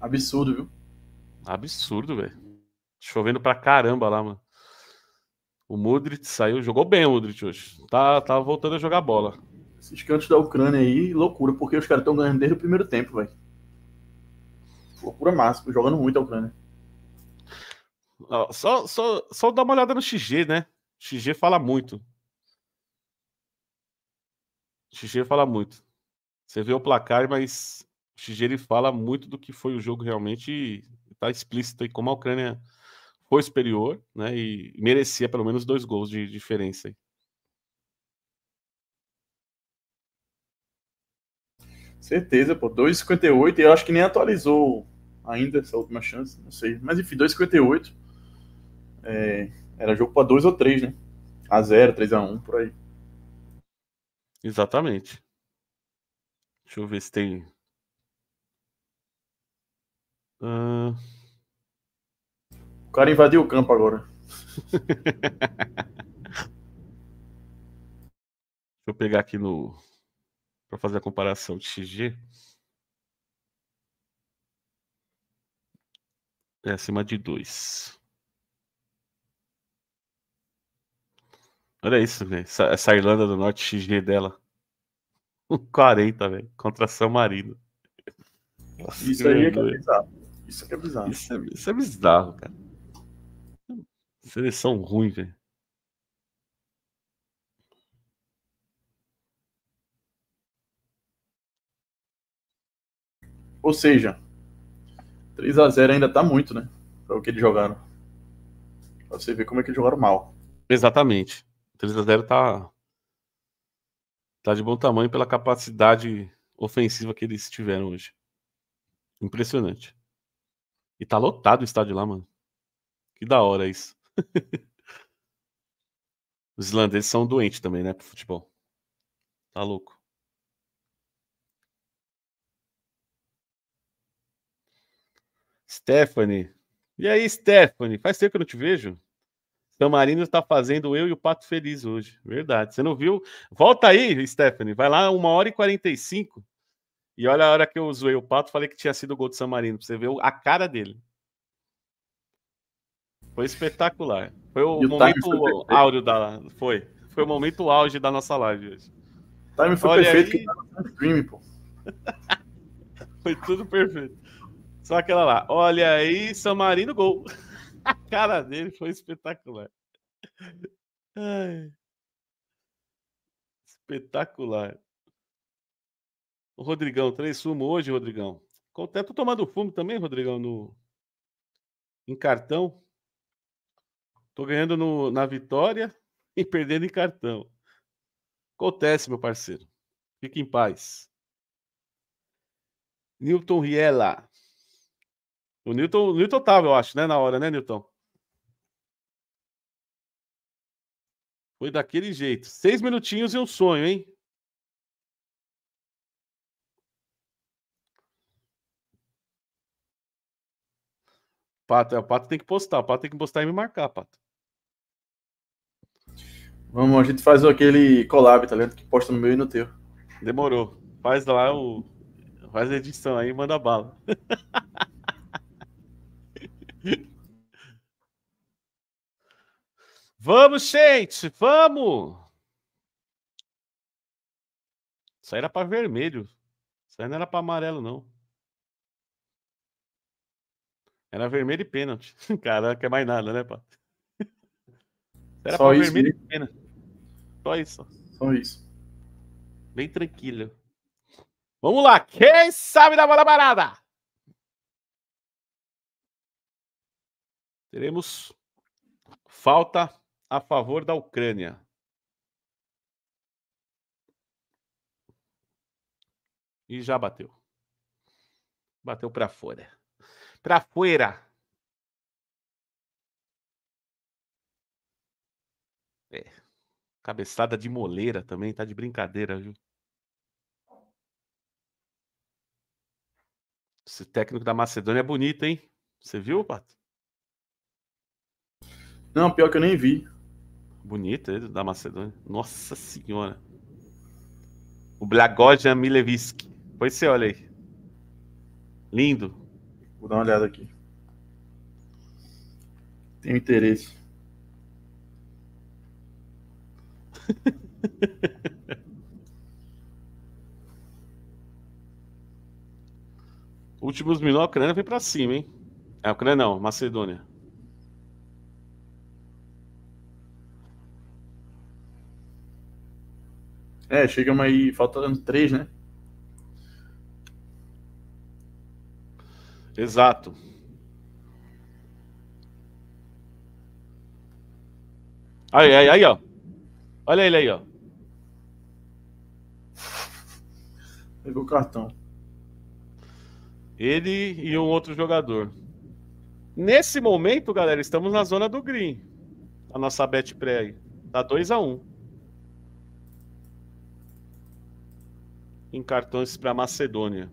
Absurdo, viu? Absurdo, velho. Chovendo pra caramba lá, mano. O Modric saiu, jogou bem o Modric hoje. Tá, tá voltando a jogar bola. Esses cantos da Ucrânia aí, loucura, porque os caras estão ganhando desde o primeiro tempo, velho. Loucura máxima, jogando muito a Ucrânia. Só, só, só dá uma olhada no XG, né? XG fala muito. XG fala muito. Você vê o placar, mas XG ele fala muito do que foi o jogo realmente, está explícito aí como a Ucrânia foi superior, né? E merecia pelo menos dois gols de diferença aí. Certeza, pô. 2,58. Eu acho que nem atualizou ainda essa última chance, não sei. Mas enfim, 2,58. É, era jogo para 2 ou 3, né? A 0, 3 a 1, por aí. Exatamente. Deixa eu ver se tem Uh... O cara invadiu o campo agora. Deixa eu pegar aqui no. para fazer a comparação de XG. É acima de 2. Olha isso, velho. Essa, essa, Irlanda do Norte, XG dela. 40, velho. Contra São Marino. Nossa, isso aí é que é bizarro. Isso que é bizarro. Isso é, isso é bizarro, cara. Seleção ruim, velho. Ou seja, 3 x 0 ainda tá muito, né? Pra o que eles jogaram. Pra você ver como é que eles jogaram mal. Exatamente. 3 x 0 tá tá de bom tamanho pela capacidade ofensiva que eles tiveram hoje. Impressionante. E tá lotado o estádio lá, mano. Que da hora isso. Os islandeses são doentes também, né, pro futebol. Tá louco. Stephanie. E aí, Stephanie? Faz tempo que eu não te vejo. São Marino está fazendo eu e o Pato Feliz hoje. Verdade. Você não viu? Volta aí, Stephanie. Vai lá, 1 hora e 45. E olha a hora que eu zoei o Pato, falei que tinha sido o gol do San Marino, pra você ver a cara dele. Foi espetacular. Foi o, o momento áureo da. Foi. Foi o momento auge da nossa live hoje. O time foi olha perfeito aí... que tava no stream, pô. foi tudo perfeito. Só aquela lá. Olha aí, San Marino, gol. a cara dele foi espetacular. Ai. Espetacular. O Rodrigão, três sumo hoje, Rodrigão. Tô tomando fumo também, Rodrigão, no... em cartão. Tô ganhando no... na vitória e perdendo em cartão. Acontece, meu parceiro. Fique em paz. Newton Riela. O Newton, o Newton tava, eu acho, né? Na hora, né, Newton? Foi daquele jeito. Seis minutinhos e um sonho, hein? Pato, é, o Pato tem que postar, o Pato tem que postar e me marcar, Pato. Vamos, a gente faz aquele collab, tá ligado? Que posta no meu e no teu. Demorou. Faz lá o. Faz a edição aí e manda bala. vamos, gente! Vamos! Isso aí era pra vermelho. Isso aí não era pra amarelo, não. Era vermelho e pênalti. Cara, quer é mais nada, né, pá? Era Só isso, vermelho e pênalti. Só isso. Só isso. Bem tranquilo. Vamos lá. Quem sabe da bola parada? Teremos falta a favor da Ucrânia. E já bateu. Bateu para fora para fora. É. Cabeçada de moleira também, tá de brincadeira, viu? Esse técnico da Macedônia é bonito, hein? Você viu, Pato? Não, pior que eu nem vi. Bonito ele, da Macedônia. Nossa senhora. O Blagoja Milevski. Pois você olha aí. Lindo. Vou dar uma olhada aqui. Tem interesse. Últimos minutos, a Ucrânia vem pra cima, hein? É, a Ucrânia não, Macedônia. É, chegamos aí faltando três, né? Exato. Aí, aí, aí, ó. Olha ele aí, ó. Pegou o cartão. Ele e um outro jogador. Nesse momento, galera, estamos na zona do green. A nossa bet pré aí. Tá 2 a 1 um. Em cartões para Macedônia.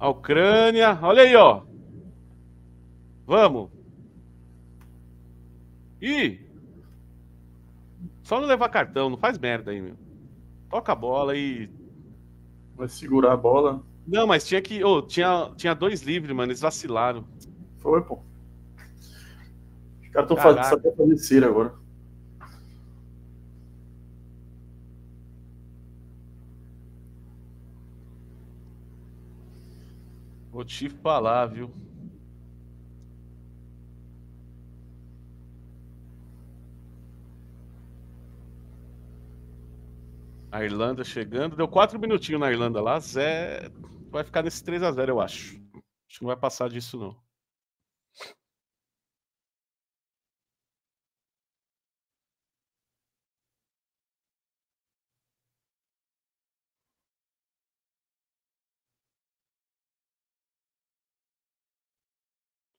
A Ucrânia. Olha aí, ó. Vamos. E só não levar cartão, não faz merda aí, meu. Toca a bola e vai segurar a bola. Não, mas tinha que, oh, tinha tinha dois livres, mano, eles vacilaram. Foi, pô. Os caras estão fazendo até agora. Vou te falar, viu? A Irlanda chegando. Deu quatro minutinhos na Irlanda lá. Zé vai ficar nesse 3 a 0 eu acho. Acho que não vai passar disso, não.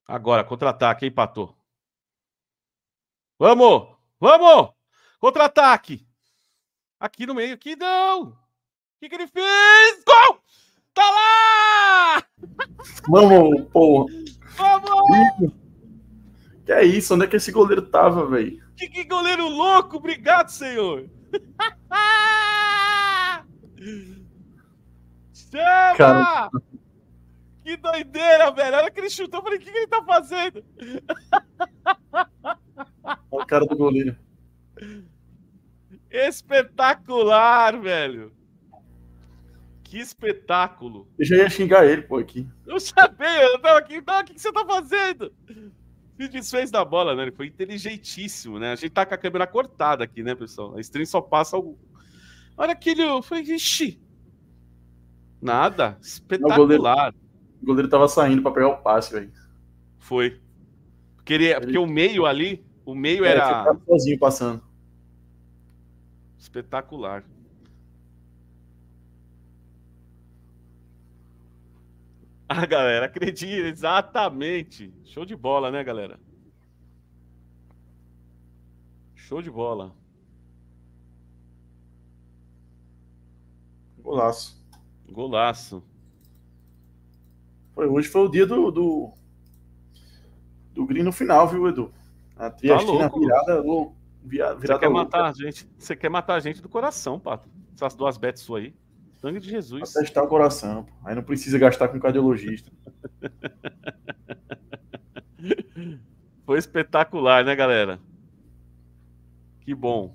Agora, contra-ataque, empatou. Vamos! Vamos! Contra-ataque! Aqui no meio, aqui não! O que, que ele fez? Gol! Tá lá! Vamos, porra! Vamos! Que é isso? Onde é que esse goleiro tava, velho? Que, que goleiro louco! Obrigado, senhor! Chama! Cara, que doideira, velho. Era que ele chutou, eu falei, o que, que ele tá fazendo? Olha a cara do goleiro. Espetacular, velho. Que espetáculo. Eu já ia xingar ele, pô, aqui. Eu sabia, eu tava aqui. Não, o que, que você tá fazendo? Se desfez da bola, né? Ele foi inteligentíssimo, né? A gente tá com a câmera cortada aqui, né, pessoal? A stream só passa algum. Olha aquele. Eu falei, ixi, Nada. Espetacular. O goleiro tava saindo pra pegar o passe, velho. Foi. Porque, ele, porque ele... o meio ali, o meio é, era. Tava sozinho passando. Espetacular. Ah, galera, acredita, exatamente. Show de bola, né, galera? Show de bola. Golaço. Golaço. Foi, hoje foi o dia do, do, do green final, viu, Edu? A Triestina tá virada, louco. virada Você quer louca. matar a gente? Você quer matar a gente do coração, Pato. Essas duas bets suas aí. Sangue de Jesus. Pra testar o coração. Pô. Aí não precisa gastar com cardiologista. foi espetacular, né, galera? Que bom.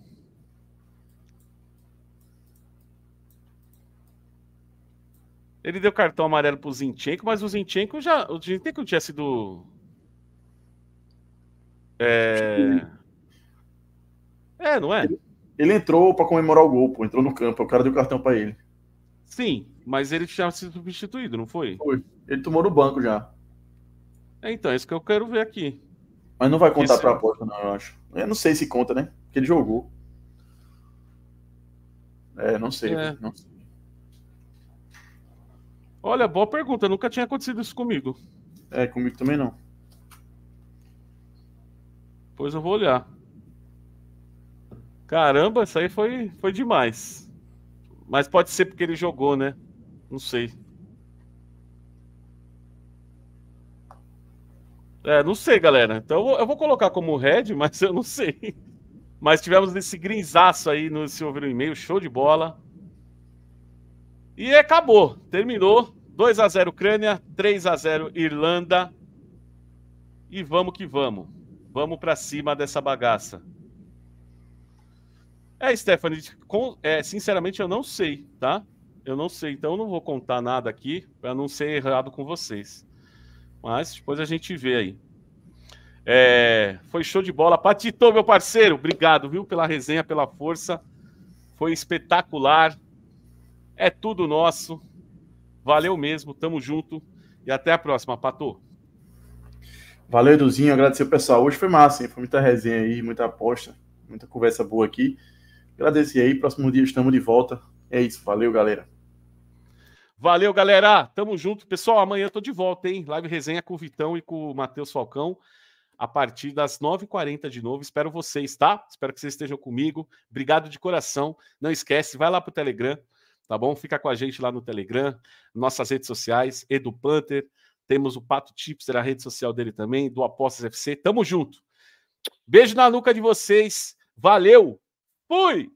Ele deu cartão amarelo pro Zinchenko, mas o Zinchenko já. O Zinchenko tinha sido. É. É, não é? Ele, entrou para comemorar o gol, pô. Entrou no campo. O cara deu cartão para ele. Sim, mas ele tinha sido substituído, não foi? Foi. Ele tomou no banco já. É, então, é isso que eu quero ver aqui. Mas não vai contar Esse... pra aposta, não, eu acho. Eu não sei se conta, né? Porque ele jogou. É, não sei. É. Não sei. Olha, boa pergunta. Nunca tinha acontecido isso comigo. É, comigo também não. Pois eu vou olhar. Caramba, isso aí foi, foi demais. Mas pode ser porque ele jogou, né? Não sei. É, não sei, galera. Então eu vou colocar como red, mas eu não sei. Mas tivemos esse grinzaço aí no Silver e-mail, show de bola. E acabou, terminou. 2 a 0 Ucrânia, 3 a 0 Irlanda. E vamos que vamos. Vamos para cima dessa bagaça. É, Stephanie, com, é, sinceramente eu não sei, tá? Eu não sei, então eu não vou contar nada aqui para não ser errado com vocês. Mas depois a gente vê aí. É, foi show de bola. Patito, meu parceiro, obrigado, viu, pela resenha, pela força. Foi espetacular. É tudo nosso. Valeu mesmo, tamo junto e até a próxima, Pato. Valeu, Eduzinho, agradecer o pessoal. Hoje foi massa, hein? Foi muita resenha aí, muita aposta, muita conversa boa aqui. Agradecer aí, próximo dia estamos de volta. É isso, valeu, galera. Valeu, galera. Tamo junto. Pessoal, amanhã eu tô de volta, hein? Live resenha com o Vitão e com o Matheus Falcão a partir das 9h40 de novo. Espero vocês, tá? Espero que vocês estejam comigo. Obrigado de coração. Não esquece, vai lá pro Telegram tá bom? Fica com a gente lá no Telegram, nossas redes sociais, Edu Panther, temos o Pato Tips a rede social dele também, do Apostas FC. Tamo junto. Beijo na nuca de vocês. Valeu. Fui.